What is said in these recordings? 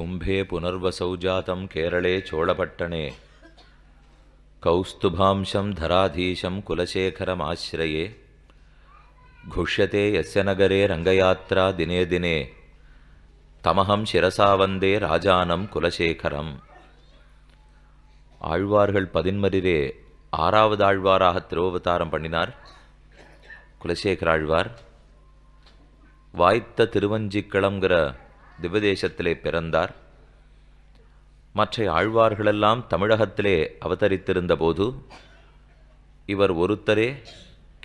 कुम्भे புனர்வசௌஜாத்தம் கேரளே சோழபட்டணே கௌஸ்துபாம்சம் कौस्तुभांशं धराधीशं कुलशेखरमाश्रये घुष्यते यस्य नगरे रङ्गयात्रा தினே दिने தமகம் சிரசா வந்தே ராஜானம் குலசேகரம் ஆழ்வார்கள் பதின்மரிலே ஆறாவது ஆழ்வாராக திருவவதாரம் பண்ணினார் குலசேகராழ்வார் வாய்த்த திருவஞ்சிக்களம்ங்கிற திவதேசத்திலே பிறந்தார் மற்ற ஆழ்வார்களெல்லாம் தமிழகத்திலே அவதரித்திருந்தபோது இவர் ஒருத்தரே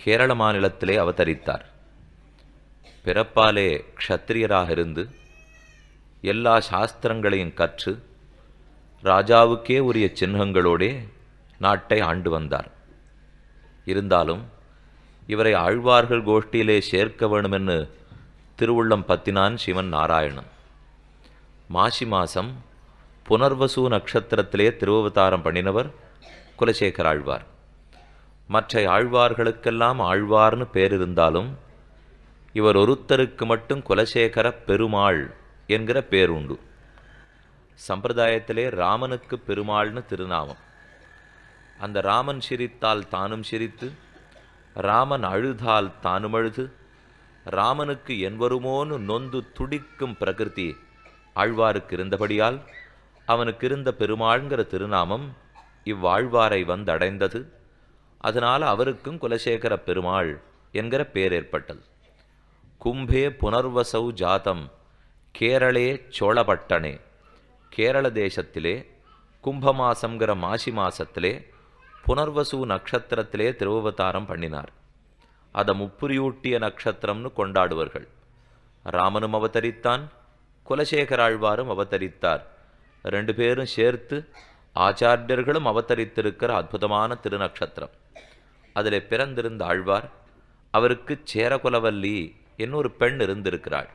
கேரள மாநிலத்திலே அவதரித்தார் பிறப்பாலே க்ஷத்திரியராக இருந்து எல்லா சாஸ்திரங்களையும் கற்று ராஜாவுக்கே உரிய சின்னங்களோடே நாட்டை ஆண்டு வந்தார் இருந்தாலும் இவரை ஆழ்வார்கள் கோஷ்டியிலே சேர்க்க வேணுமென்று திருவுள்ளம் பத்தினான் சிவன் நாராயணன் மாசி மாதம் புனர்வசு நட்சத்திரத்திலே திருவவதாரம் பண்ணினவர் குலசேகர் ஆழ்வார் மற்ற ஆழ்வார்களுக்கெல்லாம் ஆழ்வார்னு பேர் இருந்தாலும் இவர் ஒருத்தருக்கு மட்டும் குலசேகர பெருமாள் என்கிற பேர் உண்டு சம்பிரதாயத்திலே ராமனுக்கு பெருமாள்னு திருநாமம் அந்த ராமன் சிரித்தால் தானும் சிரித்து ராமன் அழுதால் தானும் அழுது ராமனுக்கு என்வருமோன்னு நொந்து துடிக்கும் பிரகிருதி ஆழ்வாருக்கு இருந்தபடியால் அவனுக்கு இருந்த பெருமாள்ங்கிற திருநாமம் இவ்வாழ்வாரை வந்தடைந்தது அதனால் அவருக்கும் குலசேகர பெருமாள் என்கிற பேர் ஏற்பட்டது கும்பே புனர்வசௌ ஜாதம் கேரளே சோழபட்டனே கேரள தேசத்திலே கும்பமாசங்கிற மாசி மாசத்திலே புனர்வசு நட்சத்திரத்திலே திருவவதாரம் பண்ணினார் அதை முப்புரியூட்டிய நட்சத்திரம்னு கொண்டாடுவார்கள் ராமனும் அவதரித்தான் குலசேகர ஆழ்வாரும் அவதரித்தார் ரெண்டு பேரும் சேர்த்து ஆச்சாரியர்களும் அவதரித்திருக்கிற அற்புதமான திருநக்ஷத்திரம் அதில் பிறந்திருந்த ஆழ்வார் அவருக்கு சேரகுலவல்லி என்னொரு பெண் இருந்திருக்கிறாள்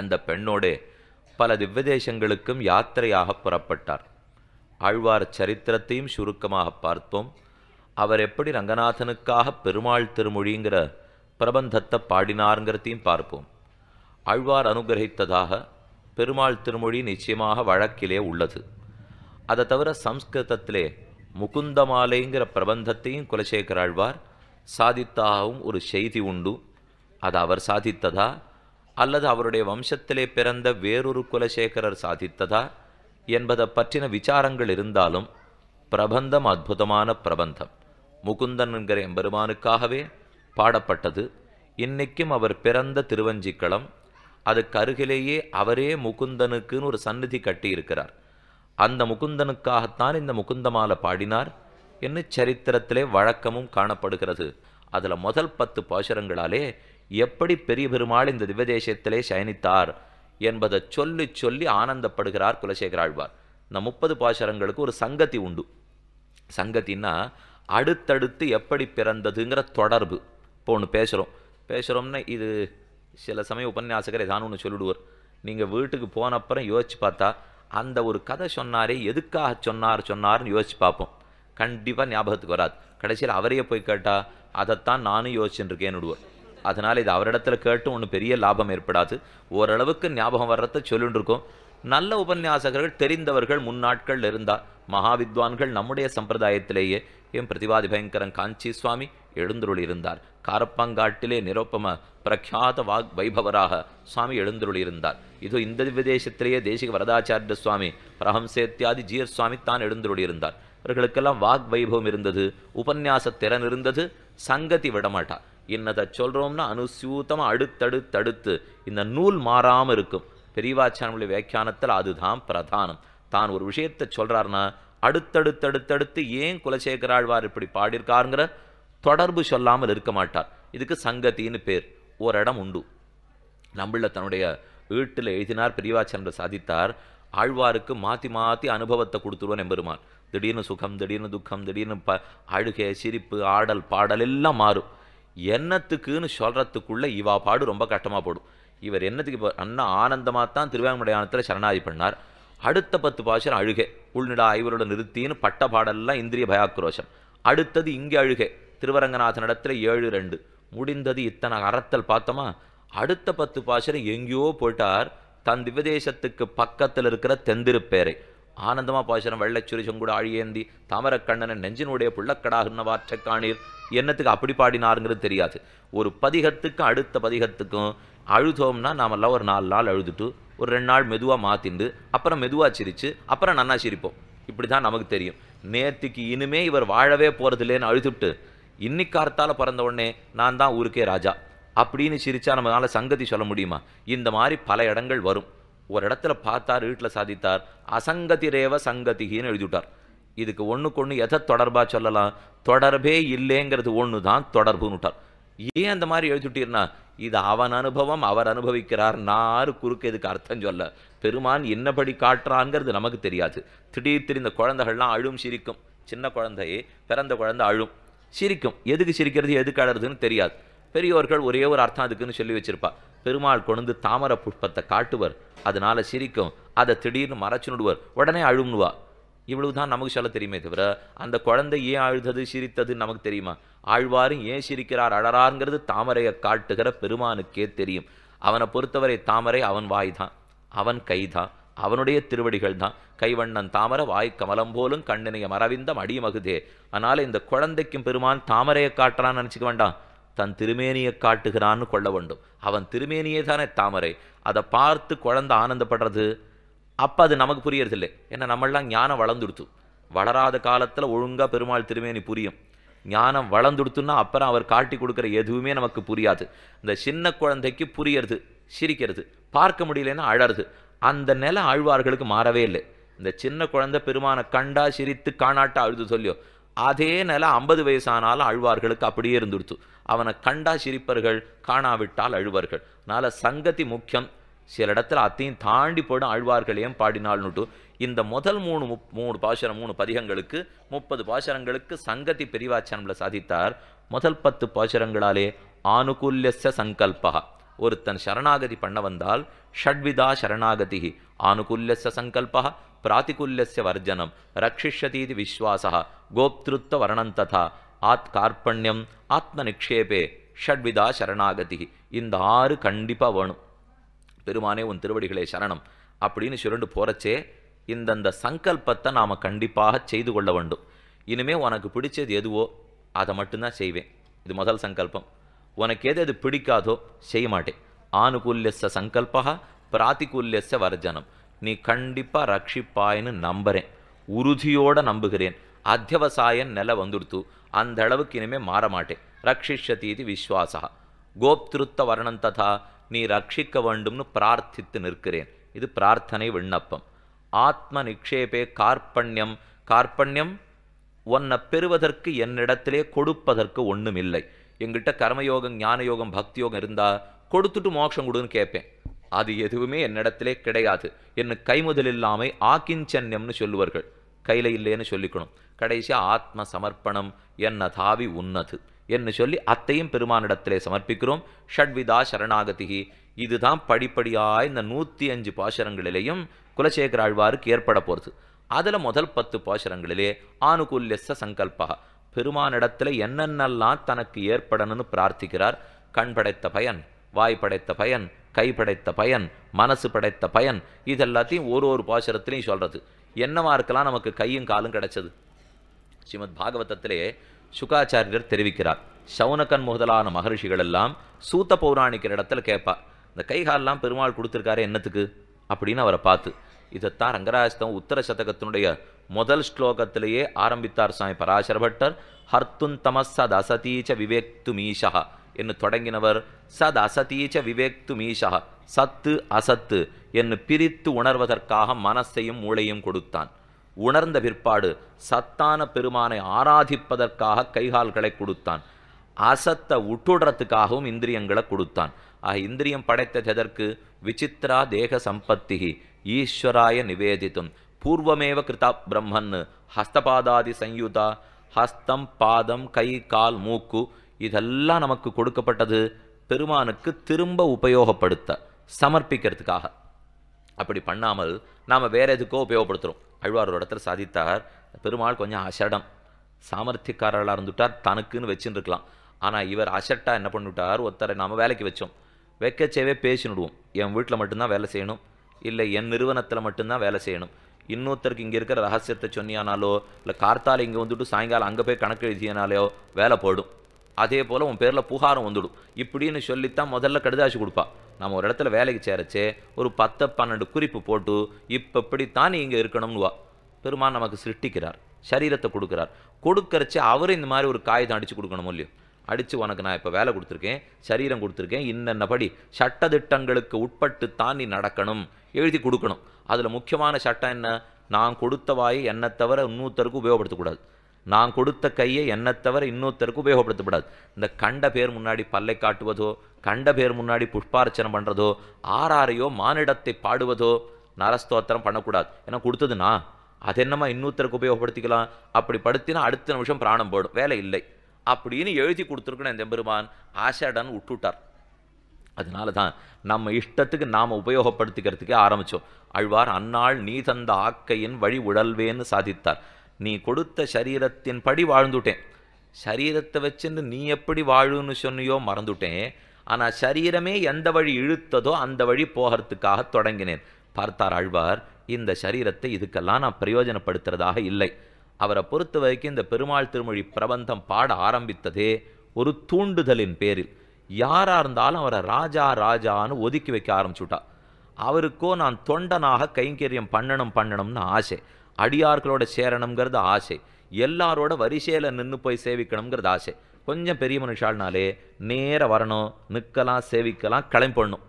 அந்த பெண்ணோடே பல திவ்வதேசங்களுக்கும் யாத்திரையாக புறப்பட்டார் ஆழ்வார் சரித்திரத்தையும் சுருக்கமாக பார்ப்போம் அவர் எப்படி ரங்கநாதனுக்காக பெருமாள் திருமொழிங்கிற பிரபந்தத்தை பாடினாருங்கிறதையும் பார்ப்போம் ஆழ்வார் அனுகிரகித்ததாக பெருமாள் திருமொழி நிச்சயமாக வழக்கிலே உள்ளது அதை தவிர சம்ஸ்கிருதத்திலே முகுந்தமாலைங்கிற பிரபந்தத்தையும் குலசேகராழ்வார் சாதித்தாகவும் ஒரு செய்தி உண்டு அது அவர் சாதித்ததா அல்லது அவருடைய வம்சத்திலே பிறந்த வேறொரு குலசேகரர் சாதித்ததா என்பதை பற்றின விசாரங்கள் இருந்தாலும் பிரபந்தம் அற்புதமான பிரபந்தம் முகுந்தன் என்கிற எம்பெருமானுக்காகவே பாடப்பட்டது இன்னைக்கும் அவர் பிறந்த திருவஞ்சிக்களம் அதுக்கு அருகிலேயே அவரே முகுந்தனுக்குன்னு ஒரு சந்நிதி கட்டியிருக்கிறார் அந்த முகுந்தனுக்காகத்தான் இந்த முகுந்தமாலை பாடினார் என்று சரித்திரத்திலே வழக்கமும் காணப்படுகிறது அதில் முதல் பத்து பாசுரங்களாலே எப்படி பெரிய பெருமாள் இந்த திவ்யதேசத்திலே சயனித்தார் என்பதை சொல்லி சொல்லி ஆனந்தப்படுகிறார் குலசேகராழ்வார் இந்த முப்பது பாசுரங்களுக்கு ஒரு சங்கத்தி உண்டு சங்கத்தின்னா அடுத்தடுத்து எப்படி பிறந்ததுங்கிற தொடர்பு இப்போ ஒன்று பேசுகிறோம் பேசுகிறோம்னா இது சில சமயம் உபன்யாசகர் ஏதாவது ஒன்று சொல்லிடுவார் நீங்கள் வீட்டுக்கு போனப்புறம் யோசிச்சு பார்த்தா அந்த ஒரு கதை சொன்னாரே எதுக்காக சொன்னார் சொன்னார்னு யோசிச்சு பார்ப்போம் கண்டிப்பாக ஞாபகத்துக்கு வராது கடைசியில் அவரையே போய் கேட்டால் அதைத்தான் நானும் யோசிச்சுருக்கேன்னு விடுவோம் அதனால் இது அவரிடத்துல கேட்டும் ஒன்று பெரிய லாபம் ஏற்படாது ஓரளவுக்கு ஞாபகம் வர்றத சொல்லிட்டு இருக்கோம் நல்ல உபன்யாசகர்கள் தெரிந்தவர்கள் முன்னாட்கள் இருந்தால் மகாவித்வான்கள் நம்முடைய சம்பிரதாயத்திலேயே எம் பிரதிவாதி பயங்கரம் காஞ்சி சுவாமி இருந்தார் காரப்பாங்காட்டிலே நிரோப்பம பிரக்யாத வாக் வைபவராக சுவாமி இருந்தார் இது இந்த விதேசத்திலேயே தேசிக வரதாச்சாரிய சுவாமி பிரஹம்சேத்தியாதி ஜீர் சுவாமி தான் இருந்தார் இவர்களுக்கெல்லாம் வாக் வைபவம் இருந்தது உபன்யாச திறன் இருந்தது சங்கதி விடமாட்டார் என்னதை சொல்கிறோம்னா அனுசூத்தமாக அடுத்தடுத்தடுத்து இந்த நூல் மாறாமல் இருக்கும் பெரியவாச்சாரனுடைய வியாக்கியானத்தில் அதுதான் பிரதானம் தான் ஒரு விஷயத்தை சொல்கிறாருன்னா அடுத்தடுத்தடுத்தடுத்து ஏன் குலசேகராழ்வார் இப்படி பாடியிருக்காருங்கிற தொடர்பு சொல்லாமல் இருக்க மாட்டார் இதுக்கு சங்கத்தின்னு பேர் ஒரு இடம் உண்டு நம்மள தன்னுடைய வீட்டில் எழுதினார் பிரிவாச்சரன் சாதித்தார் ஆழ்வாருக்கு மாற்றி மாற்றி அனுபவத்தை கொடுத்துருவோம் எம்பெருமான் திடீர்னு சுகம் திடீர்னு துக்கம் திடீர்னு ப அழுகை சிரிப்பு ஆடல் பாடல் எல்லாம் மாறும் என்னத்துக்குன்னு சொல்கிறதுக்குள்ளே இவா பாடு ரொம்ப கஷ்டமாக போடும் இவர் என்னத்துக்கு இப்போ அண்ணா ஆனந்தமாக தான் திருவேங்கமடையானத்தில் சரணாதி பண்ணார் அடுத்த பத்து பாஷன் அழுகை உள்நிலா ஐவரோட நிறுத்தின்னு பட்ட பாடல்லாம் இந்திரிய பயாக்ரோஷம் அடுத்தது இங்கே அழுகை திருவரங்கநாதன் இடத்துல ஏழு ரெண்டு முடிந்தது இத்தனை அறத்தல் பார்த்தோமா அடுத்த பத்து பாசுரம் எங்கேயோ போயிட்டார் தன் திவதேசத்துக்கு பக்கத்தில் இருக்கிற தெந்திருப்பேரை ஆனந்தமா பாசனம் வெள்ளச்சுரி செங்குட அழியேந்தி தாமரக்கண்ணனை நெஞ்சினுடைய புள்ளக்கடாகுன்ன வாற்ற காணீர் என்னத்துக்கு அப்படி பாடினாருங்கிறது தெரியாது ஒரு பதிகத்துக்கும் அடுத்த பதிகத்துக்கும் அழுதோம்னா நாமெல்லாம் ஒரு நாலு நாள் அழுதுட்டு ஒரு ரெண்டு நாள் மெதுவாக மாற்றிண்டு அப்புறம் மெதுவாக சிரித்து அப்புறம் நன்னா சிரிப்போம் இப்படி தான் நமக்கு தெரியும் நேற்றுக்கு இனிமே இவர் வாழவே போகிறதில்லேன்னு அழுதுட்டு இன்னைக்கு அர்த்தால் பிறந்த உடனே நான் தான் ஊருக்கே ராஜா அப்படின்னு சிரித்தா நம்மளால் சங்கதி சொல்ல முடியுமா இந்த மாதிரி பல இடங்கள் வரும் ஒரு இடத்துல பார்த்தார் வீட்டில் சாதித்தார் அசங்கதி ரேவ சங்கதிகின்னு எழுதிவிட்டார் இதுக்கு ஒன்றுக்கு ஒன்று எதை தொடர்பாக சொல்லலாம் தொடர்பே இல்லைங்கிறது ஒன்று தான் தொடர்புன்னு விட்டார் ஏன் அந்த மாதிரி எழுதிட்டீர்னா இது அவன் அனுபவம் அவர் அனுபவிக்கிறார் நாறு குறுக்கு எதுக்கு அர்த்தம் சொல்ல பெருமான் என்னபடி காட்டுறான்ங்கிறது நமக்கு தெரியாது திடீர் திடீர் இந்த குழந்தைகள்லாம் அழும் சிரிக்கும் சின்ன குழந்தையே பிறந்த குழந்தை அழும் சிரிக்கும் எதுக்கு சிரிக்கிறது எதுக்கு அழறதுன்னு தெரியாது பெரியோர்கள் ஒரே ஒரு அர்த்தம் அதுக்குன்னு சொல்லி வச்சிருப்பா பெருமாள் கொண்டு தாமர புஷ்பத்தை காட்டுவர் அதனால சிரிக்கும் அதை திடீர்னு மறைச்சுனுடுவர் உடனே அழும்னுவா இவ்வளவு தான் நமக்கு சொல்ல தெரியுமே தவிர அந்த குழந்தை ஏன் அழுதது சிரித்தது நமக்கு தெரியுமா ஆழ்வாரும் ஏன் சிரிக்கிறார் அழறாருங்கிறது தாமரையை காட்டுகிற பெருமானுக்கே தெரியும் அவனை பொறுத்தவரை தாமரை அவன் வாய் தான் அவன் கை தான் அவனுடைய திருவடிகள் தான் கைவண்ணன் தாமர வாய் கமலம் போலும் கண்ணினைய மரவிந்தம் அடிமகுதே அதனால இந்த குழந்தைக்கும் பெருமான் தாமரையை காட்டுறான்னு நினச்சிக்க வேண்டாம் தன் திருமேனியை காட்டுகிறான்னு கொள்ள வேண்டும் அவன் திருமேனியே தானே தாமரை அதை பார்த்து குழந்தை ஆனந்தப்படுறது அப்போ அது நமக்கு புரியறதில்லை ஏன்னா நம்மளாம் ஞானம் வளர்ந்துடுத்து வளராத காலத்தில் ஒழுங்காக பெருமாள் திருமேனி புரியும் ஞானம் வளர்ந்துடுத்துன்னா அப்புறம் அவர் காட்டி கொடுக்குற எதுவுமே நமக்கு புரியாது இந்த சின்ன குழந்தைக்கு புரியறது சிரிக்கிறது பார்க்க முடியலன்னா அழறது அந்த நிலை ஆழ்வார்களுக்கு மாறவே இல்லை இந்த சின்ன குழந்தை பெருமானை கண்டா சிரித்து காணாட்டா அழுது சொல்லியோ அதே நில ஐம்பது வயசானாலும் அழுவார்களுக்கு அப்படியே இருந்துடுத்து அவனை கண்டா சிரிப்பர்கள் காணாவிட்டால் அழுவார்கள் அதனால் சங்கதி முக்கியம் சில இடத்துல அத்தையும் தாண்டி போயிடும் ஆழ்வார்களையும் பாடினாள்னுட்டு இந்த முதல் மூணு முப் மூணு பாசுரம் மூணு பதிகங்களுக்கு முப்பது பாசுரங்களுக்கு சங்கதி பிரிவாச்சனம்ல சாதித்தார் முதல் பத்து பாசரங்களாலே ஆனுகூல்யச சங்கல்பா ஒருத்தன் சரணாகதி பண்ண வந்தால் ஷட்விதா சரணாகதி ஆனுகூல்யச சங்கல்பா பிராத்திகூல்யச வர்ஜனம் ரக்ஷிஷதீதி விஸ்வாசா கோப்திருத்த வர்ணம் ததா ஆத் கார்பண்யம் ஆத்ம நிக்ஷேபே ஷட்விதா சரணாகதி இந்த ஆறு கண்டிப்பாக வேணும் பெருமானே உன் திருவடிகளே சரணம் அப்படின்னு சுரண்டு போகிறச்சே இந்தந்த சங்கல்பத்தை நாம் கண்டிப்பாக செய்து கொள்ள வேண்டும் இனிமேல் உனக்கு பிடிச்சது எதுவோ அதை மட்டும்தான் செய்வேன் இது முதல் சங்கல்பம் உனக்கு எது அது பிடிக்காதோ செய்ய மாட்டேன் ஆணுகூல்யச சங்கல்பா பிராத்திகூல்யச வரஜனம் நீ கண்டிப்பாக ரட்சிப்பாயின்னு நம்புகிறேன் உறுதியோடு நம்புகிறேன் அத்தியவசாயன் நில வந்துடுத்து அந்த அளவுக்கு இனிமேல் மாறமாட்டேன் மாட்டேன் இது விஸ்வாசா கோப்திருத்த வர்ணம் ததா நீ ரட்சிக்க வேண்டும்னு பிரார்த்தித்து நிற்கிறேன் இது பிரார்த்தனை விண்ணப்பம் ஆத்ம நிக்ஷேபே கார்பண்யம் கார்பண்யம் உன்னை பெறுவதற்கு என்னிடத்திலே கொடுப்பதற்கு ஒன்றும் இல்லை எங்கிட்ட கர்மயோகம் ஞானயோகம் பக்தியோகம் இருந்தால் கொடுத்துட்டு மோட்சம் கொடுன்னு கேட்பேன் அது எதுவுமே என்னிடத்திலே கிடையாது என்ன கைமுதல் இல்லாமல் ஆக்கிஞ்சன்யம்னு சொல்லுவார்கள் கையில் இல்லைன்னு சொல்லிக்கணும் கடைசியாக ஆத்ம சமர்ப்பணம் என்ன தாவி உன்னது என்று சொல்லி அத்தையும் பெருமானிடத்திலே சமர்ப்பிக்கிறோம் ஷட்விதா சரணாகதிகி இதுதான் படிப்படியாக இந்த நூற்றி அஞ்சு பாசரங்களிலேயும் குலசேகர ஆழ்வாருக்கு ஏற்பட போகிறது அதில் முதல் பத்து பாசரங்களிலே ஆணுகூல்யச சங்கல்பா பெருமானிடத்தில் என்னென்னலாம் தனக்கு ஏற்படணும்னு பிரார்த்திக்கிறார் கண் படைத்த பயன் வாய் படைத்த பயன் கை படைத்த பயன் மனசு படைத்த பயன் இதெல்லாத்தையும் ஒரு ஒரு பாசுரத்துலையும் சொல்கிறது என்னவா இருக்கலாம் நமக்கு கையும் காலும் கிடைச்சது ஸ்ரீமத் பாகவதத்திலே சுகாச்சாரியர் தெரிவிக்கிறார் சவுனக்கன் முதலான மகரிஷிகள் எல்லாம் சூத்த பௌராணிக்கிற இடத்துல கேட்பா இந்த கைகாலெலாம் பெருமாள் கொடுத்துருக்காரு என்னத்துக்கு அப்படின்னு அவரை பார்த்து இதைத்தான் ரங்கராஜ்தம் உத்தர சதகத்தினுடைய முதல் ஸ்லோகத்திலேயே ஆரம்பித்தார் சுவாமி பராசர பட்டர் ஹர்த்துன் சத் தசதீச்ச விவேக்து மீஷா என்று தொடங்கினவர் சத் அசதீச்ச விவேக்து மீஷா சத்து அசத்து என்று பிரித்து உணர்வதற்காக மனசையும் மூளையும் கொடுத்தான் உணர்ந்த பிற்பாடு சத்தான பெருமானை ஆராதிப்பதற்காக கைகால்களை கொடுத்தான் அசத்தை உட்டுடுறதுக்காகவும் இந்திரியங்களை கொடுத்தான் ஆக இந்திரியம் படைத்ததற்கு விசித்ரா தேக சம்பத்திகி ஈஸ்வராய நிவேதித்தும் பூர்வமேவ கிருதா பிரம்மன் ஹஸ்தபாதாதி சயுதா ஹஸ்தம் பாதம் கை கால் மூக்கு இதெல்லாம் நமக்கு கொடுக்கப்பட்டது பெருமானுக்கு திரும்ப உபயோகப்படுத்த சமர்ப்பிக்கிறதுக்காக அப்படி பண்ணாமல் நாம் வேற எதுக்கோ உபயோகப்படுத்துகிறோம் ஆழ்வார் ஒரு இடத்துல சாதித்தார் பெருமாள் கொஞ்சம் அசடம் சாமர்த்தியக்காரர்களாக இருந்துட்டார் தனக்குன்னு வச்சுன்னு இருக்கலாம் ஆனால் இவர் அசட்டாக என்ன பண்ணிவிட்டார் ஒருத்தரை நாம் வேலைக்கு வச்சோம் வைக்கச்சேவே பேசினுடுவோம் என் வீட்டில் மட்டும்தான் வேலை செய்யணும் இல்லை என் நிறுவனத்தில் மட்டும்தான் வேலை செய்யணும் இன்னொருத்தருக்கு இங்கே இருக்கிற ரகசியத்தை சொன்னியானாலோ இல்லை கார்த்தால் இங்கே வந்துட்டு சாயங்காலம் அங்கே போய் கணக்கு எழுதியனாலேயோ வேலை போடும் அதே போல் உன் பேரில் புகாரம் வந்துடும் இப்படின்னு சொல்லித்தான் முதல்ல கடுதாசி கொடுப்பா நம்ம ஒரு இடத்துல வேலைக்கு சேரச்சு ஒரு பத்து பன்னெண்டு குறிப்பு போட்டு இப்போ இப்படித்தான் நீ இங்கே இருக்கணும்னுவா பெருமான் நமக்கு சிருஷ்டிக்கிறார் சரீரத்தை கொடுக்குறார் கொடுக்கறச்சு அவர் இந்த மாதிரி ஒரு காகிதம் அடித்து கொடுக்கணும் இல்லையோ அடித்து உனக்கு நான் இப்போ வேலை கொடுத்துருக்கேன் சரீரம் கொடுத்துருக்கேன் இன்னென்னபடி சட்டத்திட்டங்களுக்கு உட்பட்டு தான் நீ நடக்கணும் எழுதி கொடுக்கணும் அதில் முக்கியமான சட்டம் என்ன நான் கொடுத்த வாய் என்னை தவிர இன்னொருத்தருக்கு உபயோகப்படுத்தக்கூடாது நான் கொடுத்த கையை என்னை தவிர இன்னொருத்தருக்கு உபயோகப்படுத்தப்படாது இந்த கண்ட பேர் முன்னாடி பல்லை காட்டுவதோ கண்ட பேர் முன்னாடி புஷ்பார்ச்சனை பண்ணுறதோ ஆறாரையோ மானிடத்தை பாடுவதோ நரஸ்தோத்திரம் பண்ணக்கூடாது ஏன்னா கொடுத்ததுனா அது என்னமா இன்னொருத்தருக்கு உபயோகப்படுத்திக்கலாம் அப்படி படுத்தினா அடுத்த நிமிஷம் பிராணம் போடும் வேலை இல்லை அப்படின்னு எழுதி கொடுத்துருக்கணும் இந்த பெருமான் ஆஷாடன் விட்டுட்டார் அதனால தான் நம்ம இஷ்டத்துக்கு நாம் உபயோகப்படுத்திக்கிறதுக்கே ஆரம்பித்தோம் அழ்வார் அந்நாள் நீ தந்த ஆக்கையின் வழி உழல்வேன்னு சாதித்தார் நீ கொடுத்த சரீரத்தின்படி வாழ்ந்துட்டேன் சரீரத்தை வச்சுன்னு நீ எப்படி வாழுன்னு சொன்னியோ மறந்துட்டேன் ஆனால் சரீரமே எந்த வழி இழுத்ததோ அந்த வழி போகிறதுக்காக தொடங்கினேன் பார்த்தார் ஆழ்வார் இந்த சரீரத்தை இதுக்கெல்லாம் நான் பிரயோஜனப்படுத்துறதாக இல்லை அவரை பொறுத்த வரைக்கும் இந்த பெருமாள் திருமொழி பிரபந்தம் பாட ஆரம்பித்ததே ஒரு தூண்டுதலின் பேரில் யாராக இருந்தாலும் அவரை ராஜா ராஜான்னு ஒதுக்கி வைக்க ஆரம்பிச்சுட்டா அவருக்கோ நான் தொண்டனாக கைங்கரியம் பண்ணணும் பண்ணணும்னு ஆசை அடியார்களோட சேரணுங்கிறது ஆசை எல்லாரோட வரிசையில் நின்று போய் சேவிக்கணுங்கிறது ஆசை கொஞ்சம் பெரிய மனுஷால்னாலே நேராக வரணும் நிற்கலாம் சேவிக்கலாம் கிளம்பிடணும்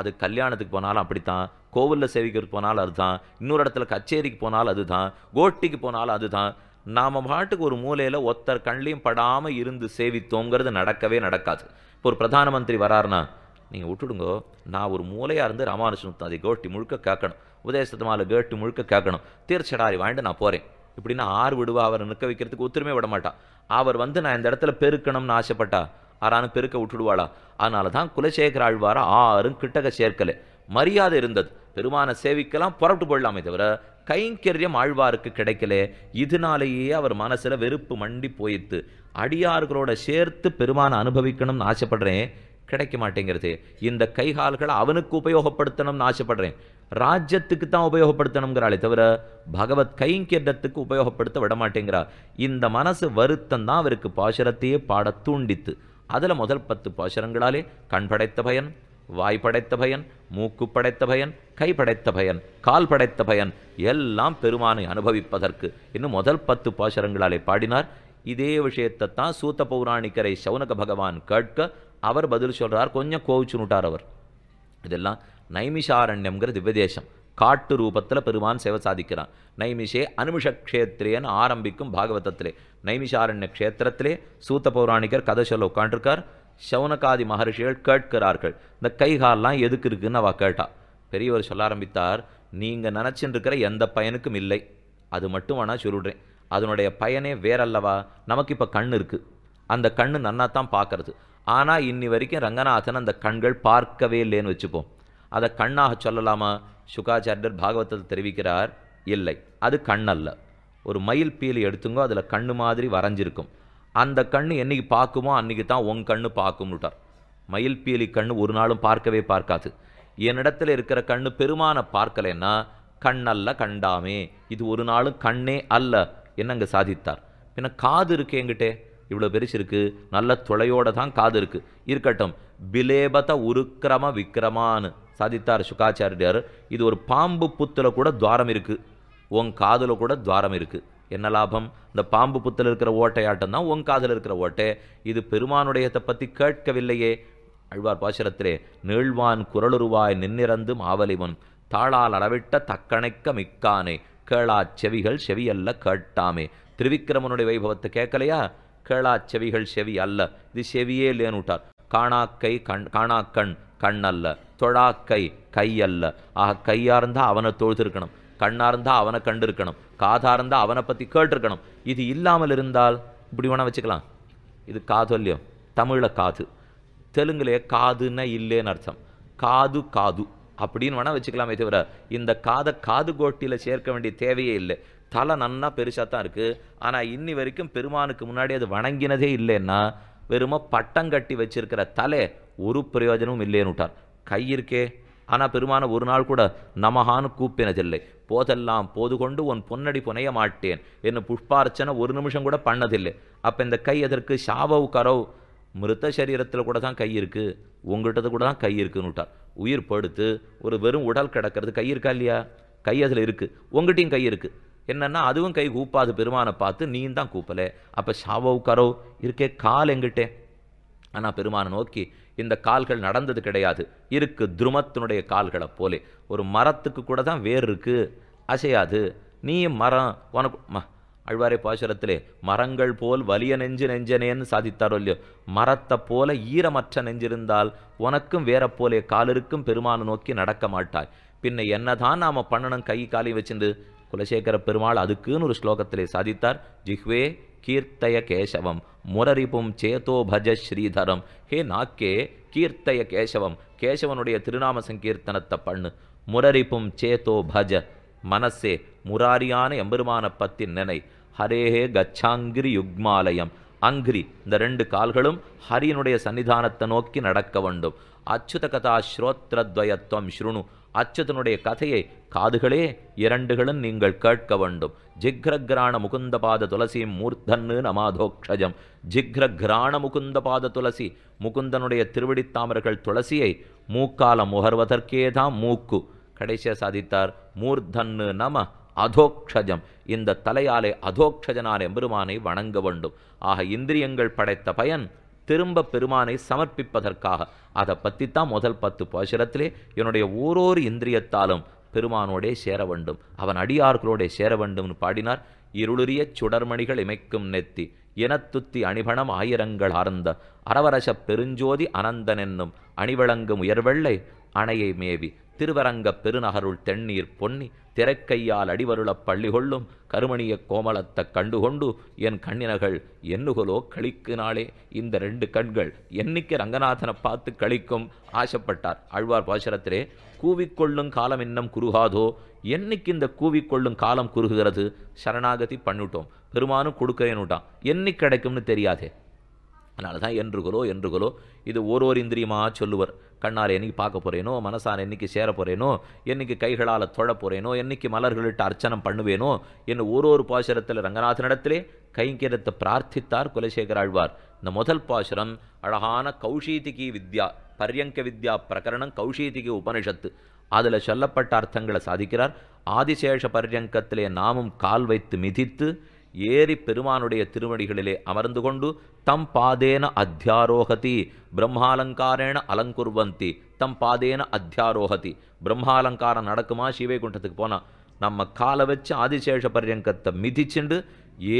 அது கல்யாணத்துக்கு போனாலும் அப்படித்தான் கோவிலில் சேவிக்கிறதுக்கு போனாலும் அதுதான் இன்னொரு இடத்துல கச்சேரிக்கு போனாலும் அதுதான் கோட்டிக்கு போனாலும் அதுதான் நாம் பாட்டுக்கு ஒரு மூலையில் ஒத்தர் கண்ணையும் படாமல் இருந்து சேவித்தோங்கிறது நடக்கவே நடக்காது இப்போ ஒரு பிரதான மந்திரி வராருனா நீங்கள் விட்டுடுங்கோ நான் ஒரு மூலையாக இருந்து ராமானுஜன் அதை கோட்டி முழுக்க கேட்கணும் உதயசத்தமாவில் கேட்டு முழுக்க கேட்கணும் தீர்ச்சடாரி வாழ்ந்து நான் போகிறேன் இப்படின்னா ஆறு விடுவா அவர் நிற்க வைக்கிறதுக்கு ஒத்துருமே விட மாட்டா அவர் வந்து நான் இந்த இடத்துல பெருக்கணும்னு ஆசைப்பட்டா ஆறானு பெருக்க விட்டுடுவாளா அதனால தான் குலசேகர ஆழ்வாரா ஆறும் கிட்டக சேர்க்கலை மரியாதை இருந்தது பெருமான சேவிக்கெல்லாம் புறப்பட்டு போயிடலாமே தவிர கைங்கரியம் ஆழ்வாருக்கு கிடைக்கல இதனாலேயே அவர் மனசில் வெறுப்பு மண்டி போயிடுத்து அடியார்களோட சேர்த்து பெருமான அனுபவிக்கணும்னு ஆசைப்படுறேன் கிடைக்க மாட்டேங்கிறது இந்த கைகால்களை அவனுக்கு உபயோகப்படுத்தணும்னு ஆசைப்படுறேன் ராஜ்யத்துக்கு தான் உபயோகப்படுத்தணுங்கிறாளே தவிர பகவத் கைங்கரியத்துக்கு உபயோகப்படுத்த விடமாட்டேங்கிறா இந்த மனசு வருத்தம் தான் அவருக்கு பாசுரத்தையே பாட தூண்டித்து அதில் முதல் பத்து பாசுரங்களாலே கண் படைத்த பயன் வாய் படைத்த பயன் மூக்கு படைத்த பயன் கை படைத்த பயன் கால் படைத்த பயன் எல்லாம் பெருமானை அனுபவிப்பதற்கு இன்னும் முதல் பத்து பாசுரங்களாலே பாடினார் இதே விஷயத்தை தான் சூத்த பௌராணிக்கரை சவுனக பகவான் கேட்க அவர் பதில் சொல்கிறார் கொஞ்சம் கோவிச்சுனுட்டார் அவர் இதெல்லாம் நைமிஷாரண்யம்ங்கிற தேசம் காட்டு ரூபத்தில் பெருமான் சேவை சாதிக்கிறான் நைமிஷே அனுமிஷ கஷேத்திரேன்னு ஆரம்பிக்கும் பாகவதத்திலே நைமிஷாரண்ய க்ஷேத்திரத்திலே சூத்த பௌராணிகர் கதை சொல்ல உட்காண்டிருக்கார் சவுனகாதி மகர்ஷிகள் கேட்கிறார்கள் இந்த கைகாலெலாம் எதுக்கு இருக்குன்னு அவள் கேட்டாள் பெரியவர் சொல்ல ஆரம்பித்தார் நீங்கள் நினச்சின்னு இருக்கிற எந்த பயனுக்கும் இல்லை அது மட்டும் வேணால் சொல்லிடுறேன் அதனுடைய பயனே வேறல்லவா நமக்கு இப்போ கண் இருக்குது அந்த கண் நன்னா தான் பார்க்கறது ஆனால் இன்னி வரைக்கும் ரங்கநாதன் அந்த கண்கள் பார்க்கவே இல்லைன்னு வச்சுப்போம் அதை கண்ணாக சொல்லலாமா சுகாச்சாரியர் பாகவத்தில் தெரிவிக்கிறார் இல்லை அது கண்ணல்ல ஒரு மயில் பீலி எடுத்துங்கோ அதில் கண்ணு மாதிரி வரைஞ்சிருக்கும் அந்த கண்ணு என்னைக்கு பார்க்குமோ அன்றைக்கி தான் உன் கண்ணு பார்க்கும்னுட்டார் மயில் பீலி கண்ணு ஒரு நாளும் பார்க்கவே பார்க்காது என்னிடத்தில் இருக்கிற கண்ணு பெருமானை பார்க்கலைன்னா கண்ணல்ல கண்டாமே இது ஒரு நாளும் கண்ணே அல்ல என்னங்க சாதித்தார் பின்ன காது இருக்கு என்கிட்டே இவ்வளோ பெருசு இருக்குது நல்ல துளையோட தான் காது இருக்குது இருக்கட்டும் பிலேபத உருக்கிரம விக்ரமான்னு சாதித்தார் சுகாச்சாரியார் இது ஒரு பாம்பு புத்தில் கூட துவாரம் இருக்குது உன் காதில் கூட துவாரம் இருக்குது என்ன லாபம் இந்த பாம்பு புத்தில் இருக்கிற ஓட்டையாட்டம் தான் உன் காதில் இருக்கிற ஓட்டை இது பெருமானுடையத்தை பற்றி கேட்கவில்லையே அழ்வார் பாசுரத்திலே நீழ்வான் குரலுருவாய் நின்னிறந்து மாவலிவன் தாளால் அளவிட்ட தக்கணைக்க மிக்கானே கேளா செவிகள் செவி அல்ல கேட்டாமே திருவிக்கிரமனுடைய வைபவத்தை கேட்கலையா கேளா செவிகள் செவி அல்ல இது செவியே இல்லைன்னு விட்டார் காணாக்கை கண் காணாக்கண் கண் அல்ல தொழாக்கை கை அல்ல ஆக கையாக இருந்தால் அவனை தொழுதிருக்கணும் கண்ணாக இருந்தால் அவனை கண்டிருக்கணும் காதாக இருந்தால் அவனை பற்றி கேட்டிருக்கணும் இது இல்லாமல் இருந்தால் இப்படி வேணால் வச்சுக்கலாம் இது காது இல்லையோ தமிழில் காது தெலுங்குலேயே காதுன்னா இல்லைன்னு அர்த்தம் காது காது அப்படின்னு வேணால் வச்சுக்கலாமே தவிர இந்த காதை காது கோட்டியில் சேர்க்க வேண்டிய தேவையே இல்லை தலை நன்னா பெருசாக தான் இருக்குது ஆனால் இன்னி வரைக்கும் பெருமானுக்கு முன்னாடி அது வணங்கினதே இல்லைன்னா வெறும பட்டம் கட்டி வச்சிருக்கிற தலை ஒரு பிரயோஜனமும் இல்லைன்னு கை இருக்கே ஆனால் பெருமான ஒரு நாள் கூட நமகான்னு கூப்பினதில்லை போதெல்லாம் போது கொண்டு உன் பொன்னடி புனைய மாட்டேன் என்ன புஷ்பார்ச்சனை ஒரு நிமிஷம் கூட பண்ணதில்லை அப்போ இந்த கை எதற்கு சாவவு கரவு மிருத்த சரீரத்தில் கூட தான் கை இருக்குது உங்கள்கிட்ட கூட தான் கை விட்டார் உயிர் படுத்து ஒரு வெறும் உடல் கிடக்கிறது கை இருக்கா இல்லையா கை அதில் இருக்குது உங்கள்கிட்டையும் கை இருக்குது என்னென்னா அதுவும் கை கூப்பாது பெருமானை பார்த்து நீ தான் கூப்பலே அப்போ ஷாவோ கரோ இருக்கே கால் எங்கிட்டே ஆனால் பெருமானை நோக்கி இந்த கால்கள் நடந்தது கிடையாது இருக்கு துருமத்தினுடைய கால்களை போலே ஒரு மரத்துக்கு கூட தான் வேர் இருக்கு அசையாது நீ மரம் உனக்கு அழ்வாரே பாசுரத்திலே மரங்கள் போல் வலிய நெஞ்சு நெஞ்சனேன்னு சாதித்தாரோ இல்லையோ மரத்தை போல ஈரமற்ற நெஞ்சிருந்தால் உனக்கும் வேற போலே காலிருக்கும் பெருமானை நோக்கி நடக்க மாட்டாய் பின்ன என்னதான் நாம் பண்ணணும் கை காலி வச்சிருந்து குலசேகர பெருமாள் அதுக்குன்னு ஒரு ஸ்லோகத்திலே சாதித்தார் ஜிஹ்வே கீர்த்தய கேசவம் முரரிப்பும் சேதோ பஜ ஸ்ரீதரம் ஹே நாக்கே கீர்த்தய கேசவம் கேசவனுடைய திருநாம சங்கீர்த்தனத்தை பண்ணு முரரிப்பும் சேதோ பஜ மனசே முராரியான எம்பெருமான பத்தின் நினை ஹரேஹே கச்சாங்கிரி யுக்மாலயம் அங்கிரி இந்த ரெண்டு கால்களும் ஹரியனுடைய சன்னிதானத்தை நோக்கி நடக்க வேண்டும் அச்சுத கதா ஸ்ரோத்ரத்வயத்வம் ஸ்ருணு அச்சுதனுடைய கதையை காதுகளே இரண்டுகளும் நீங்கள் கேட்க வேண்டும் ஜிக்ரகிராண முகுந்தபாத துளசி மூர்த்தன்னு நமாதோக்ஷஜம் ஜிக்ரகிராண முகுந்தபாத துளசி முகுந்தனுடைய திருவிடித்தாமர்கள் துளசியை மூக்கால முகர்வதற்கே தான் மூக்கு கடைசியாக சாதித்தார் மூர்த்தன்னு நம அதோக்ஷஜம் இந்த தலையாலே அதோக்ஷஜனான எம்பெருமானை வணங்க வேண்டும் ஆக இந்திரியங்கள் படைத்த பயன் திரும்ப பெருமானை சமர்ப்பிப்பதற்காக அதை பற்றி தான் முதல் பத்து பாசுரத்திலே என்னுடைய ஓரோரு இந்திரியத்தாலும் பெருமானோடே சேர வேண்டும் அவன் அடியார்களோடே சேர வேண்டும்னு பாடினார் இருளுரிய சுடர்மணிகள் இமைக்கும் நெத்தி இனத்துத்தி அணிபணம் ஆயிரங்கள் ஆர்ந்த அரவரச பெருஞ்சோதி அனந்தனென்னும் அணிவழங்கும் உயர்வெள்ளை அணையை மேவி திருவரங்கப் பெருநகருள் தென்னீர் பொன்னி திரைக்கையால் அடிவருளப் பள்ளி கொள்ளும் கருமணிய கோமலத்தைக் கண்டுகொண்டு என் கண்ணினகள் என்னுகலோ கழிக்கு நாளே இந்த ரெண்டு கண்கள் என்னைக்கு ரங்கநாதனை பார்த்து கழிக்கும் ஆசைப்பட்டார் அழ்வார் பாசரத்திலே கூவிக்கொள்ளும் காலம் இன்னும் குறுகாதோ என்னைக்கு இந்த கூவிக்கொள்ளும் காலம் குறுகுகிறது சரணாகதி பண்ணிட்டோம் பெருமானும் கொடுக்கிறேன்னுட்டான் என்னைக்கு கிடைக்கும்னு தெரியாதே அதனால தான் என்றுகளோ என்றுகளோ இது ஒரு ஒரு இந்திரியமாக சொல்லுவர் கண்ணால் என்னைக்கு பார்க்க போகிறேனோ மனசால் என்னைக்கு சேர போகிறேனோ என்னைக்கு கைகளால் தொழ போகிறேனோ என்னைக்கு மலர்களிட்டு அர்ச்சனம் பண்ணுவேனோ என்று ஒரு ஒரு பாசுரத்தில் ரங்கநாதனிடத்திலே கைங்கரத்தை பிரார்த்தித்தார் குலசேகர் ஆழ்வார் இந்த முதல் பாசுரம் அழகான கௌஷீதிகி வித்யா பர்யங்க வித்யா பிரகரணம் கௌஷீதிகி உபனிஷத்து அதில் சொல்லப்பட்ட அர்த்தங்களை சாதிக்கிறார் ஆதிசேஷ பரியங்கத்திலே நாமும் கால் வைத்து மிதித்து ஏறி பெருமானுடைய திருமணிகளிலே அமர்ந்து கொண்டு தம் பாதேன அத்தியாரோகதி பிரம்மாலங்காரேன அலங்குர்வந்தி தம் பாதேன அத்தியாரோகதி பிரம்மாலங்காரம் நடக்குமா சிவைகுண்டத்துக்கு போனால் நம்ம காலை வச்சு ஆதிசேஷ பரியங்கத்தை மிதிச்சுண்டு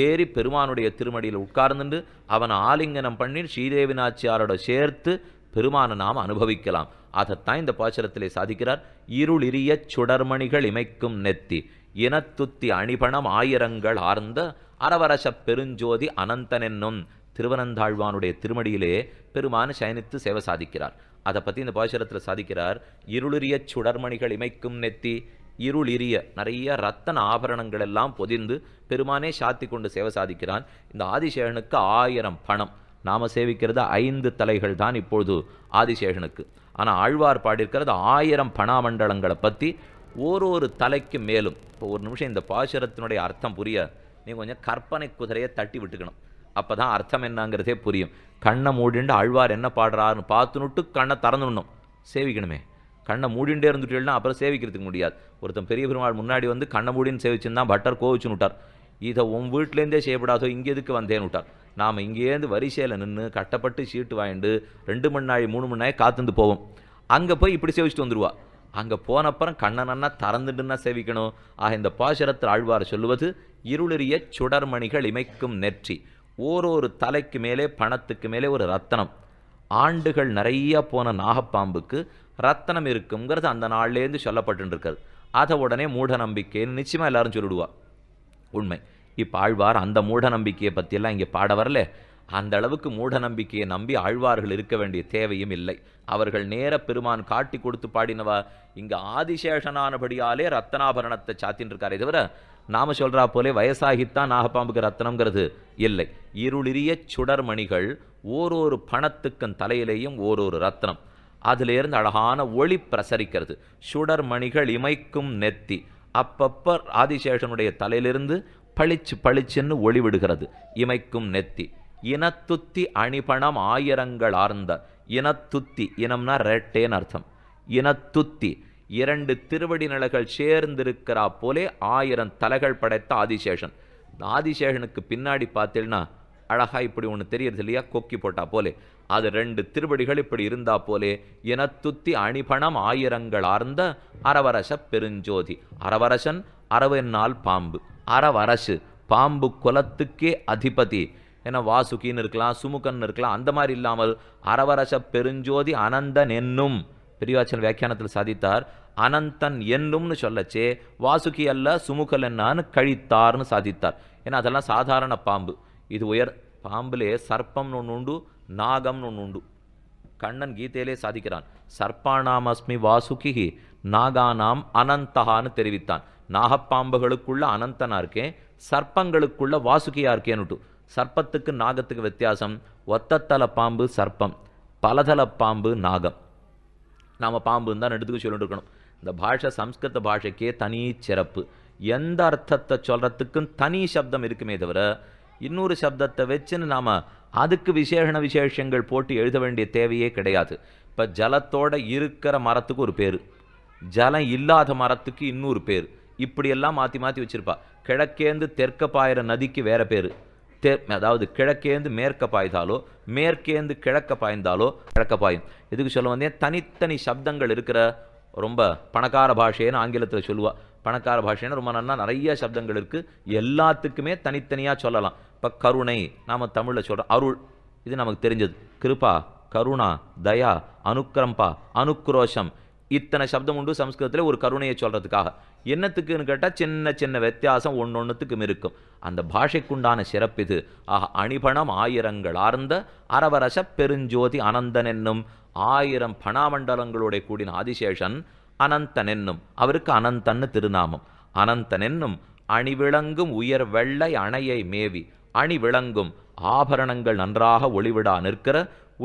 ஏறி பெருமானுடைய திருமடியில் உட்கார்ந்துண்டு அவனை ஆலிங்கனம் பண்ணி ஸ்ரீதேவி நாச்சியாரோட சேர்த்து பெருமானை நாம் அனுபவிக்கலாம் அதைத்தான் இந்த பாச்சரத்திலே சாதிக்கிறார் இருளிரிய சுடர்மணிகள் இமைக்கும் நெத்தி இனத்துத்தி அணிபணம் ஆயிரங்கள் ஆர்ந்த அரவரச பெருஞ்சோதி அனந்தன் என்னும் திருவனந்தாழ்வானுடைய திருமடியிலே பெருமான் சயனித்து சேவை சாதிக்கிறார் அதை பற்றி இந்த பாசுரத்தில் சாதிக்கிறார் இருளிரிய சுடர்மணிகள் இமைக்கும் நெத்தி இருளிரிய நிறைய ரத்தன ஆபரணங்கள் எல்லாம் பொதிந்து பெருமானே சாத்தி கொண்டு சேவை சாதிக்கிறான் இந்த ஆதிசேகனுக்கு ஆயிரம் பணம் நாம் சேவிக்கிறது ஐந்து தலைகள் தான் இப்பொழுது ஆதிசேகனுக்கு ஆனால் ஆழ்வார் பாடியிருக்கிறது ஆயிரம் பணாமண்டலங்களை பற்றி ஒரு ஒரு தலைக்கு மேலும் இப்போ ஒரு நிமிஷம் இந்த பாசுரத்தினுடைய அர்த்தம் புரிய நீ கொஞ்சம் கற்பனை குதிரையை தட்டி விட்டுக்கணும் அப்போ தான் அர்த்தம் என்னங்கிறதே புரியும் கண்ணை மூடிண்டு அழ்வார் என்ன பாடுறாருன்னு பார்த்துனுட்டு கண்ணை திறந்துடணும் சேவிக்கணுமே கண்ணை மூடிண்டே இருந்துட்டேன்னா அப்புறம் சேவிக்கிறதுக்கு முடியாது ஒருத்தன் பெரிய பெருமாள் முன்னாடி வந்து கண்ணை மூடின்னு தான் பட்டர் கோவிச்சுன்னு விட்டார் இதை உன் வீட்டிலேருந்தே செய்யப்படாதோ இங்கே எதுக்கு வந்தேன்னு விட்டார் நாம் இங்கேருந்து வரிசையில் நின்று கட்டப்பட்டு சீட்டு வாங்கிட்டு ரெண்டு மணி நாள் மூணு மணி நாள் காத்துந்து போவோம் அங்கே போய் இப்படி சேவிச்சுட்டு வந்துடுவா அங்கே போனப்புறம் கண்ணனன்னா திறந்துட்டுன்னா சேவிக்கணும் ஆக இந்த பாசரத்தில் ஆழ்வார் சொல்லுவது இருளிறிய சுடர்மணிகள் இமைக்கும் நெற்றி ஓரொரு தலைக்கு மேலே பணத்துக்கு மேலே ஒரு ரத்தனம் ஆண்டுகள் நிறையா போன நாகப்பாம்புக்கு ரத்தனம் இருக்குங்கிறது அந்த நாள்லேருந்து சொல்லப்பட்டுருக்கிறது இருக்காது அதை உடனே மூட நம்பிக்கைன்னு நிச்சயமாக எல்லாரும் சொல்லிடுவா உண்மை இப்போ ஆழ்வார் அந்த மூட நம்பிக்கையை பற்றியெல்லாம் இங்கே பாட வரல அந்த அளவுக்கு மூட நம்பிக்கையை நம்பி ஆழ்வார்கள் இருக்க வேண்டிய தேவையும் இல்லை அவர்கள் நேர பெருமான் காட்டி கொடுத்து பாடினவா இங்கே ஆதிசேஷனானபடியாலே ரத்தனாபரணத்தை சாத்தின்னு இருக்காரே தவிர நாம் சொல்கிறா போலே வயசாகித்தான் நாகப்பாம்புக்கு ரத்தனங்கிறது இல்லை இருளிரிய சுடர்மணிகள் ஓரொரு பணத்துக்கன் தலையிலேயும் ஓரொரு ரத்னம் அதிலிருந்து அழகான ஒளி பிரசரிக்கிறது சுடர்மணிகள் இமைக்கும் நெத்தி அப்பப்போ ஆதிசேஷனுடைய தலையிலிருந்து பளிச்சு பளிச்சுன்னு ஒளி விடுகிறது இமைக்கும் நெத்தி இனத்துத்தி அணிபணம் ஆயிரங்கள் ஆர்ந்த இனத்துத்தி இனம்னா ரெட்டேன்னு அர்த்தம் இனத்துத்தி இரண்டு திருவடி நிலகள் சேர்ந்திருக்கிறா போலே ஆயிரம் தலைகள் படைத்த ஆதிசேஷன் ஆதிசேஷனுக்கு பின்னாடி பார்த்தீங்கன்னா அழகாக இப்படி ஒன்று தெரியறது இல்லையா கொக்கி போட்டா போலே அது ரெண்டு திருவடிகள் இப்படி இருந்தா போலே இனத்துத்தி அணிபணம் ஆயிரங்கள் ஆர்ந்த அரவரச பெருஞ்சோதி அரவரசன் அரவென்னால் பாம்பு அரவரசு பாம்பு குலத்துக்கே அதிபதி ஏன்னா வாசுகின்னு இருக்கலாம் சுமுகன் இருக்கலாம் அந்த மாதிரி இல்லாமல் அரவரச பெருஞ்சோதி அனந்தன் என்னும் பெரியவாச்சல் வியாக்கியானத்தில் சாதித்தார் அனந்தன் என்னும்னு சொல்லச்சே வாசுகி அல்ல சுமுகல் என்னான்னு கழித்தார்னு சாதித்தார் ஏன்னா அதெல்லாம் சாதாரண பாம்பு இது உயர் பாம்பிலே சர்ப்பம்னு ஒன்று உண்டு நாகம்னு ஒன்று உண்டு கண்ணன் கீதையிலே சாதிக்கிறான் சர்ப்பானாம் அஸ்மி வாசுகி நாகானாம் அனந்தகான்னு தெரிவித்தான் நாகப்பாம்புகளுக்குள்ள அனந்தனா இருக்கேன் சர்ப்பங்களுக்குள்ள வாசுகியா இருக்கேன்னுட்டு சர்ப்பத்துக்கு நாகத்துக்கு வித்தியாசம் ஒத்தத்தல பாம்பு சர்ப்பம் பலதல பாம்பு நாகம் நாம் பாம்புன்னு தான் எடுத்துக்க சொல்லிட்டு இருக்கணும் இந்த பாஷை சம்ஸ்கிருத பாஷைக்கே தனி சிறப்பு எந்த அர்த்தத்தை சொல்கிறதுக்கும் தனி சப்தம் இருக்குமே தவிர இன்னொரு சப்தத்தை வச்சுன்னு நாம் அதுக்கு விசேஷண விசேஷங்கள் போட்டு எழுத வேண்டிய தேவையே கிடையாது இப்போ ஜலத்தோட இருக்கிற மரத்துக்கு ஒரு பேர் ஜலம் இல்லாத மரத்துக்கு இன்னொரு பேர் இப்படியெல்லாம் மாற்றி மாற்றி வச்சுருப்பா கிழக்கேந்து தெற்க பாயிற நதிக்கு வேறு பேர் தே அதாவது கிழக்கேந்து மேற்க பாய்ந்தாலோ மேற்கேந்து கிழக்க பாய்ந்தாலோ கிழக்க பாயும் இதுக்கு சொல்ல வந்தேன் தனித்தனி சப்தங்கள் இருக்கிற ரொம்ப பணக்கார பாஷைன்னு ஆங்கிலத்தில் சொல்லுவாள் பணக்கார பாஷைன்னு ரொம்ப நல்லா நிறைய சப்தங்கள் இருக்குது எல்லாத்துக்குமே தனித்தனியாக சொல்லலாம் இப்போ கருணை நாம் தமிழில் சொல்கிறோம் அருள் இது நமக்கு தெரிஞ்சது கிருபா கருணா தயா அனுக்கிரம்பா அனுக்ரோஷம் இத்தனை சப்தம் உண்டு சம்ஸ்கிருதத்தில் ஒரு கருணையை சொல்கிறதுக்காக என்னத்துக்குன்னு கேட்டால் சின்ன சின்ன வித்தியாசம் ஒன்று ஒன்றுத்துக்கும் இருக்கும் அந்த பாஷைக்குண்டான சிறப்பு இது ஆக அணிபணம் ஆயிரங்கள் ஆர்ந்த அரவரச பெருஞ்சோதி அனந்தன் என்னும் ஆயிரம் பணாமண்டலங்களோட கூடின ஆதிசேஷன் அனந்தன் என்னும் அவருக்கு அனந்தன்னு திருநாமம் அனந்தன் என்னும் அணிவிளங்கும் உயர் வெள்ளை அணையை மேவி அணி விளங்கும் ஆபரணங்கள் நன்றாக ஒளிவிடா நிற்கிற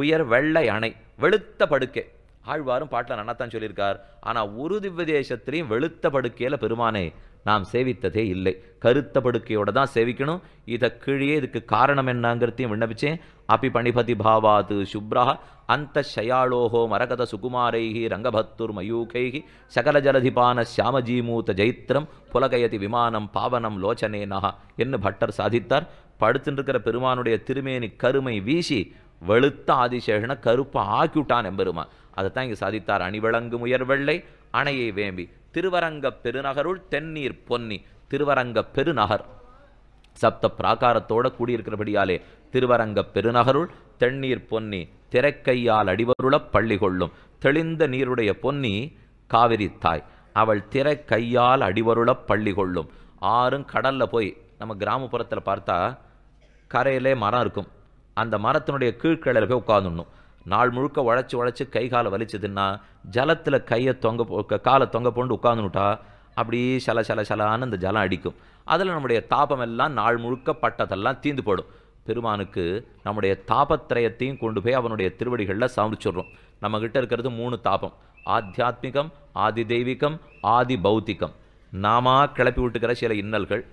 உயர் வெள்ளை அணை வெளுத்த படுக்கை ஆழ்வாரும் பாட்டில் நன்னாத்தான் சொல்லியிருக்கார் ஆனால் ஒரு திவ்யதேசத்திலையும் வெளுத்த படுக்கையில் பெருமானை நாம் சேவித்ததே இல்லை கருத்த படுக்கையோட தான் சேவிக்கணும் இதை கீழே இதுக்கு காரணம் என்னங்கிறதையும் விண்ணப்பிச்சேன் அப்பி பணிபதி பாவாது சுப்ரா அந்த ஷயாளோஹோ மரகத சுகுமாரைகி ரங்கபத்துர் மயூகைகி சகல ஜலதிபான சியாமஜீமூத்த ஜைத்திரம் புலகயதி விமானம் பாவனம் லோச்சனேனா என்று பட்டர் சாதித்தார் படுத்துருக்கிற பெருமானுடைய திருமேனி கருமை வீசி வெளுத்த ஆதிசேஷனை கருப்பை ஆக்கிவிட்டான் எம்பெருமான் அதை தான் இங்கே சாதித்தார் அணிவழங்கு முயர்வெள்ளை அணையை வேம்பி திருவரங்க பெருநகருள் தென்னீர் பொன்னி திருவரங்க பெருநகர் சப்த பிராகாரத்தோட கூடியிருக்கிறபடியாலே திருவரங்க பெருநகருள் தென்னீர் பொன்னி திரைக்கையால் அடிவருளப் பள்ளி கொள்ளும் தெளிந்த நீருடைய பொன்னி காவிரி தாய் அவள் திரை கையால் அடிவருளப் பள்ளி கொள்ளும் ஆறும் கடலில் போய் நம்ம கிராமப்புறத்தில் பார்த்தா கரையிலே மரம் இருக்கும் அந்த மரத்தினுடைய கீழ்கிழல போய் உட்காந்துடணும் நாள் முழுக்க உழைச்சி உழைச்சி கை காலை வலிச்சதுன்னா ஜலத்தில் கையை தொங்க போ காலை தொங்க போண்டு உட்காந்துட்டா அப்படி சல சல சலான்னு அந்த ஜலம் அடிக்கும் அதில் நம்முடைய தாபம் எல்லாம் நாள் முழுக்க பட்டதெல்லாம் தீந்து போடும் பெருமானுக்கு நம்முடைய தாபத்திரயத்தையும் கொண்டு போய் அவனுடைய திருவடிகளில் சமரிச்சிடுறோம் நம்மக்கிட்ட இருக்கிறது மூணு தாபம் ஆத்தியாத்மிகம் ஆதி தெய்வீகம் ஆதி பௌத்திகம் நாம கிளப்பி விட்டுக்கிற சில இன்னல்கள்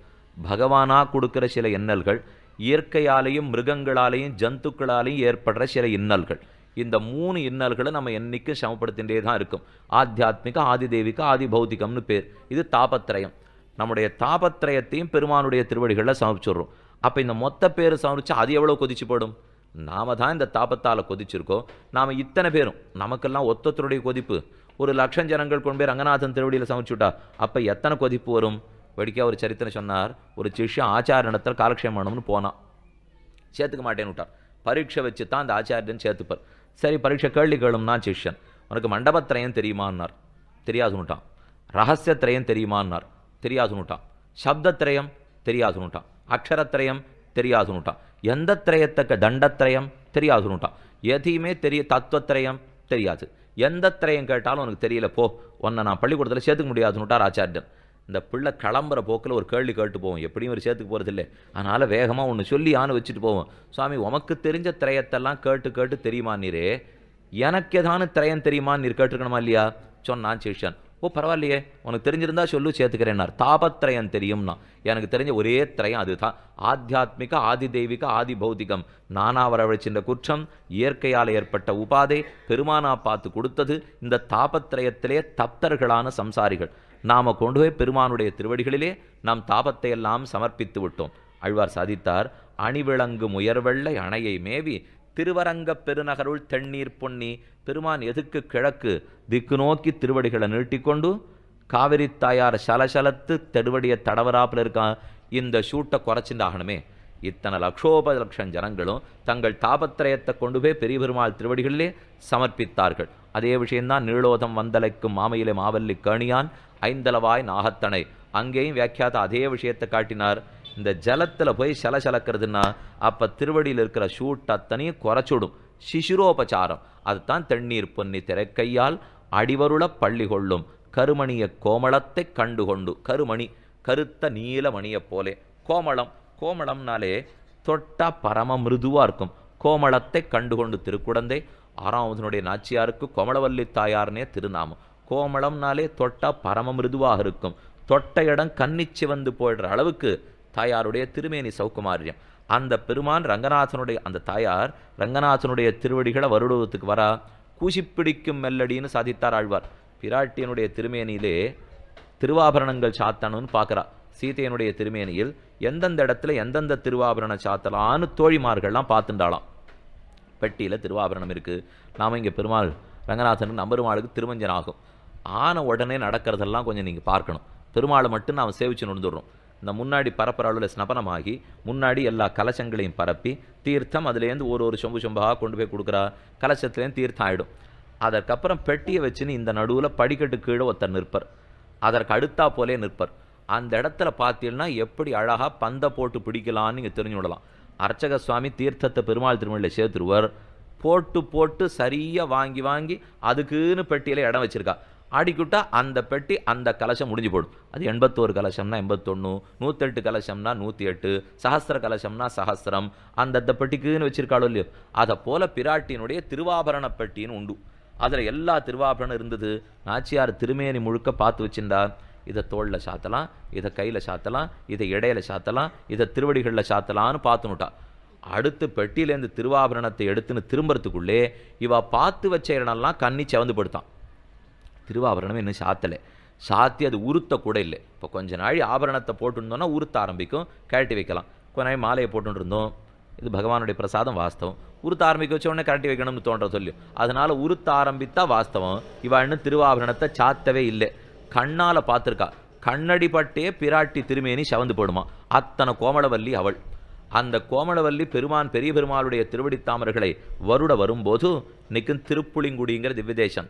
பகவானாக கொடுக்குற சில இன்னல்கள் இயற்கையாலேயும் மிருகங்களாலேயும் ஜந்துக்களாலேயும் ஏற்படுற சில இன்னல்கள் இந்த மூணு இன்னல்களை நம்ம என்றைக்கும் சமப்படுத்திகிட்டே தான் இருக்கும் ஆத்தியாத்மிக ஆதி தெய்விக ஆதி பௌத்திகம்னு பேர் இது தாபத்திரயம் நம்முடைய தாபத்திரயத்தையும் பெருமானுடைய திருவடிகளில் சமப்பிச்சுடுறோம் அப்போ இந்த மொத்த பேர் சமரித்து அது எவ்வளோ கொதிச்சு போடும் நாம தான் இந்த தாபத்தால் கொதிச்சிருக்கோம் நாம் இத்தனை பேரும் நமக்கெல்லாம் ஒத்தத்தருடைய கொதிப்பு ஒரு லட்சம் ஜனங்கள் கொண்டு போய் ரங்கநாதன் திருவடியில் விட்டா அப்போ எத்தனை கொதிப்பு வரும் வேடிக்கையாக ஒரு சரித்திரை சொன்னார் ஒரு சிஷ்யம் ஆச்சாரணத்தில் காலக்ஷேமம்னு போனான் சேர்த்துக்க மாட்டேன்னு விட்டார் பரீட்சை வச்சு தான் அந்த ஆச்சாரியன் சேர்த்துப்பார் சரி பரீட்சை கேள்வி கேளும்னா சிஷ்யன் உனக்கு மண்டபத்திரயம் தெரியுமான்னார் தெரியாதுன்னுட்டான் ரகசியத்திரையும் தெரியுமான்னார் தெரியாதுன்னுட்டான் சப்தத்திரயம் தெரியாதுன்னுட்டான் அக்ஷரத்திரயம் தெரியாதுன்னுட்டான் எந்த திரயத்தக்க தண்டத்திரயம் தெரியாதுன்னுட்டான் எதையுமே தெரிய தத்துவத்திரயம் தெரியாது எந்த திரையும் கேட்டாலும் உனக்கு தெரியல போ உன்னை நான் பள்ளிக்கூடத்தில் சேர்த்துக்க முடியாதுன்னுட்டார் ஆச்சாரியன் இந்த பிள்ளை கிளம்புற போக்கில் ஒரு கேள்வி கேட்டு போவோம் எப்படியும் ஒரு சேர்த்துக்கு போகிறது இல்லை அதனால் வேகமாக ஒன்று சொல்லி ஆணு வச்சுட்டு போவோம் சுவாமி உமக்கு தெரிஞ்ச திரையத்தெல்லாம் கேட்டு கேட்டு தெரியுமா நீரே எனக்கு ஏதானு திரையம் தெரியுமா நீர் கேட்டுருக்கணுமா இல்லையா சொன்னான் சேஷன் ஓ பரவாயில்லையே உனக்கு தெரிஞ்சிருந்தா சொல்லு சேர்த்துக்கிறேன்னார் தாபத்திரயம் தெரியும்னா எனக்கு தெரிஞ்ச ஒரே திரயம் அதுதான் ஆத்தியாத்மிக ஆதி தெய்வீக ஆதி நானா வரவழைச்சின்ற குற்றம் இயற்கையால் ஏற்பட்ட உபாதை பெருமானா பார்த்து கொடுத்தது இந்த தாபத்திரயத்திலே தப்தர்களான சம்சாரிகள் நாம் கொண்டு போய் பெருமானுடைய திருவடிகளிலே நாம் தாபத்தை எல்லாம் சமர்ப்பித்து விட்டோம் அழ்வார் சாதித்தார் அணிவிளங்கு முயர்வெள்ளை அணையை மேவி திருவரங்கப் பெருநகருள் தென்னீர் பொன்னி பெருமான் எதுக்கு கிழக்கு திக்கு நோக்கி திருவடிகளை நீட்டிக்கொண்டு காவிரி தாயார் சலசலத்து தெடுவடிய தடவராப்பில் இருக்கான் இந்த ஷூட்டை குறைச்சிண்டாகணுமே இத்தனை லட்சோப லட்சம் ஜனங்களும் தங்கள் தாபத்திரயத்தை கொண்டு போய் பெரிய பெருமாள் திருவடிகளிலே சமர்ப்பித்தார்கள் அதே விஷயந்தான் நீளோதம் வந்தலைக்கும் மாமையிலே மாவல்லி கணியான் ஐந்தளவாய் நாகத்தனை அங்கேயும் வியாக்கியாத அதே விஷயத்தை காட்டினார் இந்த ஜலத்தில் போய் சலசலக்கிறதுனா அப்போ திருவடியில் இருக்கிற ஷூட் அத்தனையும் குறைச்சுடும் சிசுரோபச்சாரம் அதுதான் தண்ணீர் பொன்னி திரைக்கையால் அடிவருள பள்ளி கொள்ளும் கருமணிய கோமளத்தை கண்டுகொண்டு கருமணி கருத்த நீல மணியை போலே கோமளம் கோமளம்னாலே தொட்டா பரம மிருதுவாக இருக்கும் கோமளத்தை கண்டுகொண்டு திருக்குடந்தை ஆறாவதுனுடைய நாச்சியாருக்கு கோமளவல்லி தாயார்னே திருநாமம் கோமளம்னாலே தொட்டா பரம மிருதுவாக இருக்கும் தொட்ட இடம் கன்னிச்சு வந்து போயிடுற அளவுக்கு தாயாருடைய திருமேனி சௌக்குமாரியம் அந்த பெருமான் ரங்கநாதனுடைய அந்த தாயார் ரங்கநாதனுடைய திருவடிகளை வருடுவதற்கு வரா கூசிப்பிடிக்கும் மெல்லடின்னு சாதித்தார் ஆழ்வார் பிராட்டியனுடைய திருமேனியிலே திருவாபரணங்கள் சாத்தணும்னு பார்க்குறா சீதையனுடைய திருமேனியில் எந்தெந்த இடத்துல எந்தெந்த திருவாபரணம் சாத்தலான்னு தோழிமார்கள்லாம் பார்த்துண்டாலாம் பெட்டியில் திருவாபரணம் இருக்குது நாம் இங்கே பெருமாள் ரங்கநாதனுக்கு நம்பெருமாளுக்கு திருமஞ்சன் ஆகும் ஆன உடனே நடக்கிறதெல்லாம் கொஞ்சம் நீங்கள் பார்க்கணும் பெருமாளை மட்டும் நாம் சேவிச்சு நுழைந்துடுறோம் இந்த முன்னாடி பரப்புற அளவில் ஸ்னபனமாகி முன்னாடி எல்லா கலசங்களையும் பரப்பி தீர்த்தம் அதுலேருந்து ஒரு ஒரு சொம்பு சொம்பாக கொண்டு போய் கொடுக்குறா கலசத்துலேருந்து தீர்த்தம் ஆகிடும் அதற்கப்புறம் பெட்டியை வச்சுன்னு இந்த நடுவில் படிக்கட்டு கீழே ஒருத்தர் நிற்பர் அதற்கு அடுத்தா போலே நிற்பர் அந்த இடத்துல பார்த்தீங்கன்னா எப்படி அழகாக பந்தை போட்டு பிடிக்கலான்னு நீங்கள் தெரிஞ்சு விடலாம் அர்ச்சக சுவாமி தீர்த்தத்தை பெருமாள் திருமணியில் சேர்த்துருவர் போட்டு போட்டு சரியாக வாங்கி வாங்கி அதுக்குன்னு பெட்டியில் இடம் வச்சுருக்கா ஆடிக்கிட்டால் அந்த பெட்டி அந்த கலசம் முடிஞ்சு போடும் அது எண்பத்தோரு கலசம்னா எண்பத்தொன்று நூற்றெட்டு கலசம்னா நூற்றி எட்டு சஹசிர கலசம்னா சஹசிரம் அந்த பெட்டிக்குன்னு வச்சுருக்காளோ இல்லையோ அதை போல் பிராட்டியினுடைய திருவாபரண பெட்டின்னு உண்டு அதில் எல்லா திருவாபரணம் இருந்தது நாச்சியார் திருமேனி முழுக்க பார்த்து வச்சிருந்தா இதை தோளில் சாத்தலாம் இதை கையில் சாத்தலாம் இதை இடையில சாத்தலாம் இதை திருவடிகளில் சாத்தலான்னு பார்த்துனுட்டா அடுத்து பெட்டியிலேருந்து திருவாபரணத்தை எடுத்துன்னு திரும்புறதுக்குள்ளே இவ பார்த்து வச்ச இடம்லாம் கண்ணி செவந்து படுத்தான் திருவாபரணம் இன்னும் சாத்தலை சாத்தி அது உருத்த கூட இல்லை இப்போ கொஞ்ச நாள் ஆபரணத்தை போட்டுருந்தோன்னா உருத்த ஆரம்பிக்கும் கழட்டி வைக்கலாம் கொஞ்ச நாள் மாலையை போட்டுருந்தோம் இருந்தோம் இது பகவானுடைய பிரசாதம் வாஸ்தவம் உருத்த ஆரம்பிக்க வச்ச உடனே கரட்டி வைக்கணும்னு தோன்ற சொல்லி அதனால் உருத்த ஆரம்பித்தா வாஸ்தவம் இவா இன்னும் திருவாபரணத்தை சாத்தவே இல்லை கண்ணால் பார்த்துருக்கா கண்ணடி பட்டே பிராட்டி திருமேனி சவந்து போடுமா அத்தனை கோமளவல்லி அவள் அந்த கோமளவல்லி பெருமான் பெரிய பெருமாளுடைய திருவடித்தாமர்களை வருட வரும்போது நிற்கும் திருப்புளிங்குடிங்கிற திவ்யதேசம்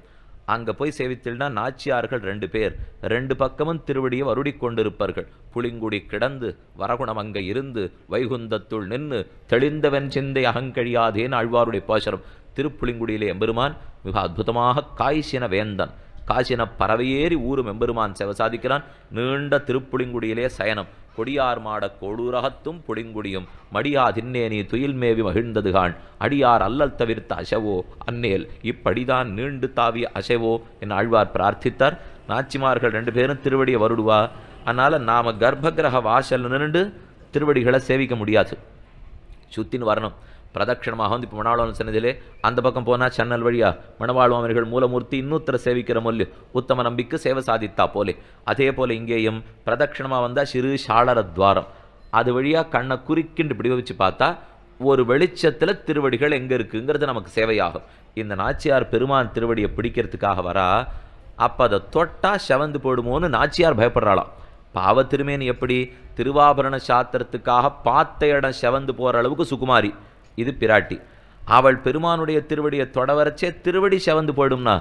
அங்கே போய் சேவித்தில்னா நாச்சியார்கள் ரெண்டு பேர் ரெண்டு பக்கமும் திருவடியை வருடி கொண்டிருப்பார்கள் புளிங்குடி கிடந்து வரகுணம் அங்கே இருந்து வைகுந்தத்துள் நின்று தெளிந்தவன் சிந்தை அகங்கழியாதேன் அழ்வாருடைய பாசரம் திருப்புளிங்குடியிலே எம்பெருமான் மிக அற்புதமாக காய்ச்சின வேந்தன் காசின பறவையேறி ஊரு மெம்பெருமான் செவ சாதிக்கிறான் நீண்ட திருப்புளிங்குடியிலே சயனம் கொடியார் மாட கொடூரகத்தும் புளிங்குடியும் மடியா தின்னேனி துயில் மேவி மகிழ்ந்ததுகான் அடியார் அல்லல் தவிர்த்த அசவோ அன்னேல் இப்படிதான் நீண்டு தாவிய அசைவோ என் ஆழ்வார் பிரார்த்தித்தார் நாச்சிமார்கள் ரெண்டு பேரும் திருவடியை வருடுவா அதனால் நாம் கர்ப்பகிரக வாசல் நின்று திருவடிகளை சேவிக்க முடியாது சுத்தின்னு வரணும் பிரதட்சிணமாக வந்து இப்போ மணவாளவன் சன்னதியிலே அந்த பக்கம் போனால் சன்னல் வழியாக மணவாழ்வாமர்கள் மூலமூர்த்தி இன்னொருத்தர சேவிக்கிற மொல்லு உத்தம நம்பிக்கை சேவை சாதித்தா போலே அதே போல் இங்கேயும் பிரதட்சிணமாக வந்தால் சிறு சாளர துவாரம் அது வழியாக கண்ணை குறுக்கிண்டு இப்படி வச்சு பார்த்தா ஒரு வெளிச்சத்தில் திருவடிகள் எங்கே இருக்குங்கிறது நமக்கு சேவையாகும் இந்த நாச்சியார் பெருமான் திருவடியை பிடிக்கிறதுக்காக வரா அப்போ அதை தொட்டா செவந்து போடுமோன்னு நாச்சியார் பயப்படுறாளாம் பாவ திருமேனி எப்படி திருவாபரண சாத்திரத்துக்காக பார்த்த இடம் செவந்து போகிற அளவுக்கு சுகுமாரி இது பிராட்டி அவள் பெருமானுடைய திருவடியை தொடவரச்சே திருவடி செவந்து போயிடும்னா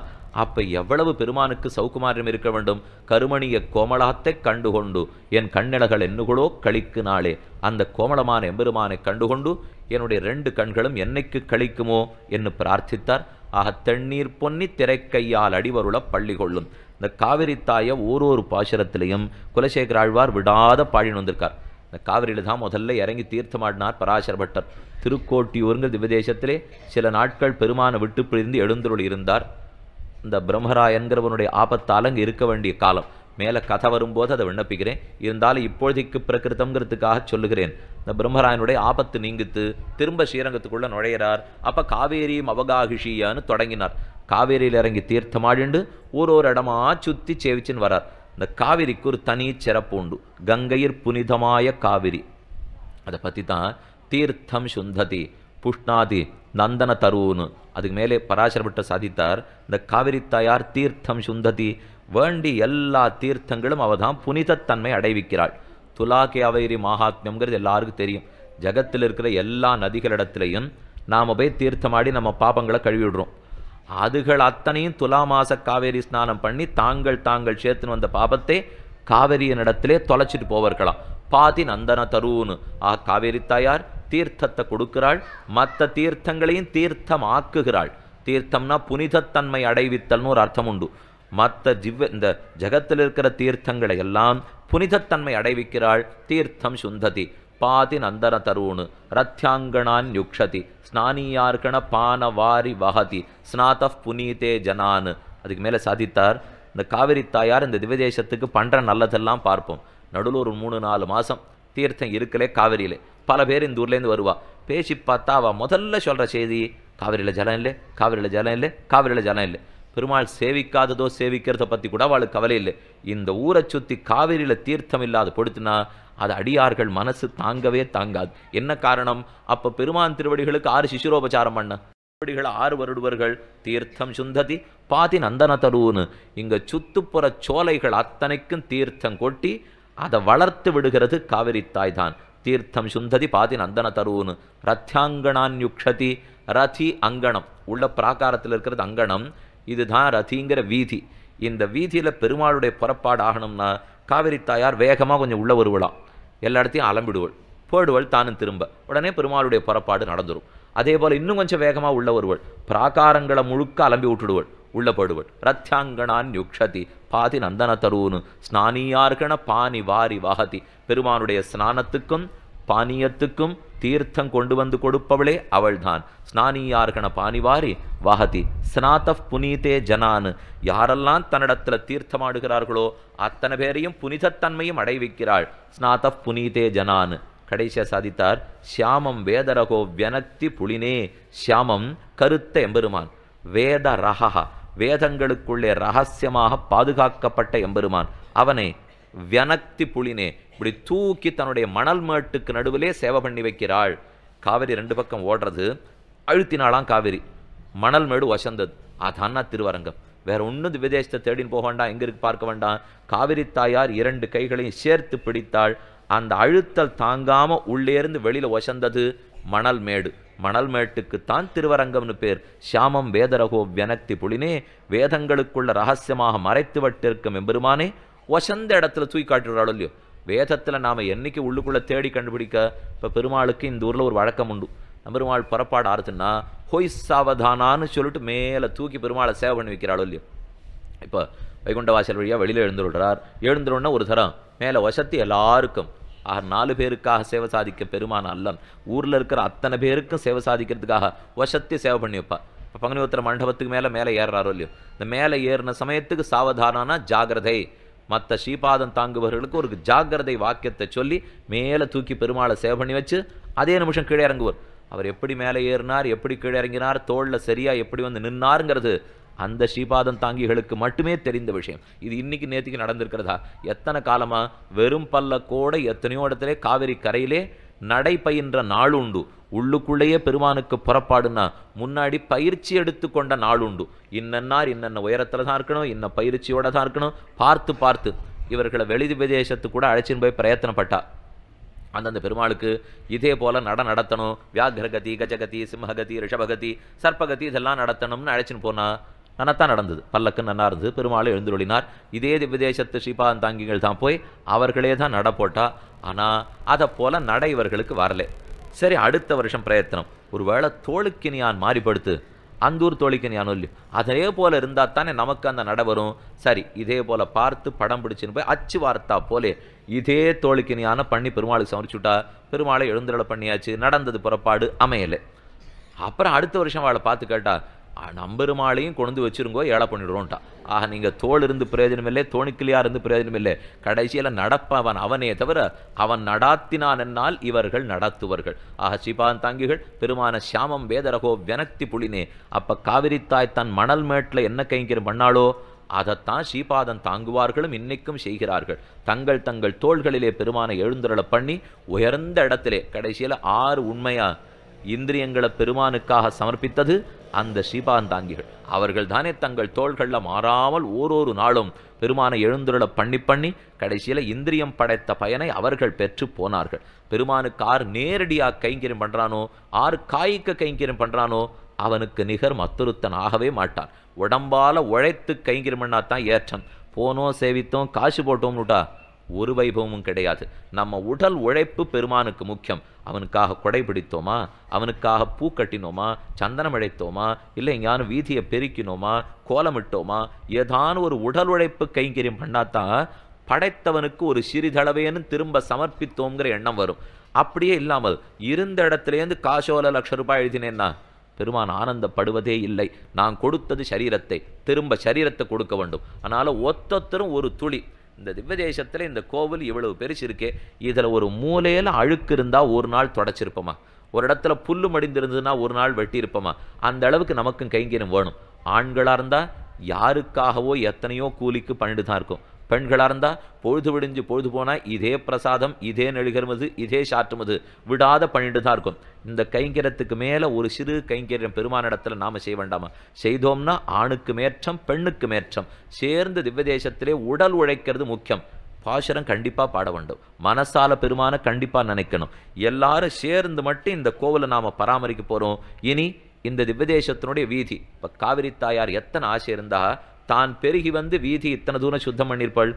அப்போ எவ்வளவு பெருமானுக்கு சௌகுமாரியம் இருக்க வேண்டும் கருமணிய கோமலாத்தை கண்டுகொண்டு என் கண்ணிலகள் என்னுகளோ கழிக்கு நாளே அந்த கோமளமான எம்பெருமானை கண்டுகொண்டு என்னுடைய ரெண்டு கண்களும் என்னைக்கு கழிக்குமோ என்று பிரார்த்தித்தார் ஆக தண்ணீர் பொன்னி திரைக்கையால் அடிவருள பள்ளி கொள்ளும் இந்த காவிரி தாயை ஓரொரு பாசுரத்திலையும் குலசேகராழ்வார் விடாத பாடினு வந்திருக்கார் இந்த காவிரியில் தான் முதல்ல இறங்கி தீர்த்தமாடினார் பராசர பட்டர் திருக்கோட்டியூருங்கிற திவதேசத்திலே சில நாட்கள் பெருமான விட்டு பிரிந்து எழுந்தருள் இருந்தார் இந்த பிரம்மரா என்கிறவனுடைய ஆபத்தால் அங்கே இருக்க வேண்டிய காலம் மேலே கதை வரும்போது அதை விண்ணப்பிக்கிறேன் இருந்தாலும் இப்பொழுதைக்கு பிரகிருத்தங்கிறதுக்காக சொல்லுகிறேன் இந்த பிரம்மராயனுடைய ஆபத்து நீங்கித்து திரும்ப ஸ்ரீரங்கத்துக்குள்ளே நுழையிறார் அப்போ காவேரியும் அவகாகிஷியான்னு தொடங்கினார் காவேரியில் இறங்கி தீர்த்தமாடிண்டு ஒரு ஒரு இடமா சுற்றி சேவிச்சின்னு வரார் இந்த காவிரிக்கு ஒரு தனி சிறப்பு உண்டு கங்கையிற் புனிதமாய காவிரி அதை பற்றி தான் தீர்த்தம் சுந்ததி புஷ்ணாதி நந்தன தருவுன்னு அதுக்கு மேலே பராசரப்பட்ட சாதித்தார் இந்த காவிரி தாயார் தீர்த்தம் சுந்ததி வேண்டி எல்லா தீர்த்தங்களும் அவள் தான் புனிதத்தன்மை அடைவிக்கிறாள் துலாக்கி அவைரி மகாத்மியம்ங்கிறது எல்லாருக்கும் தெரியும் ஜகத்தில் இருக்கிற எல்லா நதிகளிடத்துலையும் நாம் போய் தீர்த்தமாடி நம்ம பாப்பங்களை கழுவி விடுறோம் அதுகள் அத்தனையும் துலாமாச காவேரி ஸ்நானம் பண்ணி தாங்கள் தாங்கள் சேர்த்துன்னு வந்த பாபத்தை இடத்திலே தொலைச்சிட்டு போவார்களாம் பாதி நந்தன தருன்னு ஆ காவேரி தாயார் தீர்த்தத்தை கொடுக்கிறாள் மற்ற தீர்த்தங்களையும் தீர்த்தம் ஆக்குகிறாள் தீர்த்தம்னா புனிதத்தன்மை அடைவித்தல்னு ஒரு அர்த்தம் உண்டு மற்ற ஜிவ் இந்த ஜகத்தில் இருக்கிற தீர்த்தங்களை எல்லாம் புனிதத்தன்மை அடைவிக்கிறாள் தீர்த்தம் சுந்ததி பாதி தருணு ரத்தியாங்கணான் யுக்ஷதி ஸ்நானியார்கண வஹதி ஸ்நாத புனீதே ஜனான் அதுக்கு மேலே சாதித்தார் இந்த காவிரி தாயார் இந்த திவதேசத்துக்கு பண்ணுற நல்லதெல்லாம் பார்ப்போம் நடுவில் ஒரு மூணு நாலு மாதம் தீர்த்தம் இருக்கலே காவிரியிலே பல பேர் இந்த ஊர்லேருந்து வருவா பேசி பார்த்தா அவள் முதல்ல சொல்கிற செய்தி காவிரியில் ஜலம் இல்லை காவிரியில் ஜலம் இல்லை காவிரியில் ஜலம் இல்லை பெருமாள் சேவிக்காததோ சேவிக்கிறத பற்றி கூட அவளுக்கு கவலை இல்லை இந்த ஊரை சுற்றி காவிரியில் தீர்த்தம் இல்லாத பொடுத்துனா அது அடியார்கள் மனசு தாங்கவே தாங்காது என்ன காரணம் அப்போ பெருமான் திருவடிகளுக்கு ஆறு சிசுரோபச்சாரம் பண்ண திருவடிகளை ஆறு வருடுவர்கள் தீர்த்தம் சுந்ததி பாதி நந்தன தருவுன்னு இங்கே சுத்துப்புற சோலைகள் அத்தனைக்கும் தீர்த்தம் கொட்டி அதை வளர்த்து விடுகிறது காவிரி தாய் தான் தீர்த்தம் சுந்ததி பாதி நந்தன தருவுன்னு ரத்தியாங்கணான்யுக்ஷதி ரதி அங்கணம் உள்ள பிராகாரத்தில் இருக்கிறது அங்கணம் இதுதான் ரதிங்கிற வீதி இந்த வீதியில் பெருமாளுடைய புறப்பாடு ஆகணும்னா காவிரி தாயார் வேகமாக கொஞ்சம் உள்ளே வருவலாம் எல்லா இடத்தையும் அலம்பிடுவள் போயிடுவள் தானும் திரும்ப உடனே பெருமாளுடைய புறப்பாடு நடந்துடும் அதே போல் இன்னும் கொஞ்சம் வேகமாக உள்ள வருவள் பிராகாரங்களை முழுக்க அலம்பி விட்டுடுவள் உள்ள போடுவள் ரத்தியாங்கனான் யுக்ஷதி பாதி நந்தன தருவுனு ஸ்நானியார்கன பாணி வாரி வாகதி பெருமானுடைய ஸ்நானத்துக்கும் பானியத்துக்கும் தீர்த்தம் கொண்டு வந்து கொடுப்பவளே அவள்தான் ஸ்நானியார்கண பாணிவாரி வாகதி ஸ்நாத புனிதே ஜனான் யாரெல்லாம் தன்னிடத்தில் தீர்த்தமாடுகிறார்களோ அத்தனை பேரையும் புனிதத்தன்மையும் அடைவிக்கிறாள் ஸ்நாத புனிதே ஜனான் கடைசியாக சாதித்தார் ஷியாமம் வேதரகோ வியனக்தி புலினே ஷியாமம் கருத்த எம்பெருமான் வேத ரகா வேதங்களுக்குள்ளே ரகசியமாக பாதுகாக்கப்பட்ட எம்பெருமான் அவனை வியனக்தி புளினே இப்படி தூக்கி தன்னுடைய மணல் மேட்டுக்கு நடுவிலே சேவை பண்ணி வைக்கிறாள் காவிரி ரெண்டு பக்கம் ஓடுறது அழுத்தினாலாம் காவிரி மணல் மேடு வசந்தது அதான்னா திருவரங்கம் வேற ஒன்றும் விதேசத்தை தேடின்னு போக வேண்டாம் எங்க இருக்கு பார்க்க வேண்டாம் காவிரி தாயார் இரண்டு கைகளையும் சேர்த்து பிடித்தாள் அந்த அழுத்தல் தாங்காம உள்ளேருந்து வெளியில வசந்தது மணல் மேடு மணல் தான் திருவரங்கம்னு பேர் சியாமம் வேதரகோ வியனக்தி புலினே வேதங்களுக்குள்ள ரகசியமாக மறைத்து விட்டிருக்கும் எம்பெருமானே வசந்த இடத்துல தூக்கி காட்டுறாளோ இல்லையோ வேதத்தில் நாம் என்றைக்கு உள்ளுக்குள்ளே தேடி கண்டுபிடிக்க இப்போ பெருமாளுக்கு இந்த ஊரில் ஒரு வழக்கம் உண்டு பெருமாள் புறப்பாடு ஆறுத்துன்னா ஹொய் சாவதானான்னு சொல்லிட்டு மேலே தூக்கி பெருமாளை சேவை பண்ணி வைக்கிறாளோ இல்லையோ இப்போ வைகுண்ட வாசல் வழியாக வெளியில் எழுந்துள்ளார் எழுந்துருன்னா ஒரு தரம் மேலே வசத்து எல்லாருக்கும் ஆக நாலு பேருக்காக சேவை சாதிக்க பெருமான அல்லன் ஊரில் இருக்கிற அத்தனை பேருக்கும் சேவை சாதிக்கிறதுக்காக வசத்தை சேவை பண்ணி வைப்பா இப்போ பங்குனி மண்டபத்துக்கு மேலே மேலே ஏறுறாரோ இல்லையோ இந்த மேலே ஏறின சமயத்துக்கு சாவதானா ஜாகிரதை மற்ற ஸ்ரீபாதம் தாங்குபவர்களுக்கு ஒரு ஜாகிரதை வாக்கியத்தை சொல்லி மேலே தூக்கி பெருமாளை சேவ் பண்ணி வச்சு அதே நிமிஷம் கீழே இறங்குவார் அவர் எப்படி மேலே ஏறினார் எப்படி கீழே இறங்கினார் தோளில் சரியாக எப்படி வந்து நின்னாருங்கிறது அந்த ஸ்ரீபாதம் தாங்கிகளுக்கு மட்டுமே தெரிந்த விஷயம் இது இன்னைக்கு நேற்றுக்கு நடந்திருக்கிறதா எத்தனை காலமாக வெறும் பல்லக்கோட எத்தனையோ இடத்துல காவிரி கரையிலே நடைபயின்ற நாளுண்டு உள்ளுக்குள்ளேயே பெருமானுக்கு புறப்பாடுன்னா முன்னாடி பயிற்சி எடுத்துக்கொண்ட நாள் உண்டு இன்னன்னார் இன்னென்ன உயரத்தில் தான் இருக்கணும் இன்ன பயிற்சியோட தான் இருக்கணும் பார்த்து பார்த்து இவர்களை வெளி விதேசத்து கூட அழைச்சின்னு போய் பிரயத்தனப்பட்டா அந்தந்த பெருமாளுக்கு இதே போல் நட நடத்தணும் வியாகிரகதி கஜகதி சிம்மகதி ரிஷபகதி சர்ப்பகதி இதெல்லாம் நடத்தணும்னு அழைச்சின்னு போனால் நன்னத்தான் நடந்தது பல்லக்கு நன்னா இருந்தது பெருமாள் எழுந்துருளினார் இதே திவ்யதேசத்து தாங்கிகள் தான் போய் அவர்களே தான் நட போட்டா ஆனால் அதை போல் நட இவர்களுக்கு வரலை சரி அடுத்த வருஷம் பிரயத்தனம் ஒரு தோளுக்கு தோளுக்கினியான் மாறிப்படுத்து அந்தூர் நீ இல்லையோ அதே போல் இருந்தால் தானே நமக்கு அந்த நட வரும் சரி இதே போல் பார்த்து படம் பிடிச்சின்னு போய் அச்சு வார்த்தா போலே இதே தோழிக்கணியான பண்ணி பெருமாளுக்கு சமரிச்சுட்டா பெருமாளை எழுந்துரலை பண்ணியாச்சு நடந்தது புறப்பாடு அமையலை அப்புறம் அடுத்த வருஷம் அவளை பார்த்து கேட்டால் நம்பெருமாளையும் கொண்டு வச்சுருங்கோ ஏழை பண்ணிடுவோன்ட்டா ஆக நீங்கள் தோல் இருந்து பிரயோஜனம் இல்லை தோணிக்கிளியார் இருந்து பிரயோஜனம் இல்லை கடைசியில் நடப்பவன் அவனே தவிர அவன் நடாத்தினான் என்னால் இவர்கள் நடத்துவர்கள் ஆக தாங்கிகள் பெருமான சியாமம் வேதரகோ வெனக்தி புலினே அப்போ காவிரித்தாய் தன் மணல் மேட்டில் என்ன கைங்கிற பண்ணாளோ அதைத்தான் ஸ்ரீபாதன் தாங்குவார்களும் இன்னைக்கும் செய்கிறார்கள் தங்கள் தங்கள் தோள்களிலே பெருமான எழுந்தருளை பண்ணி உயர்ந்த இடத்திலே கடைசியில் ஆறு உண்மையாக இந்திரியங்களை பெருமானுக்காக சமர்ப்பித்தது அந்த ஸ்ரீபாந்தாங்கிகள் அவர்கள் தானே தங்கள் தோள்களில் மாறாமல் ஓரொரு நாளும் பெருமானை எழுந்துருள பண்ணி பண்ணி கடைசியில் இந்திரியம் படைத்த பயனை அவர்கள் பெற்று போனார்கள் பெருமானுக்கு ஆர் நேரடியாக கைங்கரியம் பண்ணுறானோ ஆர் காய்க்க கைங்கரியம் பண்ணுறானோ அவனுக்கு நிகர் மத்துருத்தன் ஆகவே மாட்டான் உடம்பால் உழைத்து கைங்கரியம் பண்ணா தான் ஏற்றம் போனோம் சேவித்தோம் காசு போட்டோம்னுட்டா ஒரு வைபவமும் கிடையாது நம்ம உடல் உழைப்பு பெருமானுக்கு முக்கியம் அவனுக்காக கொடை பிடித்தோமா அவனுக்காக பூ கட்டினோமா சந்தனம் அழைத்தோமா இல்லை எங்கேயான வீதியை பெருக்கினோமா கோலமிட்டோமா ஏதான ஒரு உடல் உழைப்பு கைங்கரியம் பண்ணாதான் படைத்தவனுக்கு ஒரு சிறிதளவேன்னு திரும்ப சமர்ப்பித்தோங்கிற எண்ணம் வரும் அப்படியே இல்லாமல் இருந்த இடத்துலேருந்து காசோல லட்ச ரூபாய் எழுதினேன்னா பெருமான் ஆனந்தப்படுவதே இல்லை நான் கொடுத்தது சரீரத்தை திரும்ப சரீரத்தை கொடுக்க வேண்டும் அதனால் ஒத்தொத்தரும் ஒரு துளி இந்த திவ்ய தேசத்தில் இந்த கோவில் இவ்வளவு பெருசு இருக்கே இதில் ஒரு மூலையில் அழுக்கு இருந்தால் ஒரு நாள் தொடச்சிருப்போமா ஒரு இடத்துல புல்லு மடிந்திருந்ததுன்னா ஒரு நாள் வெட்டியிருப்போமா அந்த அளவுக்கு நமக்கும் கைங்கீரம் வேணும் ஆண்களாக இருந்தால் யாருக்காகவோ எத்தனையோ கூலிக்கு பண்ணிட்டு தான் இருக்கும் பெண்களாக இருந்தால் பொழுது விடிஞ்சு பொழுது போனால் இதே பிரசாதம் இதே நெழுகிறமது இதே சாற்றுமது விடாத பண்ணிட்டு தான் இருக்கும் இந்த கைங்கரத்துக்கு மேலே ஒரு சிறு கைங்கரியம் இடத்துல நாம் செய்ய வேண்டாமா செய்தோம்னா ஆணுக்கு மேற்றம் பெண்ணுக்கு மேற்றம் சேர்ந்து திவ்வதேசத்திலே உடல் உழைக்கிறது முக்கியம் பாசுரம் கண்டிப்பாக பாட வேண்டும் மனசால பெருமான கண்டிப்பாக நினைக்கணும் எல்லாரும் சேர்ந்து மட்டும் இந்த கோவிலை நாம் பராமரிக்க போகிறோம் இனி இந்த திவ்யதேசத்தினுடைய வீதி இப்போ காவிரி தாயார் எத்தனை ஆசை இருந்தால் தான் பெருகி வந்து வீதி இத்தனை தூரம் சுத்தம் பண்ணியிருப்பாள்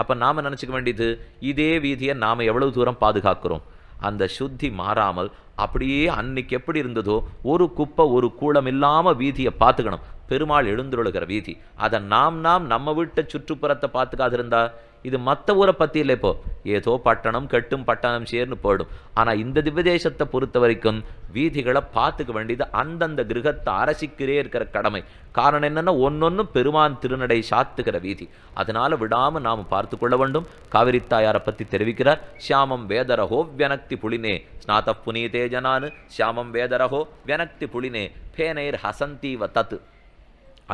அப்போ நாம் நினச்சிக்க வேண்டியது இதே வீதியை நாம் எவ்வளவு தூரம் பாதுகாக்கிறோம் அந்த சுத்தி மாறாமல் அப்படியே அன்னைக்கு எப்படி இருந்ததோ ஒரு குப்பை ஒரு கூளம் இல்லாமல் வீதியை பார்த்துக்கணும் பெருமாள் எழுந்துருளுகிற வீதி அதை நாம் நாம் நம்ம வீட்டை சுற்றுப்புறத்தை பார்த்துக்காதிருந்தா இது மற்ற ஊரை பற்றி இல்லை இப்போ ஏதோ பட்டணம் கெட்டும் பட்டணம் சேர்ந்து போயிடும் ஆனால் இந்த திவ்யதேசத்தை பொறுத்த வரைக்கும் வீதிகளை பார்த்துக்க வேண்டியது அந்தந்த கிரகத்தை அரசிக்கிறே இருக்கிற கடமை காரணம் என்னென்னா ஒன்னொன்று பெருமான் திருநடை சாத்துக்கிற வீதி அதனால் விடாமல் நாம் பார்த்து கொள்ள வேண்டும் காவிரி தாயாரை பற்றி தெரிவிக்கிறார் ஷியாமம் வேதரஹோ வியனக்தி புலினே ஸ்நாத புனீதே ஜனானு ஷியாமம் வேதரஹோ வியனக்தி புலினே பேனைர் ஹசந்தீவ தத்து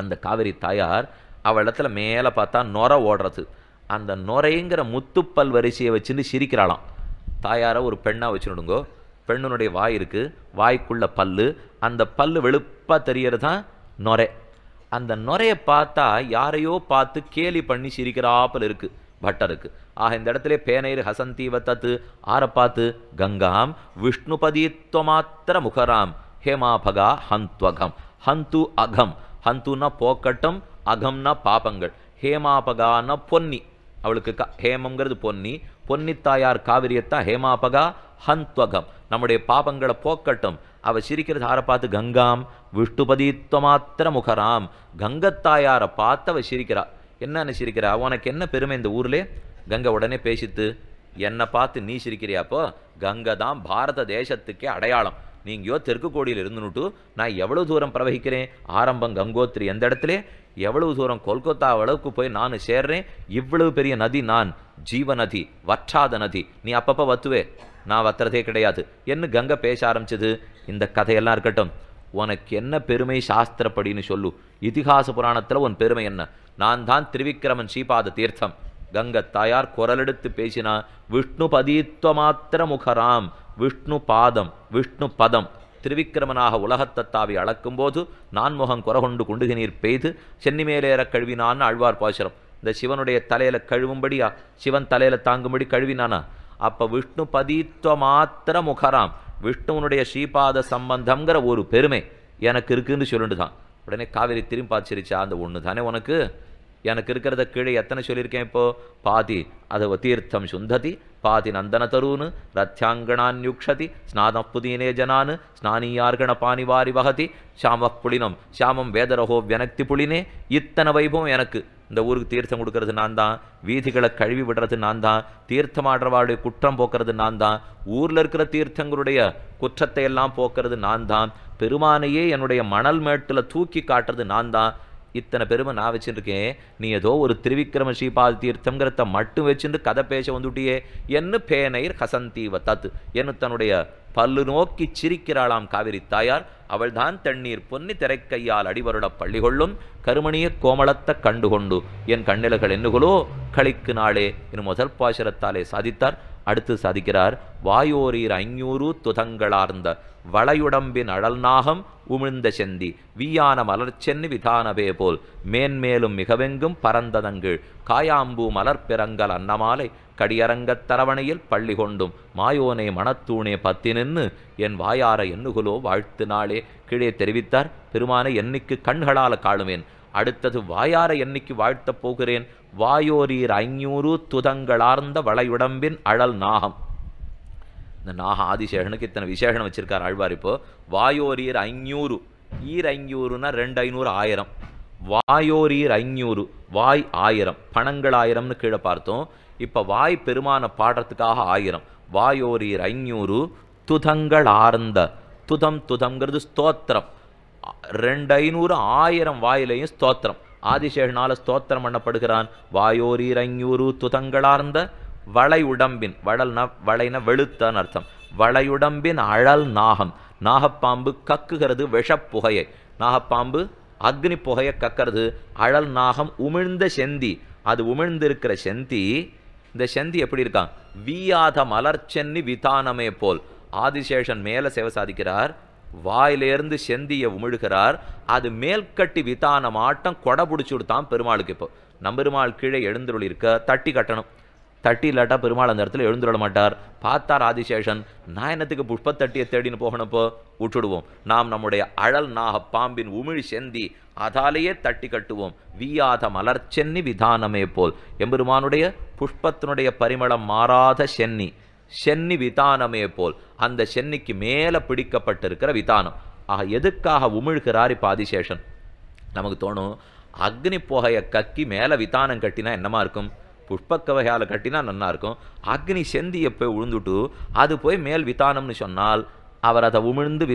அந்த காவிரி தாயார் அவள் மேலே பார்த்தா நொர ஓடுறது அந்த நுரைங்கிற முத்துப்பல் வரிசையை வச்சுன்னு சிரிக்கிறாளாம் தாயாரை ஒரு பெண்ணாக வச்சுருடுங்கோ பெண்ணுனுடைய வாய் இருக்குது வாய்க்குள்ள பல்லு அந்த பல்லு வெளுப்பாக தெரியறது தான் நுரை அந்த நுரையை பார்த்தா யாரையோ பார்த்து கேலி பண்ணி சிரிக்கிறாப்பல் இருக்குது பட்டருக்கு ஆக இந்த இடத்துல ஹசந்தி வத்தத்து ஆரை பார்த்து கங்காம் விஷ்ணுபதித்வமாத்திர முகராம் ஹேமாபகா ஹந்த்வகம் ஹந்து அகம் ஹந்துன்னா போக்கட்டம் அகம்னா பாபங்கள் ஹேமாபகான பொன்னி அவளுக்கு க ஹேமங்கிறது பொன்னி பொன்னித்தாயார் காவிரியத்தா ஹேமாபகா ஹந்த்வகம் நம்முடைய பாபங்களை போக்கட்டும் அவள் சிரிக்கிறது ஆரை பார்த்து கங்காம் விஷ்ணுபதித்வ மாத்திர முகராம் கங்கத்தாயாரை பார்த்து அவள் சிரிக்கிறா என்னன்னு சிரிக்கிறா உனக்கு என்ன பெருமை இந்த ஊரில் கங்கை உடனே பேசித்து என்னை பார்த்து நீ சிரிக்கிறியாப்போ கங்கை தான் பாரத தேசத்துக்கே அடையாளம் நீங்கயோ தெற்கு கோடியில் இருந்துனுட்டு நான் எவ்வளோ தூரம் பிரவகிக்கிறேன் ஆரம்பம் கங்கோத்ரி எந்த இடத்துல எவ்வளவு தூரம் கொல்கத்தா அளவுக்கு போய் நான் சேர்றேன் இவ்வளவு பெரிய நதி நான் ஜீவ நதி வற்றாத நதி நீ அப்பப்போ வத்துவே நான் வத்துறதே கிடையாது என்ன கங்கை பேச ஆரம்பிச்சது இந்த கதையெல்லாம் இருக்கட்டும் உனக்கு என்ன பெருமை சாஸ்திரப்படின்னு சொல்லு இதிகாச புராணத்தில் உன் பெருமை என்ன நான் தான் திருவிக்கிரமன் ஸ்ரீபாத தீர்த்தம் கங்க தாயார் எடுத்து பேசினா விஷ்ணு பதித்துவ மாத்திர முகராம் விஷ்ணு பாதம் விஷ்ணு பதம் திருவிக்கிரமனாக உலகத்தத்தாவி அளக்கும்போது நான்முகம் குறகொண்டு குண்டுகி நீர் பெய்து சென்னிமேலேற கழுவினான் ஆழ்வார் பாசுரம் இந்த சிவனுடைய தலையில கழுவும்படியா சிவன் தலையில தாங்கும்படி கழுவினானா அப்போ விஷ்ணு பதித்துவ மாத்திர முகராம் விஷ்ணுவனுடைய ஸ்ரீபாத சம்பந்தம்ங்கிற ஒரு பெருமை எனக்கு இருக்குன்னு சொல்லிட்டு தான் உடனே காவிரி திரும்பி பார்த்துருச்சா அந்த ஒன்று தானே உனக்கு எனக்கு இருக்கிறத கீழே எத்தனை சொல்லியிருக்கேன் இப்போ பாதி அதை தீர்த்தம் சுந்ததி பாதி நந்தனதரூன் ரத்யாங்கணான்யுக்ஷதி ஸ்நாதம் ஜனானு ஸ்நானியார்கண பாணி வாரி வகதி ஷாம புளினம் ஷாமம் வேதரஹோ வியனக்தி புளினே இத்தனை வைபவம் எனக்கு இந்த ஊருக்கு தீர்த்தம் கொடுக்கறது நான் தான் வீதிகளை கழுவி விடுறது நான் தான் தீர்த்தமாடுறவாளுடைய குற்றம் போக்குறது நான் தான் ஊரில் இருக்கிற தீர்த்தங்களுடைய குற்றத்தை எல்லாம் போக்குறது நான் தான் பெருமானையே என்னுடைய மணல் மேட்டில் தூக்கி காட்டுறது நான் தான் இத்தனை பெருமை நான் வச்சுருக்கேன் நீ ஏதோ ஒரு திருவிக்ரம ஸ்ரீபாத தீர்த்தங்கிறத மட்டும் வச்சுட்டு கதை பேச வந்துட்டியே என்ன பேனை கசந்தீவ வத்தாத்து என்னு தன்னுடைய பல்லு நோக்கி சிரிக்கிறாளாம் காவிரி தாயார் அவள்தான் தண்ணீர் பொன்னி திரைக்கையால் அடிவருட பள்ளி கொள்ளும் கருமணிய கோமளத்தை கண்டுகொண்டு என் கண்ணிலகள் என்னுகளோ களிக்கு நாளே என் முதல் பாசரத்தாலே சாதித்தார் அடுத்து சாதிக்கிறார் வாயோரீர் ஐநூறு துதங்களார்ந்த வளையுடம்பின் நாகம் உமிழ்ந்த செந்தி வீயான மலர்ச்சென்னி விதானவே போல் மேன்மேலும் மிகவெங்கும் பரந்ததங்கு காயாம்பூ மலர்பிறங்கல் அன்னமாலை கடியரங்கத் தரவணையில் பள்ளி கொண்டும் மாயோனே மணத்தூணே பத்தி நின்று என் வாயார எண்ணுகுலோ வாழ்த்து நாளே கீழே தெரிவித்தார் பெருமானை என்னைக்கு கண்களால் காணுவேன் அடுத்தது வாயார என்னைக்கு வாழ்த்தப் போகிறேன் வாயோரீர் ஐநூறு துதங்களார்ந்த வளையுடம்பின் அழல் நாகம் இந்த நாக ஆதிசேஷனுக்கு இத்தனை விசேஷனம் வச்சுருக்கார் ஆழ்வார் இப்போது வாயோரீர் ஐநூறு ஈர் ஐநூறுனா ரெண்டு ஐநூறு ஆயிரம் வாயோரீர் ஐநூறு வாய் ஆயிரம் பணங்கள் ஆயிரம்னு கீழே பார்த்தோம் இப்போ வாய் பெருமான பாடுறதுக்காக ஆயிரம் வாயோரீர் ஐநூறு துதங்கள் ஆர்ந்த துதம் துதங்கிறது ஸ்தோத்திரம் ரெண்டு ஐநூறு ஆயிரம் வாயிலையும் ஸ்தோத்திரம் ஆதிசேஷனால் ஸ்தோத்திரம் பண்ணப்படுகிறான் வாயோரீர் ஐநூறு துதங்களார்ந்த வளையுடம்பின் வளல்னா வளைன வெளுத்தன் அர்த்தம் வளையுடம்பின் அழல் நாகம் நாகப்பாம்பு கக்குகிறது விஷப்புகையை நாகப்பாம்பு அக்னி புகையை கக்கிறது அழல் நாகம் உமிழ்ந்த செந்தி அது உமிழ்ந்திருக்கிற செந்தி இந்த செந்தி எப்படி இருக்கான் வீயாத சென்னி விதானமே போல் ஆதிசேஷன் மேலே சேவை சாதிக்கிறார் வாயிலேருந்து செந்தியை உமிழ்கிறார் அது மேல்கட்டி விதானம் ஆட்டம் கொடை பிடிச்சி விடுத்தான் பெருமாளுக்கு இப்போ நம்பெருமாள் கீழே எழுந்துருள் இருக்க தட்டி கட்டணும் தட்டி இல்லாட்டா பெருமாள் அந்த இடத்துல எழுந்துட மாட்டார் பார்த்தார் ஆதிசேஷன் நான் என்னத்துக்கு புஷ்பத்தட்டியை தேடின்னு போகணுப்போ விட்டுடுவோம் நாம் நம்முடைய அழல் நாக பாம்பின் உமிழ் செந்தி அதாலேயே தட்டி கட்டுவோம் வீயாத மலர் சென்னி விதானமே போல் எம்பெருமானுடைய புஷ்பத்தினுடைய பரிமளம் மாறாத சென்னி சென்னி விதானமே போல் அந்த சென்னிக்கு மேலே பிடிக்கப்பட்டிருக்கிற விதானம் ஆக எதுக்காக உமிழ்கிறார் இப்போ ஆதிசேஷன் நமக்கு தோணும் அக்னி புகையை கக்கி மேலே விதானம் கட்டினா என்னமா இருக்கும் புஷ்பக்கவையால் கட்டினா இருக்கும் அக்னி செந்தியை போய் உழுந்துட்டு அது போய் மேல் வித்தானம்னு சொன்னால் அவர் அதை உமிழ்ந்து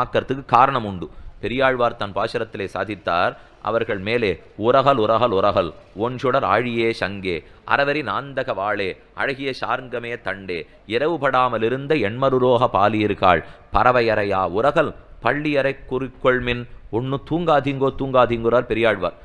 ஆக்கிறதுக்கு காரணம் உண்டு பெரியாழ்வார் தன் பாசரத்திலே சாதித்தார் அவர்கள் மேலே உரகல் உரகல் உரகல் ஒன்சுடர் ஆழியே சங்கே அறவரி நாந்தக வாழே அழகிய சார்ங்கமே தண்டே இரவுபடாமலிருந்த எண்மருரோக பாலியிருக்காள் பறவையறையா உரகல் பள்ளியறை குறிக்கொள்மின் ஒன்று தூங்காதீங்கோ தூங்காதீங்குறார் பெரியாழ்வார்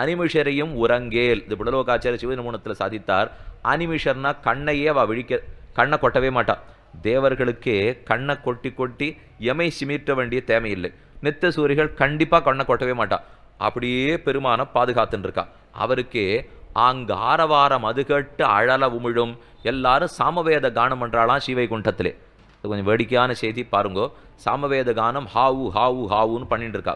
அனிமிஷரையும் உரங்கேல் இது புடலோகாச்சாரிய சிவநமூனத்தில் சாதித்தார் அனிமிஷர்னா கண்ணையே அவ விழிக்க கண்ணை கொட்டவே மாட்டாள் தேவர்களுக்கே கண்ணை கொட்டி கொட்டி எமை சிமிட்ட வேண்டிய தேவையில்லை நித்த சூரிகள் கண்டிப்பாக கண்ணை கொட்டவே மாட்டான் அப்படியே பெருமானை பாதுகாத்துருக்கா அவருக்கே அங்கு ஆரவாரம் அது கேட்டு அழல உமிழும் எல்லாரும் சாமவேத கானம் பண்ணுறாளாம் சிவை குண்டத்திலே கொஞ்சம் வேடிக்கையான செய்தி பாருங்கோ சாமவேத கானம் ஹாவு ஹாவு ஹாவுன்னு பண்ணிட்டு இருக்கா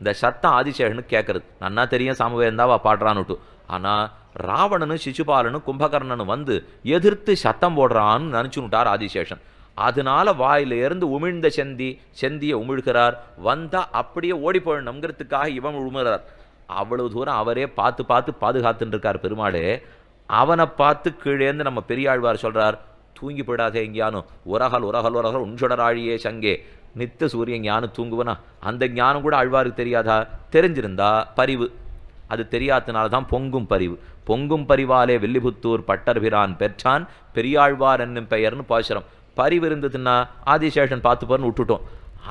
இந்த சத்தம் ஆதிசேஷனு கேட்குறது நன்னா தெரியும் சாமுவேந்தாவா பாடுறான்னுட்டு ஆனால் ராவணனு சிசுபாலனு கும்பகர்ணனு வந்து எதிர்த்து சத்தம் போடுறான்னு விட்டார் ஆதிசேஷன் அதனால வாயிலிருந்து உமிழ்ந்த செந்தி செந்தியை உமிழ்கிறார் வந்தால் அப்படியே ஓடி போயணுங்கிறதுக்காக இவன் உமிழ்கிறார் அவ்வளவு தூரம் அவரே பார்த்து பார்த்து பாதுகாத்துன்னு இருக்கார் பெருமாளே அவனை பார்த்து கீழேந்து நம்ம பெரியாழ்வார் சொல்கிறார் தூங்கி போயிடாதே எங்கேயானும் உரகல் உரகல் உரகல் உன்சுடராழியே சங்கே நித்த சூரிய ஞானம் தூங்குவனா அந்த ஞானம் கூட அழ்வாருக்கு தெரியாதா தெரிஞ்சிருந்தா பரிவு அது தெரியாததுனால தான் பொங்கும் பரிவு பொங்கும் பரிவாலே வெள்ளிபுத்தூர் பட்டர்பிரான் பெற்றான் பெரியாழ்வார் என்னும் பெயர்னு பாசுரம் பரிவு இருந்ததுன்னா ஆதிசேஷன் பார்த்துப்பார்னு விட்டுட்டோம்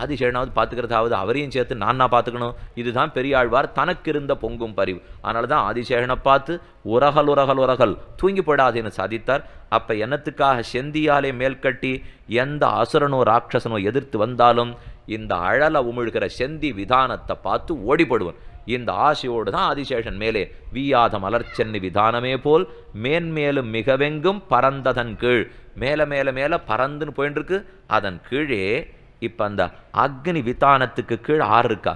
ஆதிசேனாவது பார்த்துக்கிறதாவது அவரையும் சேர்த்து நான் நான் பார்த்துக்கணும் இதுதான் பெரியாழ்வார் தனக்கு இருந்த பொங்கும் பரிவு அதனால தான் ஆதிசேகனை பார்த்து உரகல் உரகல் உரகல் தூங்கி போடாதேன்னு சாதித்தார் அப்போ என்னத்துக்காக செந்தியாலே மேல் கட்டி எந்த அசுரனோ ராட்சசனோ எதிர்த்து வந்தாலும் இந்த அழலை உமிழ்கிற செந்தி விதானத்தை பார்த்து ஓடிபடுவன் இந்த ஆசையோடு தான் ஆதிசேஷன் மேலே வீயாத மலர்ச்சென்னி விதானமே போல் மேன்மேலும் மிகவெங்கும் பறந்ததன் கீழ் மேலே மேலே மேலே பறந்துன்னு போயின்னு அதன் கீழே இப்போ அந்த அக்னி வித்தானத்துக்கு கீழே ஆறு இருக்கா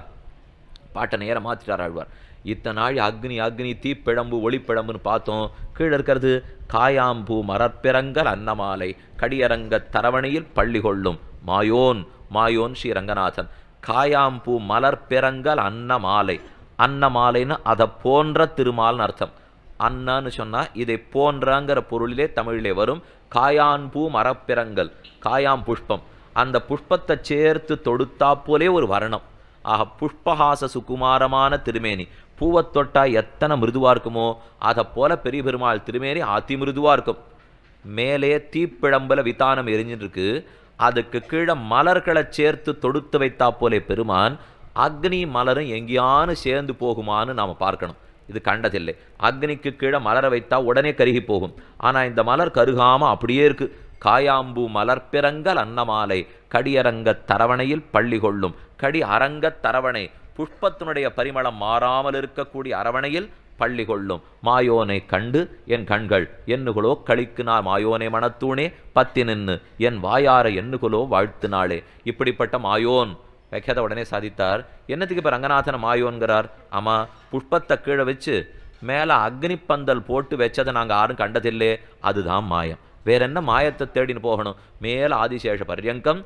பாட்டை நேரம் மாற்றிட்டார் ஆழ்வார் இத்தனை நாள் அக்னி அக்னி தீப்பிழம்பு ஒளிப்பிழம்புன்னு பார்த்தோம் கீழே இருக்கிறது காயாம்பூ மரப்பிறங்கல் அன்னமாலை கடியரங்க தரவணையில் பள்ளி கொள்ளும் மாயோன் மாயோன் ஸ்ரீ ரங்கநாதன் காயாம்பூ மலர்பிறங்கல் அன்னமாலை அன்னமாலைன்னு அதை போன்ற திருமால்னு அர்த்தம் அன்னான்னு சொன்னால் இதை போன்றங்கிற பொருளிலே தமிழிலே வரும் காயான்பூ மரப்பிறங்கல் காயாம் புஷ்பம் அந்த புஷ்பத்தை சேர்த்து தொடுத்தா போலே ஒரு வர்ணம் ஆக புஷ்பஹாச சுகுமாரமான திருமேனி பூவத் தொட்டா எத்தனை மிருதுவாக இருக்குமோ அதை போல பெரிய பெருமாள் திருமேனி அதி மிருதுவாக இருக்கும் மேலே தீப்பிழம்புல விதானம் எரிஞ்சுட்டு அதுக்கு கீழே மலர்களை சேர்த்து தொடுத்து வைத்தா போலே பெருமான் அக்னி மலரும் எங்கேயானு சேர்ந்து போகுமான்னு நாம் பார்க்கணும் இது கண்டதில்லை அக்னிக்கு கீழே மலரை வைத்தா உடனே கருகி போகும் ஆனால் இந்த மலர் கருகாமல் அப்படியே இருக்குது காயாம்பூ மலர்பிறங்கல் அன்னமாலை கடியரங்கத் தரவணையில் பள்ளி கொள்ளும் கடி அரங்கத் தரவணை புஷ்பத்தினுடைய பரிமளம் மாறாமல் இருக்கக்கூடிய அரவணையில் பள்ளி கொள்ளும் மாயோனை கண்டு என் கண்கள் எண்ணுகளோ கழிக்குனார் மாயோனை மனத்தூணே பத்தி நின்று என் வாயார எண்ணுகளோ நாளே இப்படிப்பட்ட மாயோன் வைக்காத உடனே சாதித்தார் என்னத்துக்கு இப்போ ரங்கநாதன் மாயோன்கிறார் ஆமாம் புஷ்பத்தை கீழே வச்சு மேலே அக்னி பந்தல் போட்டு வச்சதை நாங்கள் யாரும் கண்டதில்லே அதுதான் மாயம் வேற என்ன மாயத்தை தேடின்னு போகணும் மேல ஆதிசேஷ பர்யங்கம்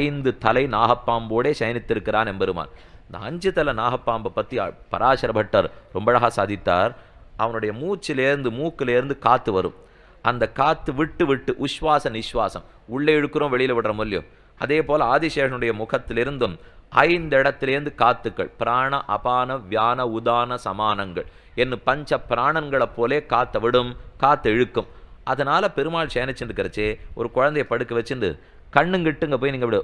ஐந்து தலை நாகப்பாம்போடே சயனித்திருக்கிறான் எம்பெருமான் இந்த அஞ்சு தலை நாகப்பாம்பை பற்றி பராசர பட்டர் ரொம்ப அழகாக சாதித்தார் அவனுடைய மூச்சிலேருந்து மூக்கிலேருந்து காற்று வரும் அந்த காற்று விட்டு விட்டு உஸ்வாச நிஸ்வாசம் உள்ளே இழுக்கிறோம் வெளியில் விடுற மூலியம் அதே போல் ஆதிசேஷனுடைய முகத்திலிருந்தும் ஐந்து இடத்திலேருந்து காத்துக்கள் பிராண அபான வியான உதான சமானங்கள் என்னும் பஞ்ச பிராணங்களைப் போலே காத்த விடும் காத்து இழுக்கும் அதனால் பெருமாள் சேனிச்சுருக்கிறச்சு ஒரு குழந்தைய படுக்க வச்சுட்டு கண்ணுங்கிட்டுங்க போய் நீங்கள் இப்படி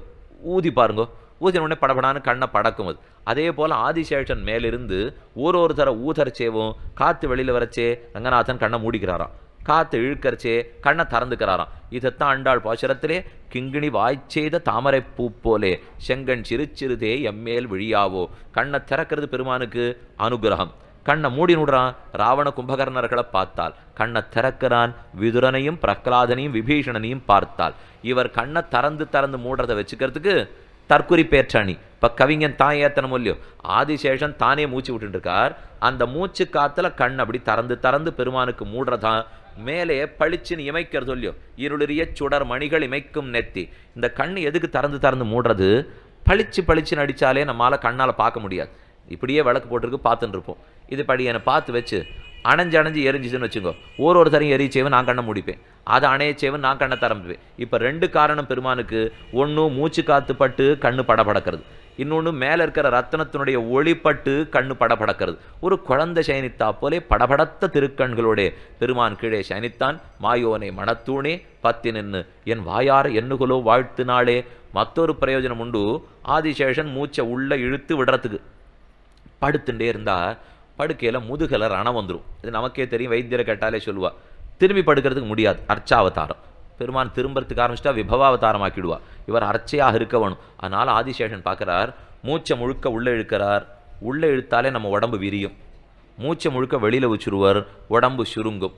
ஊதி பாருங்கோ ஊதின உடனே படபடான்னு கண்ணை படக்கும் அது அதே போல் ஆதிசேஷன் மேலிருந்து ஒரு ஒரு தர ஊதரைச்சேவும் காற்று வெளியில் வரச்சே ரங்கநாதன் கண்ணை மூடிக்கிறாராம் காற்று இழுக்கரிச்சே கண்ணை திறந்துக்கிறாராம் இதைத்தான் அண்டாள் பாசுரத்திலே கிங்கிணி வாய்ச்செய்த தாமரை பூ போலே செங்கன் சிறு சிறுதே எம்மேல் விழியாவோ கண்ணை திறக்கிறது பெருமானுக்கு அனுகிரகம் கண்ணை மூடி நுடுறான் ராவண கும்பகர்ணர்களை பார்த்தால் கண்ணை திறக்கிறான் விதுரனையும் பிரகலாதனையும் விபீஷணனையும் பார்த்தால் இவர் கண்ணை திறந்து திறந்து மூடுறதை வச்சுக்கிறதுக்கு தற்குறி பேற்றாணி இப்போ கவிஞன் தான் ஏத்தன மொழியோ ஆதிசேஷன் தானே மூச்சு விட்டுருக்கார் அந்த மூச்சு காத்துல கண் அப்படி திறந்து திறந்து பெருமானுக்கு மூடுறதான் மேலே பளிச்சுன்னு இமைக்கிறது இல்லையோ இருளிரிய சுடர் மணிகள் இமைக்கும் நெத்தி இந்த கண் எதுக்கு திறந்து திறந்து மூடுறது பளிச்சு பளிச்சுன்னு அடித்தாலே நம்மளால் கண்ணால் பார்க்க முடியாது இப்படியே விளக்கு போட்டிருக்கு பார்த்துட்டு இருப்போம் இது படி என்னை பார்த்து வச்சு அணைஞ்சு அணைஞ்சு எரிஞ்சிச்சுன்னு வச்சுக்கோ ஒரு ஒரு தரையும் எரிச்சேவன் நான் கண்ணை முடிப்பேன் அதை அணையச்சேவன் நான் கண்ணை தரம்பிப்பேன் இப்போ ரெண்டு காரணம் பெருமானுக்கு ஒன்று மூச்சு காத்து பட்டு கண்ணு படபடக்கிறது இன்னொன்று மேலே இருக்கிற ரத்தனத்தினுடைய ஒளிப்பட்டு கண்ணு படபடக்கிறது ஒரு குழந்தை சயனித்தா போலே படபடத்த திருக்கண்களோடே பெருமான் கீழே சயனித்தான் மாயோனை மனத்தூணே பத்தி நின்று என் வாயார எண்ணுகளோ வாழ்த்தினாலே மற்றொரு பிரயோஜனம் உண்டு ஆதிசேஷன் மூச்சை உள்ளே இழுத்து விடுறதுக்கு படுத்துட்டே இருந்தால் படுக்கையில் முதுகில் ரணம் வந்துடும் இது நமக்கே தெரியும் வைத்தியரை கேட்டாலே சொல்லுவா திரும்பி படுக்கிறதுக்கு முடியாது அர்ச்சாவதாரம் பெருமான் திரும்புறதுக்கு ஆரம்பிச்சிட்டா விபவாவதாரமாக்கிடுவா இவர் அர்ச்சையாக இருக்க வேணும் அதனால் ஆதிசேஷன் பார்க்குறார் மூச்சை முழுக்க உள்ளே இழுக்கிறார் உள்ளே இழுத்தாலே நம்ம உடம்பு விரியும் மூச்சை முழுக்க வெளியில் வச்சுருவார் உடம்பு சுருங்கும்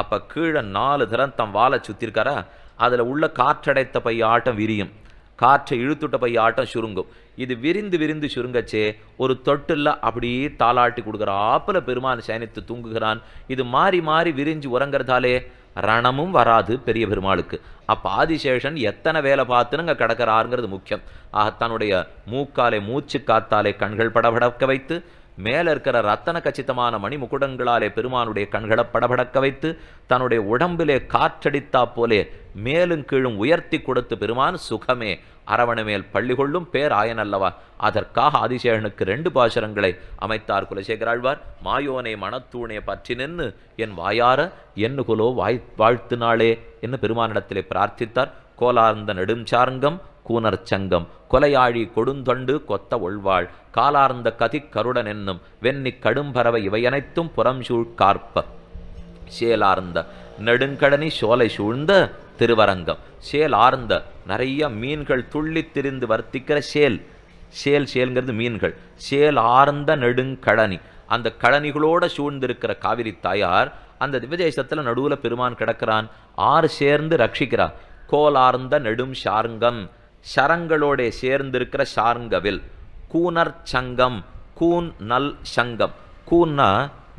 அப்போ கீழே நாலு தரம் தம் வாழை சுற்றிருக்காரா அதில் உள்ள காற்றடைத்த பைய ஆட்டம் விரியும் காற்றை இழுத்துட்ட போய் ஆட்டம் சுருங்கும் இது விரிந்து விரிந்து சுருங்கச்சே ஒரு தொட்டில் அப்படியே தாளாட்டி கொடுக்குறாப்புல பெருமான் சேனித்து தூங்குகிறான் இது மாறி மாறி விரிஞ்சு உறங்குறதாலே ரணமும் வராது பெரிய பெருமாளுக்கு அப்போ ஆதிசேஷன் எத்தனை வேலை பார்த்துனுங்க கிடக்கிறாருங்கிறது முக்கியம் ஆக தன்னுடைய மூக்காலே மூச்சு காத்தாலே கண்கள் படபடக்க வைத்து மேல இருக்கிற ரத்தன கச்சிதமான மணிமுகுடங்களாலே பெருமானுடைய கண்களை படபடக்க வைத்து தன்னுடைய உடம்பிலே காற்றடித்தா போலே மேலும் கீழும் உயர்த்தி கொடுத்து பெருமான் சுகமே அரவண மேல் பள்ளி கொள்ளும் பேர் ஆயனல்லவா அதற்காக ஆதிசேகனுக்கு ரெண்டு பாசரங்களை அமைத்தார் குலசேகராழ்வார் மாயோனை மனத்தூணே பற்றி நின்று என் வாயார என்னுகுலோ வாய் வாழ்த்து நாளே என்று பெருமானிடத்திலே பிரார்த்தித்தார் கோலார்ந்த நெடுஞ்சாரங்கம் கூனர் சங்கம் கொலையாழி கொடுந்தொண்டு கொத்த ஒழ்வாள் காலார்ந்த கதிக் கருடன் என்னும் வெண்ணி கடும்பறவை இவையனைத்தும் புறம் கார்ப்ப சேலார்ந்த நெடுங்கடனி சோலை சூழ்ந்த திருவரங்கம் சேல் ஆர்ந்த நிறைய மீன்கள் துள்ளி திரிந்து வர்த்திக்கிற சேல் சேல் சேல்ங்கிறது மீன்கள் சேல் ஆர்ந்த நெடுங்கழனி அந்த கழனிகளோட சூழ்ந்திருக்கிற காவிரி தாயார் அந்த திவ்யதேசத்தில் நடுவில் பெருமான் கிடக்கிறான் ஆறு சேர்ந்து ரட்சிக்கிறார் கோலார்ந்த நெடும் ஷார்ங்கம் ஷரங்களோட சேர்ந்திருக்கிற ஷார்ங்கவில் கூனர் சங்கம் கூன் நல் சங்கம் கூன்னா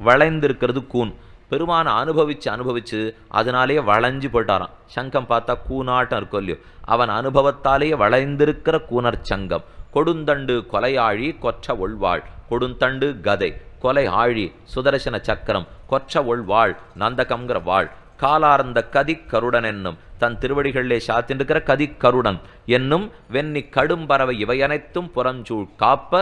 வளைந்திருக்கிறது கூன் பெருமானை அனுபவிச்சு அனுபவிச்சு அதனாலேயே வளைஞ்சு போயிட்டாராம் சங்கம் பார்த்தா கூனாட்டம் இருக்கும் இல்லையோ அவன் அனுபவத்தாலேயே வளைந்திருக்கிற கூனர் சங்கம் கொடுந்தண்டு கொலையாழி கொற்ற ஒள்வாள் கொடுந்தண்டு கதை கொலை ஆழி சுதர்சன சக்கரம் கொற்ற ஒள்வாள் நந்தகம்ங்கிற வாழ் காலார்ந்த கதிக்கருடன் என்னும் தன் திருவடிகளிலே சாத்தின்றிருக்கிற கதிக்கருடன் என்னும் வெண்ணி கடும் பறவை இவையனைத்தும் புறஞ்சூழ் காப்ப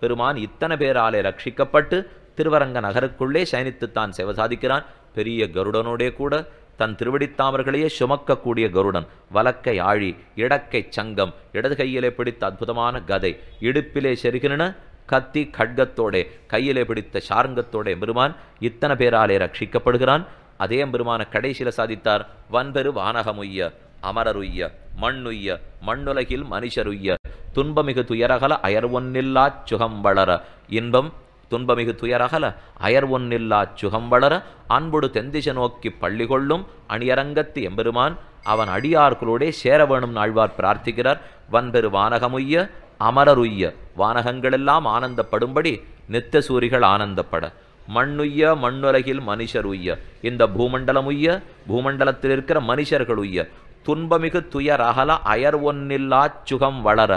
பெருமான் இத்தனை பேராலே ரட்சிக்கப்பட்டு திருவரங்க நகருக்குள்ளே சயனித்து தான் சேவை சாதிக்கிறான் பெரிய கருடனோடே கூட தன் திருவடித்தாமர்களையே சுமக்கக்கூடிய கருடன் வலக்கை ஆழி இடக்கை சங்கம் இடது கையிலே பிடித்த அற்புதமான கதை இடுப்பிலே செருகின கத்தி கட்கத்தோடே கையிலே பிடித்த சாருங்கத்தோடே பெருமான் இத்தனை பேராலே ரட்சிக்கப்படுகிறான் அதே பெருமான கடைசியில் சாதித்தார் வன்பெரு வானகமுய்ய அமரருய்ய மண்ணுய்ய மண்ணுலகில் மனுஷருய்ய துன்பமிகு துயரகல அயர் ஒன்னில்லா சுகம் வளர இன்பம் துன்பமிகு துயரகல அயர் ஒன்னில்லா சுகம் வளர அன்புடு தெந்திச நோக்கி பள்ளி கொள்ளும் அணியரங்கத்து எம்பெருமான் அவன் அடியார்களோடே சேர வேணும் நாழ்வார் பிரார்த்திக்கிறார் வன்பெரு வானகமுய்ய அமரருய்ய வானகங்களெல்லாம் ஆனந்தப்படும்படி நித்த சூரிகள் ஆனந்தப்பட மண்ணுய்ய மண்ணுலகில் மனுஷர் உய்ய இந்த பூமண்டலம் உய்ய பூமண்டலத்தில் இருக்கிற மனுஷர்கள் உய்ய துன்பமிகு துயர் அகல அயர் ஒன்னில்லா சுகம் வளர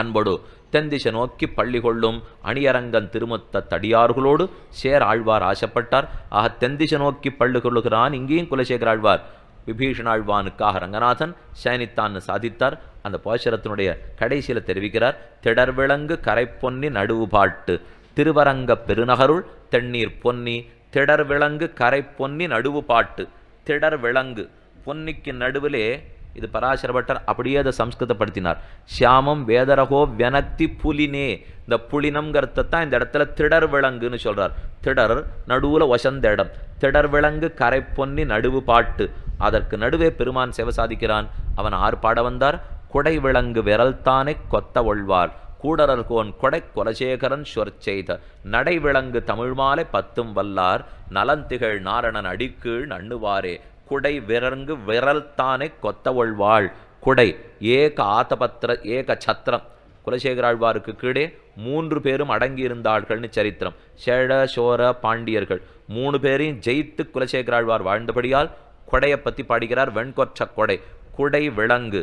அன்படு தென்திசை நோக்கி பள்ளி கொள்ளும் அணியரங்கன் திருமத்த தடியார்களோடு சேர் ஆழ்வார் ஆசைப்பட்டார் ஆக தென்திசை நோக்கி பள்ளி கொள்ளுகிறான் இங்கேயும் குலசேகர் ஆழ்வார் ஆழ்வானுக்காக ரங்கநாதன் சயனித்தான் சாதித்தார் அந்த போஷரத்தினுடைய கடைசியில் தெரிவிக்கிறார் திடர்விளங்கு கரைப்பொன்னி நடுவு பாட்டு திருவரங்க பெருநகருள் தென்னீர் பொன்னி திடர் விலங்கு கரை பொன்னி நடுவு பாட்டு திடர் விலங்கு பொன்னிக்கு நடுவிலே இது பட்டர் அப்படியே அதை சம்ஸ்கிருதப்படுத்தினார் சியாமம் வேதரகோ வெனத்தி புலினே இந்த புலினம்ங்கிறத தான் இந்த இடத்துல திடர் விலங்குன்னு சொல்கிறார் திடர் நடுவில் வசந்த இடம் திடர் விலங்கு கரை பொன்னி நடுவு பாட்டு அதற்கு நடுவே பெருமான் சேவை சாதிக்கிறான் அவன் ஆறு பாட வந்தார் குடை விலங்கு விரல்தானே கொத்த ஒழ்வார் கூடரர்கோன் கொடை கொலசேகரன் சொற்செய்த நடைவிளங்கு தமிழ்மாலை பத்தும் வல்லார் நலந்திகள் நாரணன் அடிக்கீழ் நண்ணுவாரே குடை விரங்கு கொத்த ஒழ்வாள் குடை ஏக ஆத்தபத்திர ஏக சத்திரம் குலசேகராழ்வாருக்கு கீழே மூன்று பேரும் அடங்கியிருந்தார்கள்னு சரித்திரம் சேழ சோர பாண்டியர்கள் மூணு பேரையும் ஜெயித்து குலசேகராழ்வார் வாழ்ந்தபடியால் கொடையை பற்றி பாடுகிறார் வெண்கொற்ற கொடை குடை விலங்கு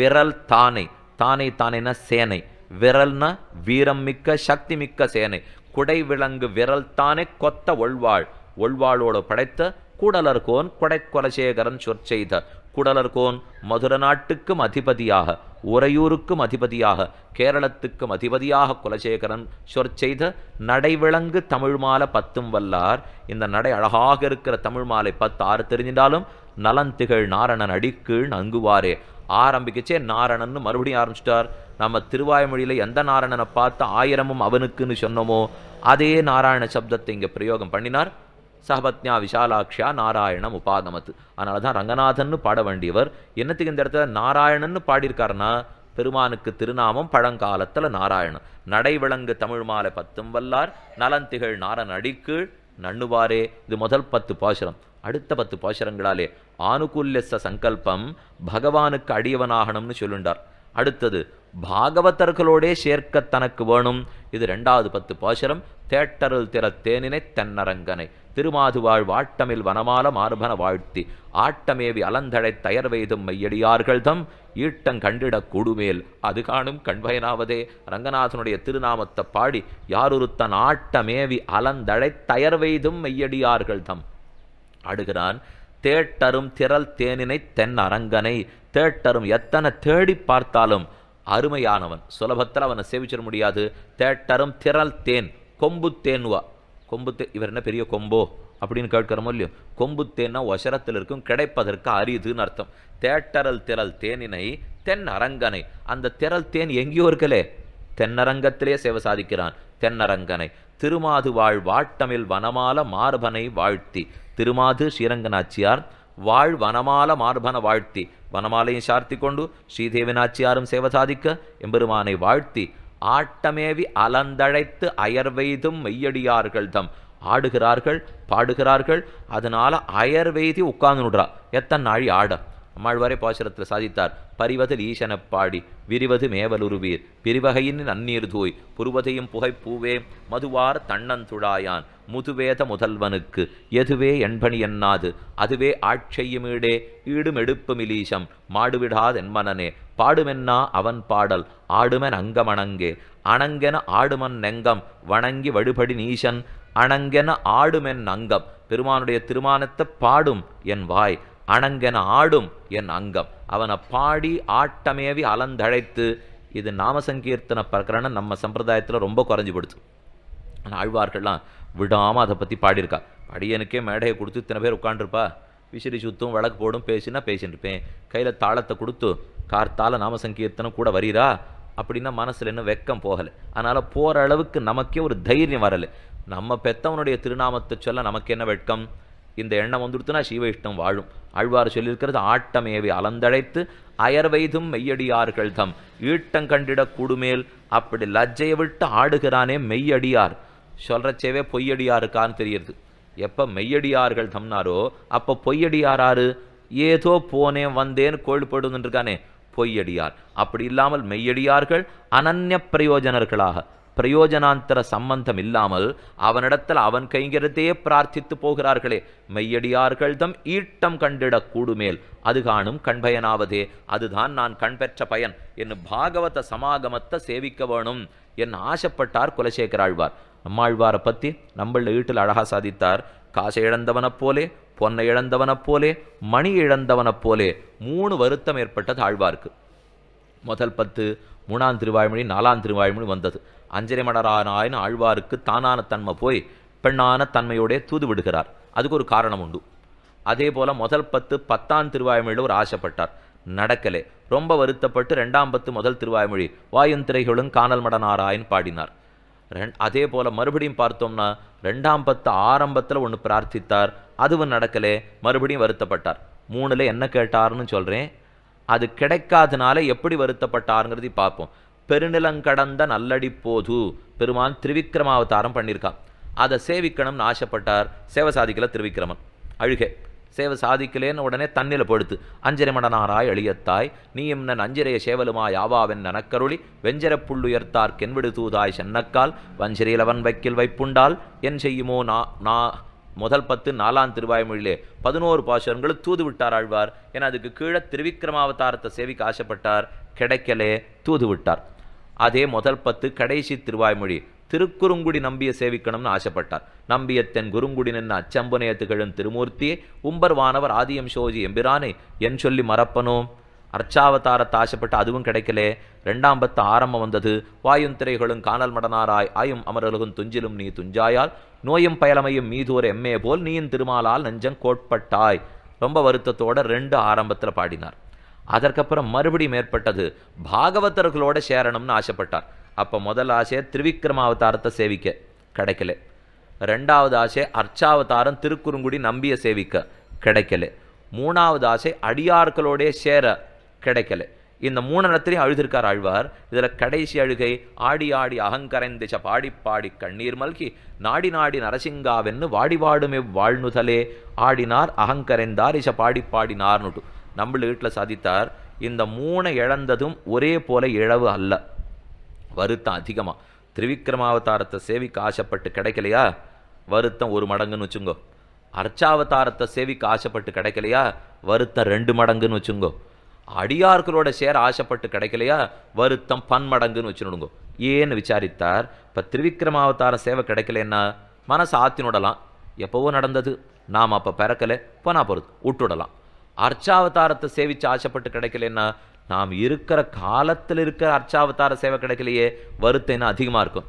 விரல் தானை தானை தானைனா சேனை விரல்னா வீரம் மிக்க சக்தி மிக்க சேனை குடை விலங்கு விரல் தானே கொத்த ஒழ்வாள் ஒழ்வாளோடு படைத்த கூடலர்கோன் குடைக்கொலசேகரன் சொற்செய்த குடலர்கோன் மதுர நாட்டுக்கும் அதிபதியாக உறையூருக்கும் அதிபதியாக கேரளத்துக்கும் அதிபதியாக குலசேகரன் சொற்செய்த நடைவிலங்கு தமிழ் மாலை பத்தும் வல்லார் இந்த நடை அழகாக இருக்கிற தமிழ் மாலை பத்து ஆறு தெரிஞ்சிருந்தாலும் நலன் திகழ் நாரணன் அடிக்கீழ் அங்குவாரே ஆரம்பிக்கச்சே நாரணன்னு மறுபடியும் ஆரம்பிச்சிட்டார் நம்ம திருவாய்மொழியில் எந்த நாரணனை பார்த்து ஆயிரமும் அவனுக்குன்னு சொன்னோமோ அதே நாராயண சப்தத்தை இங்கே பிரயோகம் பண்ணினார் சஹபத்யா விஷாலாக்ஷா நாராயணம் உபாகமத்து அதனால தான் ரங்கநாதன்னு பாட வேண்டியவர் என்னத்துக்கு இந்த இடத்துல நாராயணன்னு பாடியிருக்காருன்னா பெருமானுக்கு திருநாமம் பழங்காலத்தில் நாராயணன் நடைவிளங்கு தமிழ் மாலை பத்தும் வல்லார் நலந்திகள் நாரன் அடிக்கீழ் நண்ணுவாரே இது முதல் பத்து பாசுரம் அடுத்த பத்து போஷரங்களாலே ஆனுகூல்யச சங்கல்பம் பகவானுக்கு அடியவனாகணும்னு சொல்லுண்டார் அடுத்தது பாகவதர்களோடே சேர்க்க தனக்கு வேணும் இது ரெண்டாவது பத்து போஷரம் தேட்டரில் திற தேனினை தென்னரங்கனை திருமாதுவாழ் வாட்டமில் வனமால மார்பன வாழ்த்தி ஆட்டமேவி அலந்தழை தயர் வைதும் மையடியார்கள் தம் ஈட்டங் கண்டிட கூடுமேல் அது காணும் கண்பயனாவதே ரங்கநாதனுடைய திருநாமத்தை பாடி யாரொருத்தன் ஆட்டமேவி அலந்தழை தயர் வைதும் மெய்யடியார்கள் தம் ஆடுகிறான் தேட்டரும் திரல் தேனினை தென் அரங்கனை தேட்டரும் எத்தனை தேடி பார்த்தாலும் அருமையானவன் சுலபத்தில் அவனை சேவிச்சிட முடியாது தேட்டரும் திரல் தேன் கொம்பு தேன்வா கொம்பு தே இவர் என்ன பெரிய கொம்போ அப்படின்னு கேட்கிற இல்லையோ கொம்பு தேன்னா ஒசரத்தில் இருக்கும் கிடைப்பதற்கு அரியுதுன்னு அர்த்தம் தேட்டரல் திரல் தேனினை தென் அரங்கனை அந்த திரல் தேன் எங்கேயோ இருக்கலே தென்னரங்கத்திலே சேவை சாதிக்கிறான் தென்னரங்கனை திருமாது வாழ் வாட்டமில் வனமால மார்பனை வாழ்த்தி திருமாது ஸ்ரீரங்கநாச்சியார் வாழ் வனமால மார்பன வாழ்த்தி வனமாலையும் சார்த்தி கொண்டு ஸ்ரீதேவநாச்சியாரும் சேவை சாதிக்க எம்பெருமானை வாழ்த்தி ஆட்டமேவி அலந்தழைத்து அயர்வெய்தும் மெய்யடியார்கள் தம் ஆடுகிறார்கள் பாடுகிறார்கள் அதனால அயர்வெய்தி உட்கார்ந்து நுடுறா எத்தனை நாழி ஆட அம்மாழ்வாரே பாசுரத்தில் சாதித்தார் பரிவதில் ஈசனப் பாடி விரிவது மேவலுருவீர் பிரிவகையின் நன்னீர் தூய் புருவதையும் புகைப்பூவே மதுவார் தன்னந்துழாயான் முதுவேத முதல்வனுக்கு எதுவே என்பணி என்னாது அதுவே ஆட்செய்யுமீடே ஈடும் எடுப்புமிலீசம் மாடுவிடாதென்மனனே பாடுமென்னா அவன் பாடல் ஆடுமன் அங்கமணங்கே அணங்கென ஆடுமன் நெங்கம் வணங்கி வழிபடி நீசன் அணங்கென ஆடுமென் அங்கம் பெருமானுடைய திருமானத்தை பாடும் என் வாய் அணங்கென ஆடும் என் அங்கம் அவனை பாடி ஆட்டமேவி அலந்தழைத்து இது நாம சங்கீர்த்தன பிரகரணம் நம்ம சம்பிரதாயத்தில் ரொம்ப குறைஞ்சி போடுச்சு ஆனால் ஆழ்வார்கள்லாம் விடாமல் அதை பற்றி பாடியிருக்கா அடியனுக்கே மேடையை கொடுத்து இத்தனை பேர் உட்காண்டிருப்பா விசிறி சுத்தும் வழக்கு போடும் பேசினா பேசிட்டுருப்பேன் கையில் தாளத்தை கொடுத்து கார்த்தால நாம சங்கீர்த்தனம் கூட வரீரா அப்படின்னா மனசில் இன்னும் வெக்கம் போகலை அதனால் போகிற அளவுக்கு நமக்கே ஒரு தைரியம் வரலை நம்ம பெத்தவனுடைய திருநாமத்தை சொல்ல நமக்கு என்ன வெட்கம் இந்த எண்ணம் வந்துடுத்துனா சீவைஷ்டம் வாழும் அழ்வார் சொல்லியிருக்கிறது ஆட்டமேவை அலந்தழைத்து அயர்வைதும் மெய்யடியார்கள் தம் ஈட்டம் கண்டிட கூடுமேல் அப்படி லஜ்ஜையை விட்டு ஆடுகிறானே மெய்யடியார் சொல்கிறச்சேவே பொய்யடியாருக்கான்னு தெரியுது எப்போ மெய்யடியார்கள் தம்னாரோ அப்போ பொய்யடியாராரு ஏதோ போனேன் வந்தேன்னு கோழிப்படுன்னு இருக்கானே பொய்யடியார் அப்படி இல்லாமல் மெய்யடியார்கள் அனன்ய பிரயோஜனர்களாக பிரயோஜனாந்தர சம்பந்தம் இல்லாமல் அவனிடத்தில் அவன் கைங்கிறதே பிரார்த்தித்து போகிறார்களே மெய்யடியார்கள் தம் ஈட்டம் கண்டிடக் கூடுமேல் அது காணும் கண்பயனாவதே அதுதான் நான் கண்பெற்ற பயன் என் பாகவத சமாகமத்தை சேவிக்க வேணும் என் ஆசைப்பட்டார் குலசேகராழ்வார் நம்மாழ்வாரை பற்றி நம்மள வீட்டில் அழகா சாதித்தார் காசை இழந்தவனைப் போலே பொன்னை இழந்தவனைப் போலே மணி இழந்தவனைப் போலே மூணு வருத்தம் ஏற்பட்டது ஆழ்வார்க்கு முதல் பத்து மூணாம் திருவாய்மொழி நாலாம் திருவாய்மொழி வந்தது அஞ்சரை மடராயின் ஆழ்வாருக்கு தானான தன்மை போய் பெண்ணான தன்மையோடே தூது விடுகிறார் அதுக்கு ஒரு காரணம் உண்டு அதே போல் முதல் பத்து பத்தாம் திருவாய்மொழியில் ஒரு ஆசைப்பட்டார் நடக்கலே ரொம்ப வருத்தப்பட்டு ரெண்டாம் பத்து முதல் திருவாய்மொழி வாயுந்திரைகளும் காணல் மடனாராயின் பாடினார் ரெண் அதே போல் மறுபடியும் பார்த்தோம்னா ரெண்டாம் பத்து ஆரம்பத்தில் ஒன்று பிரார்த்தித்தார் அதுவும் நடக்கலே மறுபடியும் வருத்தப்பட்டார் மூணில் என்ன கேட்டார்னு சொல்கிறேன் அது கிடைக்காதனால எப்படி வருத்தப்பட்டாருங்கிறது பார்ப்போம் பெருநிலங்கடந்த நல்லடி போது பெருமான் திருவிக்ரமாவதாரம் பண்ணியிருக்கான் அதை சேவிக்கணும்னு ஆசைப்பட்டார் சேவை சாதிக்கல திருவிக்ரமன் அழுகை சேவை சாதிக்கலேன்னு உடனே தண்ணியில் படுத்து அஞ்சரை மடனாராய் எளியத்தாய் நீ இம்னன் அஞ்சிரைய சேவலுமாய் ஆவாவென் நனக்கருளி வெஞ்சரப் புள்ளுயர்த்தார் கென்விடு தூதாய் சென்னக்கால் அவன் வைக்கில் வைப்புண்டால் என் செய்யுமோ நா நா முதல் பத்து நாலாம் திருவாய்மொழியிலே பதினோரு பாசுரங்களும் தூது விட்டார் ஆழ்வார் ஏன்னா அதுக்கு கீழே திருவிக்ரமாவதாரத்தை சேவிக்க ஆசைப்பட்டார் கிடைக்கலே தூது விட்டார் அதே முதல் பத்து கடைசி திருவாய்மொழி திருக்குறுங்குடி நம்பிய சேவிக்கணும்னு ஆசைப்பட்டார் நம்பிய தென் குறுங்குடி நின்ன அச்சம்புனையத்துகளும் திருமூர்த்தி திருமூர்த்தியே உம்பர்வானவர் ஆதியம் சோஜி எம்பிரானை என் சொல்லி மறப்பனும் அர்ச்சாவதாரத்தை ஆசைப்பட்டு அதுவும் கிடைக்கலே ரெண்டாம் பத்து ஆரம்பம் வந்தது வாயும் திரைகளும் காணல் மடனாராய் ஆயும் அமரலகும் துஞ்சிலும் நீ துஞ்சாயால் நோயும் பயலமையும் ஒரு எம்மே போல் நீயின் திருமாலால் நஞ்சம் கோட்பட்டாய் ரொம்ப வருத்தத்தோட ரெண்டு ஆரம்பத்தில் பாடினார் அதற்கப்புறம் மறுபடியும் மேற்பட்டது பாகவதர்களோட சேரணும்னு ஆசைப்பட்டார் அப்போ முதல் ஆசையை திருவிக்ரமாவதாரத்தை சேவிக்க கிடைக்கல ரெண்டாவது ஆசை அர்ச்சாவதாரம் திருக்குறுங்குடி நம்பிய சேவிக்க கிடைக்கல மூணாவது ஆசை அடியார்களோடைய சேர கிடைக்கல இந்த மூணு இடத்துலையும் அழுதிருக்கார் ஆழ்வார் இதில் கடைசி அழுகை ஆடி ஆடி அகங்கரைந்துச்ச பாடி பாடி கண்ணீர் மல்கி நாடி நாடி நரசிங்காவென்னு வாடி வாடுமே வாழ்நுதலே ஆடினார் அகங்கரைந்தார் இச பாடி பாடினார்னு நம்மள வீட்டில் சாதித்தார் இந்த மூணை இழந்ததும் ஒரே போல இழவு அல்ல வருத்தம் அதிகமாக திரிவிக்ரமாவதாரத்தை சேவிக்க ஆசைப்பட்டு கிடைக்கலையா வருத்தம் ஒரு மடங்குன்னு வச்சுங்கோ அர்ச்சாவதாரத்தை சேவிக்க ஆசைப்பட்டு கிடைக்கலையா வருத்தம் ரெண்டு மடங்குன்னு வச்சுங்கோ அடியார்களோட சேர ஆசைப்பட்டு கிடைக்கலையா வருத்தம் பன்மடங்குன்னு வச்சுனுடுங்க ஏன்னு விசாரித்தார் இப்போ திருவிக்ரமாவதார சேவை கிடைக்கலன்னா மனசு ஆத்தினுடலாம் எப்போவோ நடந்தது நாம் அப்போ பிறக்கலை போனா போகிறது விட்டுடலாம் அர்ச்சாவதாரத்தை சேவித்து ஆசைப்பட்டு கிடைக்கலன்னா நாம் இருக்கிற காலத்தில் இருக்கிற அர்ச்சாவதார சேவை கிடைக்கலையே வருத்தம் என்ன அதிகமாக இருக்கும்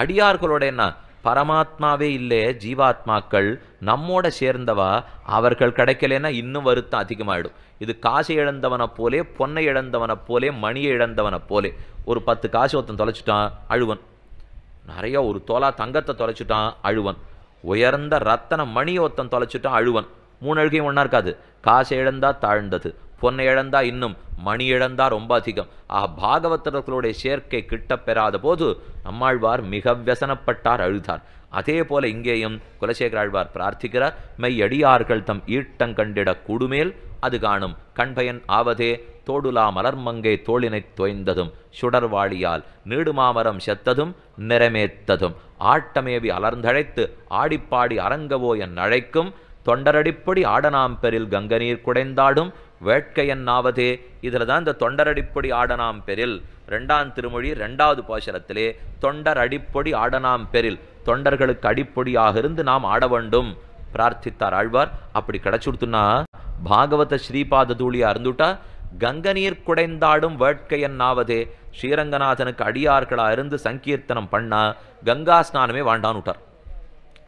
அடியார்களோட என்ன பரமாத்மாவே இல்லை ஜீவாத்மாக்கள் நம்மோட சேர்ந்தவா அவர்கள் கிடைக்கலன்னா இன்னும் வருத்தம் அதிகமாகிடும் இது காசை இழந்தவனை போலே பொன்னை இழந்தவனை போலே மணியை இழந்தவனை போலே ஒரு பத்து காசு ஒருத்தன் தொலைச்சிட்டான் அழுவன் நிறைய ஒரு தோலா தங்கத்தை தொலைச்சிட்டான் அழுவன் உயர்ந்த ரத்தன மணி ஒருத்தன் தொலைச்சிட்டான் அழுவன் மூணு அழுகையும் ஒன்றா இருக்காது காசை இழந்தா தாழ்ந்தது பொன்னை இழந்தா இன்னும் மணி இழந்தா ரொம்ப அதிகம் ஆக பாகவதர்களுடைய சேர்க்கை கிட்ட பெறாத போது நம்மாழ்வார் மிக வியசனப்பட்டார் அழுதார் அதே போல இங்கேயும் குலசேகர ஆழ்வார் பிரார்த்திக்கிறார் மெய்யடியார்கள் தம் கண்டிட கூடுமேல் அது காணும் கண்பயன் ஆவதே தோடுலா மலர்மங்கை தோளினைத் தோய்ந்ததும் சுடர்வாழியால் நீடுமாமரம் செத்ததும் நிறமேத்ததும் ஆட்டமேவி அலர்ந்தழைத்து ஆடிப்பாடி அரங்கவோ என் அழைக்கும் தொண்டரடிப்படி ஆடனாம்பெரில் கங்கநீர் குடைந்தாடும் வேட்கையன்னாவதே இதில் தான் இந்த அடிப்படி ஆடனாம் பெரில் ரெண்டாம் திருமொழி ரெண்டாவது போஷரத்திலே தொண்டர் அடிப்பொடி ஆடனாம் பெரில் தொண்டர்களுக்கு அடிப்பொடியாக இருந்து நாம் ஆட வேண்டும் பிரார்த்தித்தார் ஆழ்வார் அப்படி கிடைச்சுடுத்துன்னா பாகவத ஸ்ரீபாத தூளியாக இருந்துட்டா கங்க நீர் குடைந்தாடும் வேட்கையன்னாவதே ஸ்ரீரங்கநாதனுக்கு அடியார்களாக இருந்து சங்கீர்த்தனம் பண்ணா கங்கா ஸ்நானமே வாண்டான்னுட்டார்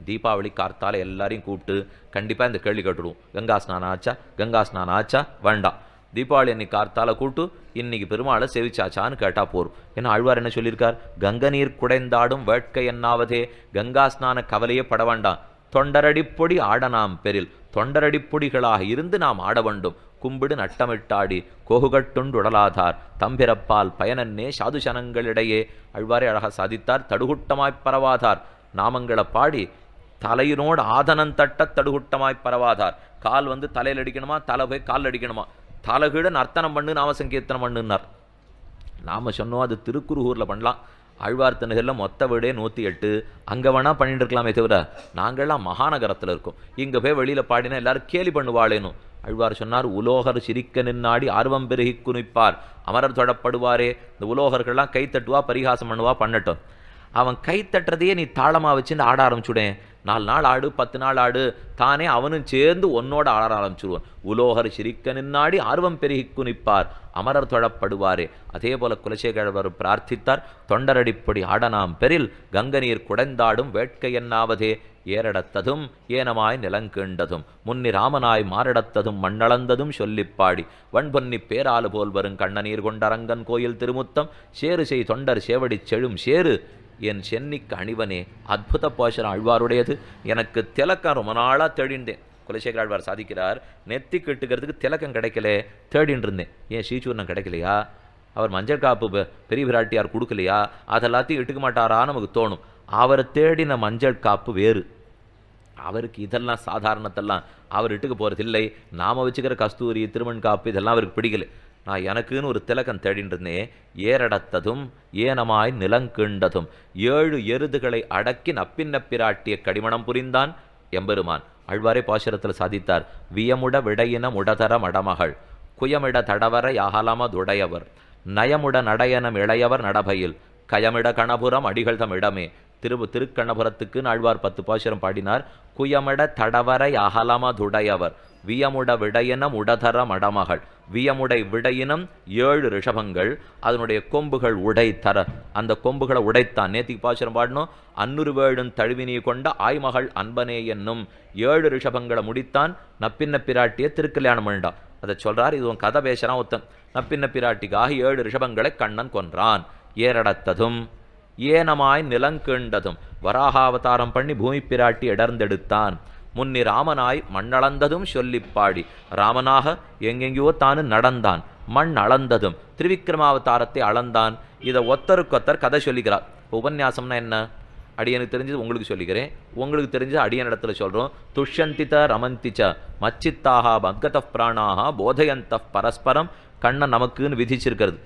தீபாவளி கார்த்தால எல்லாரையும் கூப்பிட்டு கண்டிப்பாக இந்த கேள்வி கேட்டுடுவோம் கங்கா ஸ்நானம் ஆச்சா கங்கா ஸ்நானம் ஆச்சா வேண்டாம் தீபாவளி அன்னைக்கு கார்த்தால கூட்டு இன்னைக்கு பெருமாளை சேவிச்சாச்சான்னு கேட்டால் போறோம் ஏன்னா ஆழ்வார் என்ன சொல்லியிருக்கார் கங்க நீர் குடைந்தாடும் வேட்கை என்னாவதே கங்கா ஸ்நான கவலையே பட வேண்டாம் தொண்டரடிப்பொடி ஆட நாம் பெரில் தொண்டரடிப்பொடிகளாக இருந்து நாம் ஆட வேண்டும் கும்பிடு நட்டமிட்டாடி கோகுகட்டுண்டுடலாதார் தம்பிரப்பால் பயனன்னே சாதுசனங்களிடையே அழ்வாரே அழகா சாதித்தார் தடுகுட்டமாய் பரவாதார் நாமங்களை பாடி தலையினோடு ஆதனம் தட்ட தடுகுட்டமாய் பரவாதார் கால் வந்து தலையில் அடிக்கணுமா தலை போய் கால் அடிக்கணுமா தலைகீழ நர்த்தனம் பண்ணு நாமசங்கீர்த்தனம் பண்ணுன்னார் நாம் சொன்னோம் அது திருக்குறுகூரில் பண்ணலாம் ஆழ்வார் திணகரில் மொத்த வீடே நூற்றி எட்டு அங்கே வேணால் பண்ணிட்டு இருக்கலாமே தவிர நாங்கள்லாம் மகாநகரத்தில் இருக்கோம் இங்கே போய் வெளியில் பாடினா எல்லாரும் கேலி பண்ணுவாளேனும் அழ்வார் சொன்னார் உலோகர் சிரிக்க நின்னாடி ஆர்வம் பெருகி குனிப்பார் அமரர் தொடப்படுவாரே இந்த உலோகர்கள்லாம் கை தட்டுவா பரிகாசம் பண்ணுவா பண்ணட்டும் அவன் கை தட்டுறதையே நீ தாளமாக வச்சுன்னு ஆட ஆரம்பிச்சுடே நாலு நாள் ஆடு பத்து நாள் ஆடு தானே அவனும் சேர்ந்து உன்னோட ஆட ஆரம்பிச்சுடுவான் உலோகர் சிரிக்க நின்னாடி ஆர்வம் பெருகி குனிப்பார் அமரர் தொழப்படுவாரே அதே போல குலசேகரவர் பிரார்த்தித்தார் தொண்டரடிப்படி ஆடனாம் பெரில் கங்க நீர் குடைந்தாடும் வேட்கை என்னாவதே ஏறடத்ததும் ஏனமாய் நிலங்கீண்டதும் முன்னி ராமனாய் மாரடத்ததும் மண்ணளந்ததும் சொல்லிப்பாடி வண்பொன்னி பேராலு போல் வரும் கண்ணநீர் கொண்டரங்கன் கோயில் திருமுத்தம் சேரு செய் தொண்டர் சேவடிச் செழும் சேரு என் சென்னிக்கு அணிவனே அற்புத பாசனம் அழ்வாருடையது எனக்கு திலக்கம் ரொம்ப நாளாக தேடிந்தேன் குலசேகர ஆழ்வார் சாதிக்கிறார் நெத்தி கெட்டுக்கிறதுக்கு திலக்கம் கிடைக்கல தேடின்ட்டுருந்தேன் ஏன் சீச்சூர்ணம் கிடைக்கலையா அவர் மஞ்சள் காப்பு பெரிய விராட்டியார் கொடுக்கலையா அதெல்லாத்தையும் இட்டுக்க மாட்டாரான்னு நமக்கு தோணும் அவரை தேடின மஞ்சள் காப்பு வேறு அவருக்கு இதெல்லாம் சாதாரணத்தெல்லாம் அவர் இட்டுக்கு போகிறதில்லை நாம் வச்சுக்கிற கஸ்தூரி திருமண் காப்பு இதெல்லாம் அவருக்கு பிடிக்கலை நான் எனக்குன்னு ஒரு திலகம் தேடின்றனே ஏரடத்ததும் ஏனமாய் நிலங்கீண்டதும் ஏழு எருதுகளை அடக்கி நப்பின்னப்பிராட்டிய கடிமணம் புரிந்தான் எம்பெருமான் அழ்வாரே பாசுரத்தில் சாதித்தார் வியமுட விடையின உடதர மடமகள் குயமிட தடவர யாகலமதுடையவர் நயமுட நடையனம் இளையவர் நடபையில் கயமிட கணபுரம் அடிகள் தம் இடமே திரு திருக்கணபுரத்துக்குன்னு ஆழ்வார் பத்து பாசுரம் பாடினார் குயமிட தடவரை அகலமதுடையவர் வியமுட விடையினம் உடதர மடமகள் வியமுடை விடையினம் ஏழு ரிஷபங்கள் அதனுடைய கொம்புகள் உடைத்தர அந்த கொம்புகளை உடைத்தான் நேத்திக்கு பாசுரம் பாடணும் அன்னுரு வேழும் தழுவினியை கொண்ட ஆய்மகள் அன்பனே என்னும் ஏழு ரிஷபங்களை முடித்தான் நப்பின்ன பிராட்டியை திருக்கல்யாணம் பண்ணிட்டான் அதை சொல்றார் இது உன் கதை பேசுகிறான் ஒருத்தன் நப்பின்ன பிராட்டிக்காக ஏழு ரிஷபங்களை கண்ணன் கொன்றான் ஏறடத்ததும் ஏனமாய் நிலங்கேண்டதும் வராகாவதாரம் பண்ணி பூமி பிராட்டி இடர்ந்தெடுத்தான் முன்னி ராமனாய் மண்ணளந்ததும் சொல்லிப்பாடி ராமனாக எங்கெங்கேயோ தானு நடந்தான் மண் அளந்ததும் திருவிக்ரமாவதாரத்தை அளந்தான் இதை ஒத்தருக்கொத்தர் கதை சொல்லிக்கிறார் இப்போ உபன்யாசம்னா என்ன அடியனுக்கு தெரிஞ்சது உங்களுக்கு சொல்லிக்கிறேன் உங்களுக்கு தெரிஞ்சது அடியன் இடத்துல சொல்கிறோம் துஷ்யந்தித ரமந்திச்ச மச்சித்தாக பக்கத பிராணாக போதயந்த பரஸ்பரம் கண்ணை நமக்குன்னு விதிச்சிருக்கிறது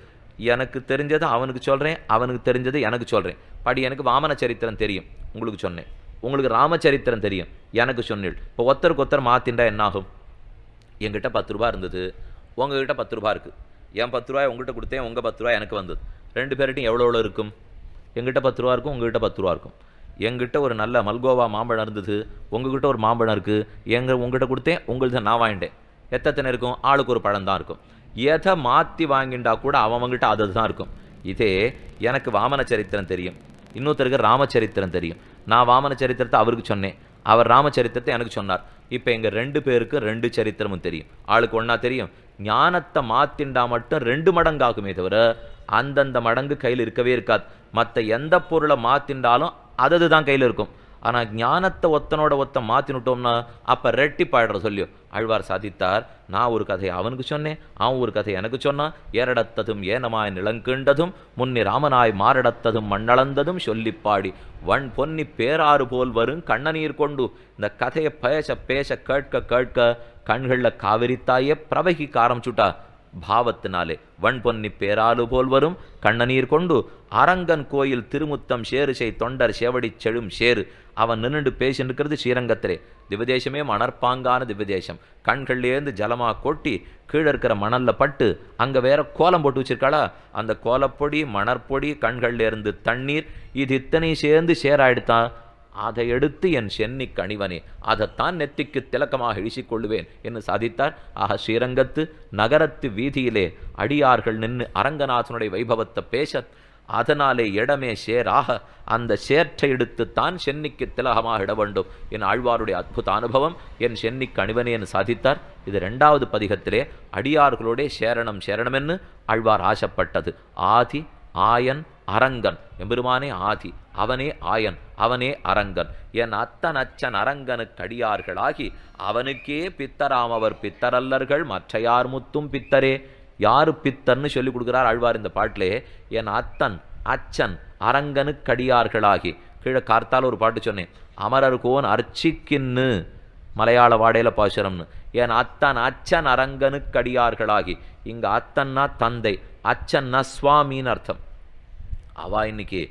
எனக்கு தெரிஞ்சதை அவனுக்கு சொல்கிறேன் அவனுக்கு தெரிஞ்சதை எனக்கு சொல்கிறேன் படி எனக்கு வாமன சரித்திரம் தெரியும் உங்களுக்கு சொன்னேன் உங்களுக்கு ராமச்சரித்திரம் தெரியும் எனக்கு சொன்னில் இப்போ ஒருத்தருக்கு ஒருத்தர் மாற்றின்றா என்னாகும் எங்கிட்ட பத்து ரூபா இருந்தது உங்ககிட்ட பத்து ரூபா இருக்குது என் பத்து ரூபாய் உங்ககிட்ட கொடுத்தேன் உங்கள் பத்து ரூபா எனக்கு வந்தது ரெண்டு பேர்கிட்டையும் எவ்வளோ எவ்வளோ இருக்கும் எங்கிட்ட பத்து ரூபா இருக்கும் உங்ககிட்ட பத்து ரூபா இருக்கும் எங்கிட்ட ஒரு நல்ல மல்கோவா மாம்பழம் இருந்தது உங்ககிட்ட ஒரு மாம்பழம் இருக்குது எங்கள் உங்கள்கிட்ட கொடுத்தேன் உங்களுக்கு நான் வாங்கிட்டேன் எத்தனை இருக்கும் ஆளுக்கு ஒரு பழம் தான் இருக்கும் எதை மாற்றி வாங்கிண்டா கூட அவங்ககிட்ட அது தான் இருக்கும் இதே எனக்கு வாமன சரித்திரம் தெரியும் இன்னொருத்தருக்கு ராமச்சரித்திரம் தெரியும் நான் வாமன சரித்திரத்தை அவருக்கு சொன்னேன் அவர் ராமச்சரித்திரத்தை எனக்கு சொன்னார் இப்போ எங்கள் ரெண்டு பேருக்கு ரெண்டு சரித்திரமும் தெரியும் ஆளுக்கு ஒன்றா தெரியும் ஞானத்தை மாத்திண்டா மட்டும் ரெண்டு மடங்காகுமே தவிர அந்தந்த மடங்கு கையில் இருக்கவே இருக்காது மற்ற எந்த பொருளை மாத்திண்டாலும் அதது தான் கையில் இருக்கும் ஆனால் ஞானத்தை ஒத்தனோட ஒத்த மாற்றினுட்டோம்னா அப்போ பாடுற சொல்லியோ அழ்வார் சாதித்தார் நான் ஒரு கதையை அவனுக்கு சொன்னேன் அவன் ஒரு கதை எனக்கு சொன்னான் ஏரடத்ததும் ஏனமாய் நிலங்கிண்டதும் முன்னி ராமனாய் மாரடத்ததும் மண்ணளந்ததும் சொல்லிப்பாடி வன் பொன்னி பேராறு போல் வரும் கண்ணநீர் கொண்டு இந்த கதையை பேச பேச கேட்க கேட்க கண்களில் காவிரித்தாயே காரம் சுட்டா பாவத்தினாலே வண்பொன்னி பேராலு போல் வரும் கண்ணநீர் கொண்டு அரங்கன் கோயில் திருமுத்தம் சேரு செய் தொண்டர் சேவடி செழும் சேரு அவன் நின்றுண்டு பேசின்னு இருக்கிறது ஸ்ரீரங்கத்திலே திவ்யதேசமே மணற்பாங்கான திவ்யதேசம் கண்கள்லேருந்து ஜலமாக கொட்டி கீழே இருக்கிற மணலில் பட்டு அங்கே வேற கோலம் போட்டு வச்சிருக்காளா அந்த கோலப்பொடி மணற்பொடி கண்கள்லேருந்து தண்ணீர் இது இத்தனை சேர்ந்து சேராயிடுத்தான் அதை எடுத்து என் சென்னி கணிவனே அதைத்தான் நெத்திக்கு திலக்கமாக கொள்ளுவேன் என்று சாதித்தார் ஆக ஸ்ரீரங்கத்து நகரத்து வீதியிலே அடியார்கள் நின்று அரங்கநாதனுடைய வைபவத்தை பேச அதனாலே இடமே சேராக அந்த சேற்றை எடுத்துத்தான் சென்னிக்கு திலகமாக இட வேண்டும் என் ஆழ்வாருடைய அற்புத அனுபவம் என் சென்னிக்கு அணிவனேன்னு சாதித்தார் இது ரெண்டாவது பதிகத்திலே அடியார்களோடே சேரணம் சேரணமென்னு ஆழ்வார் ஆசைப்பட்டது ஆதி ஆயன் அரங்கன் எம்பெருமானே ஆதி அவனே ஆயன் அவனே அரங்கன் என் அத்தன் அச்சன் அரங்கனுக்கு அடியார்களாகி அவனுக்கே பித்தராம் அவர் பித்தரல்லர்கள் மற்ற யார் முத்தும் பித்தரே யார் பித்தர்னு சொல்லி கொடுக்குறார் ஆழ்வார் இந்த பாட்டிலே என் அத்தன் அச்சன் அரங்கனுக்கு அடியார்களாகி கீழே கார்த்தால் ஒரு பாட்டு சொன்னேன் அமரர் கோன் அர்ச்சிக்கின்னு மலையாள வாடையில பாசுரம்னு என் அத்தன் அச்சன் அரங்கனுக்கு அடியார்களாகி இங்க அத்தன்னா தந்தை அச்சன்னா சுவாமின்னு அர்த்தம் அவா இன்றைக்கி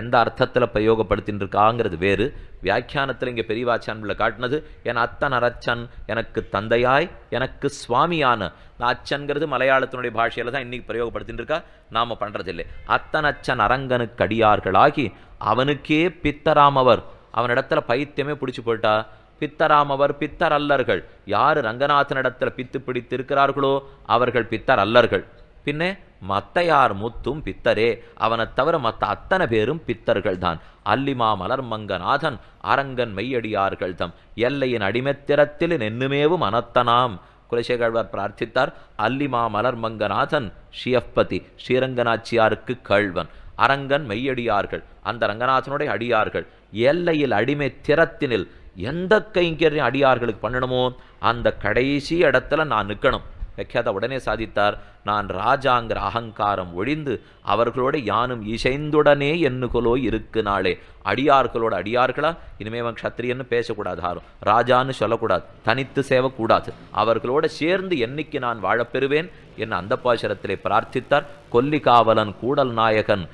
எந்த அர்த்தத்தில் பிரயோகப்படுத்தின்னு வேறு வியாக்கியானத்தில் இங்கே பெரியவாச்சான்பில் காட்டினது என் அத்தன் அரச்சன் எனக்கு தந்தையாய் எனக்கு சுவாமியான அச்சன்கிறது மலையாளத்தினுடைய பாஷையில் தான் இன்றைக்கி பிரயோகப்படுத்தின்னு இருக்கா நாம் பண்ணுறதில்லை அத்தன் அச்சன் அரங்கனுக்கு அடியார்களாகி அவனுக்கே பித்தராமவர் அவனிடத்தில் பைத்தியமே பிடிச்சி போயிட்டா பித்தராமவர் பித்தர் அல்லர்கள் யார் ரங்கநாதனிடத்தில் பித்து பிடித்து இருக்கிறார்களோ அவர்கள் பித்தர் அல்லர்கள் பின்னே மத்தையார் முத்தும் பித்தரே அவனை தவிர மற்ற அத்தனை பேரும் பித்தர்கள்தான் அல்லிமா மலர்மங்கநாதன் அரங்கன் மெய்யடியார்கள் தம் எல்லையின் அடிமைத்திறத்தில் நென்னுமேவும் அனத்தனாம் குலசேகழ்வார் பிரார்த்தித்தார் அல்லிமா மலர்மங்கநாதன் ஷியப்பதி ஸ்ரீரங்கநாச்சியாருக்கு கழ்வன் அரங்கன் மெய்யடியார்கள் அந்த ரங்கநாதனுடைய அடியார்கள் எல்லையில் அடிமை திறத்தினில் எந்த கைங்கரின் அடியார்களுக்கு பண்ணணுமோ அந்த கடைசி இடத்துல நான் நிற்கணும் வியாக்கியாதா உடனே சாதித்தார் நான் ராஜாங்கிற அகங்காரம் ஒழிந்து அவர்களோட யானும் இசைந்துடனே என்னுகோலோ இருக்கு நாளே அடியார்களோட அடியார்களா இனிமே அவன் க்ஷத்திரியன்னு பேசக்கூடாது ஆறும் ராஜான்னு சொல்லக்கூடாது தனித்து சேவக்கூடாது அவர்களோட சேர்ந்து என்னைக்கு நான் வாழப்பெறுவேன் என அந்த பாசரத்திலே பிரார்த்தித்தார் கொல்லிகாவலன் கூடல் நாயகன்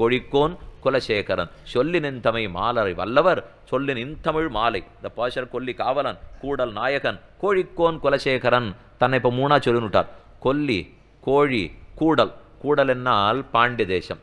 கோழிக்கோன் குலசேகரன் சொல்லினின் தமை மாலரை வல்லவர் சொல்லினின் தமிழ் மாலை இந்த பாஷர் கொல்லி காவலன் கூடல் நாயகன் கோழிக்கோன் குலசேகரன் தன்னை இப்போ மூணா சொல்லினுட்டார் கொல்லி கோழி கூடல் கூடல் என்னால் பாண்டிய தேசம்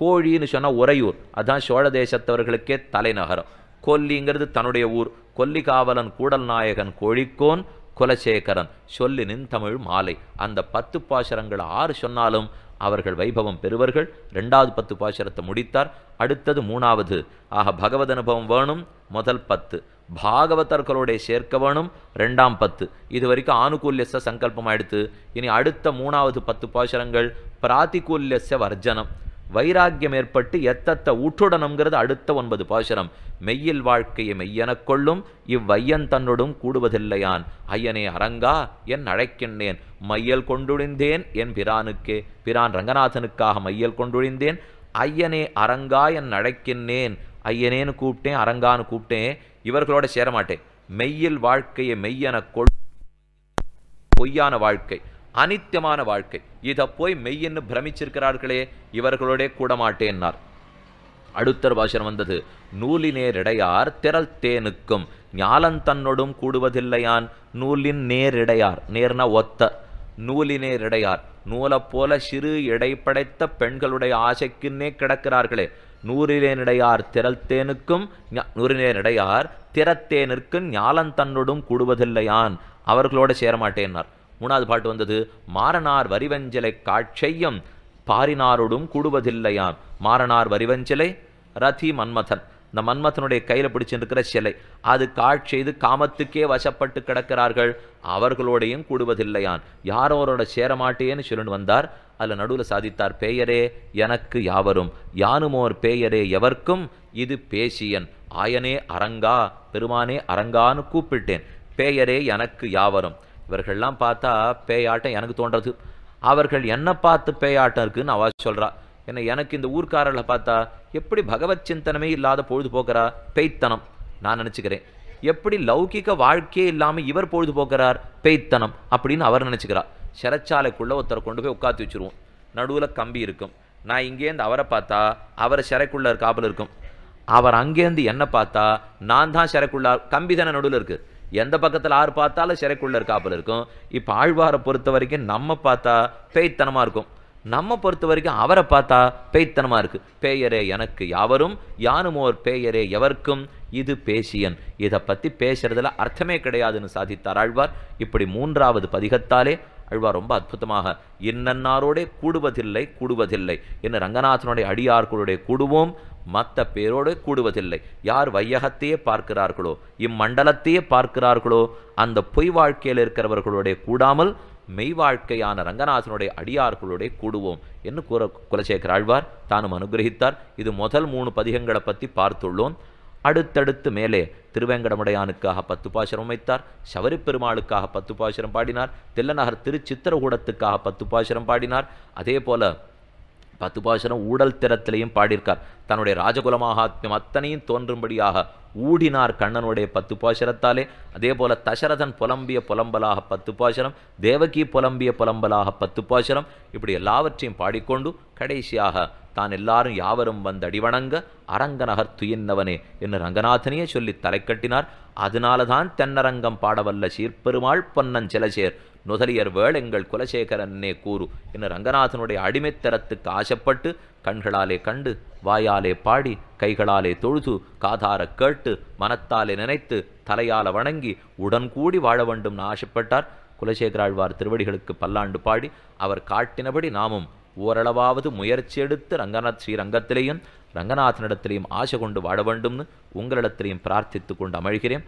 கோழின்னு சொன்னால் உறையூர் அதான் சோழ தேசத்தவர்களுக்கே தலைநகரம் கொல்லிங்கிறது தன்னுடைய ஊர் கொல்லி காவலன் கூடல் நாயகன் கோழிக்கோன் குலசேகரன் சொல்லினின் தமிழ் மாலை அந்த பத்து பாசரங்கள் ஆறு சொன்னாலும் அவர்கள் வைபவம் பெறுவர்கள் ரெண்டாவது பத்து பாசுரத்தை முடித்தார் அடுத்தது மூணாவது ஆக பகவத் அனுபவம் வேணும் முதல் பத்து பாகவதர்களோடைய சேர்க்க வேணும் ரெண்டாம் பத்து இது வரைக்கும் ஆணுகூல்யச சங்கல்பம் ஆயிடுத்து இனி அடுத்த மூணாவது பத்து பாசுரங்கள் பிராத்திகூல்யச வர்ஜனம் வைராக்கியம் ஏற்பட்டு எத்தத்த ஊற்றுடனுங்கிறது அடுத்த ஒன்பது பாசுரம் மெய்யில் வாழ்க்கையை மெய்யெனக் கொள்ளும் இவ்வையன் தன்னொடும் கூடுவதில்லையான் ஐயனே அரங்கா என் அழைக்கின்றேன் மையல் கொண்டுழிந்தேன் என் பிரானுக்கே பிரான் ரங்கநாதனுக்காக மையல் கொண்டுழிந்தேன் ஐயனே அரங்கா என் அழைக்கின்றேன் ஐயனேன்னு கூப்பிட்டேன் அரங்கான்னு கூப்பிட்டேன் இவர்களோட சேரமாட்டேன் மெய்யில் வாழ்க்கையை மெய்யெனக் கொள் பொய்யான வாழ்க்கை அனித்தியமான வாழ்க்கை இதை போய் மெய்யன்னு பிரமிச்சிருக்கிறார்களே இவர்களோடே கூட மாட்டேன்னார் அடுத்தர் பாஷனம் வந்தது நூலினேரிடையார் திரல் தேனுக்கும் ஞாலன் தன்னோடும் கூடுவதில்லையான் நூலின் நேரிடையார் நேர்னா ஒத்த நூலினேரிடையார் நூலை போல சிறு இடை படைத்த பெண்களுடைய ஆசைக்குன்னே கிடக்கிறார்களே நூறிலேனிடையார் திரள்தேனுக்கும் நூறிலேனிடையார் திறத்தேனிற்கும் ஞாலன் தன்னோடும் கூடுவதில்லையான் அவர்களோட சேரமாட்டேன்னார் மூணாவது பாட்டு வந்தது மாறனார் வரிவஞ்சலை காட்சையம் பாரினாரோடும் கூடுவதில்லையாம் மாறனார் வரிவஞ்சலை ரதி மன்மதன் இந்த மன்மதனுடைய கையில் பிடிச்சிருக்கிற சிலை அது காட்செய்து காமத்துக்கே வசப்பட்டு கிடக்கிறார்கள் அவர்களோடையும் கூடுவதில்லையான் யாரோரோட சேரமாட்டேன்னு சொல்லி வந்தார் அதில் நடுவில் சாதித்தார் பெயரே எனக்கு யாவரும் யானுமோர் பெயரே எவர்க்கும் இது பேசியன் ஆயனே அரங்கா பெருமானே அரங்கான்னு கூப்பிட்டேன் பெயரே எனக்கு யாவரும் இவர்கள்லாம் பார்த்தா பேயாட்டம் எனக்கு தோன்றது அவர்கள் என்ன பார்த்து பேயாட்டம் இருக்குன்னு அவா சொல்கிறா ஏன்னா எனக்கு இந்த ஊர்க்காரர்களை பார்த்தா எப்படி பகவத் சிந்தனமே இல்லாத பொழுதுபோக்குறா பெய்த்தனம் நான் நினச்சிக்கிறேன் எப்படி லௌகிக வாழ்க்கையே இல்லாமல் இவர் பொழுதுபோக்குறார் பெய்த்தனம் அப்படின்னு அவர் நினச்சிக்கிறார் சிறைச்சாலைக்குள்ளே ஒருத்தரை கொண்டு போய் உட்காந்து வச்சுருவோம் நடுவில் கம்பி இருக்கும் நான் இங்கேருந்து அவரை பார்த்தா அவர் சிறைக்குள்ளே இருக்காப்பில் இருக்கும் அவர் அங்கேருந்து என்ன பார்த்தா நான் தான் சிறைக்குள்ளார் கம்பி தானே நடுவில் இருக்குது எந்த பக்கத்தில் ஆறு பார்த்தாலும் சிறைக்குள்ள இருக்காப்புல இருக்கும் இப்போ ஆழ்வாரை பொறுத்த வரைக்கும் நம்ம பார்த்தா பேய்த்தனமாக இருக்கும் நம்ம பொறுத்த வரைக்கும் அவரை பார்த்தா பேய்த்தனமாக இருக்கு பேயரே எனக்கு யாவரும் யானுமோர் பேயரே எவர்க்கும் இது பேசியன் இதை பற்றி பேசுறதுல அர்த்தமே கிடையாதுன்னு சாதித்தார் ஆழ்வார் இப்படி மூன்றாவது பதிகத்தாலே அழ்வார் ரொம்ப அற்புதமாக இன்னன்னாரோடே கூடுவதில்லை கூடுவதில்லை என்ன ரங்கநாதனுடைய அடியார்களுடைய கூடுவோம் மற்ற பேரோடு கூடுவதில்லை யார் வையகத்தையே பார்க்கிறார்களோ இம்மண்டலத்தையே பார்க்கிறார்களோ அந்த பொய் வாழ்க்கையில் இருக்கிறவர்களுடைய கூடாமல் மெய் வாழ்க்கையான ரங்கநாதனுடைய அடியார்களுடைய கூடுவோம் என்று கூற குலசேகர் ஆழ்வார் தானும் அனுகிரகித்தார் இது முதல் மூணு பதிகங்களை பற்றி பார்த்துள்ளோம் அடுத்தடுத்து மேலே திருவேங்கடமுடையானுக்காக பத்து பாசரம் வைத்தார் சவரி பெருமாளுக்காக பத்து பாசுரம் பாடினார் தில்லநகர் திருச்சித்திரகூடத்துக்காக பத்து பாசரம் பாடினார் அதே போல பத்துபாசுரம் ஊடல் திறத்திலையும் பாடியிருக்கார் தன்னுடைய ராஜகுலமாக ஆத்மியம் அத்தனையும் தோன்றும்படியாக ஊடினார் கண்ணனுடைய பத்து பாசுரத்தாலே அதே போல தசரதன் புலம்பிய புலம்பலாக பத்து பாசுரம் தேவகி புலம்பிய புலம்பலாக பத்து பாசனம் இப்படி எல்லாவற்றையும் பாடிக்கொண்டு கடைசியாக தான் எல்லாரும் யாவரும் வந்தடிவணங்க அரங்கநகர் துயின்னவனே என்று ரங்கநாதனையே சொல்லி தலை கட்டினார் அதனால தான் தென்னரங்கம் பாடவல்ல சீர்பெருமாள் பொன்னன் சிலசேர் நுதலியர் வேளெங்கள் குலசேகரன்னே கூறு என்று ரங்கநாதனுடைய அடிமைத்தரத்துக்கு ஆசைப்பட்டு கண்களாலே கண்டு வாயாலே பாடி கைகளாலே தொழுது காதார கேட்டு மனத்தாலே நினைத்து தலையால வணங்கி உடன் கூடி வாழ வேண்டும் ஆசைப்பட்டார் குலசேகராழ்வார் திருவடிகளுக்கு பல்லாண்டு பாடி அவர் காட்டினபடி நாமும் ஓரளவாவது முயற்சி எடுத்து ரங்கநாத் ஸ்ரீரங்கத்திலேயும் ரங்கநாதனிடத்திலேயும் ஆசை கொண்டு வாழ வேண்டும்னு உங்களிடத்திலையும் பிரார்த்தித்து கொண்டு அமழ்கிறேன்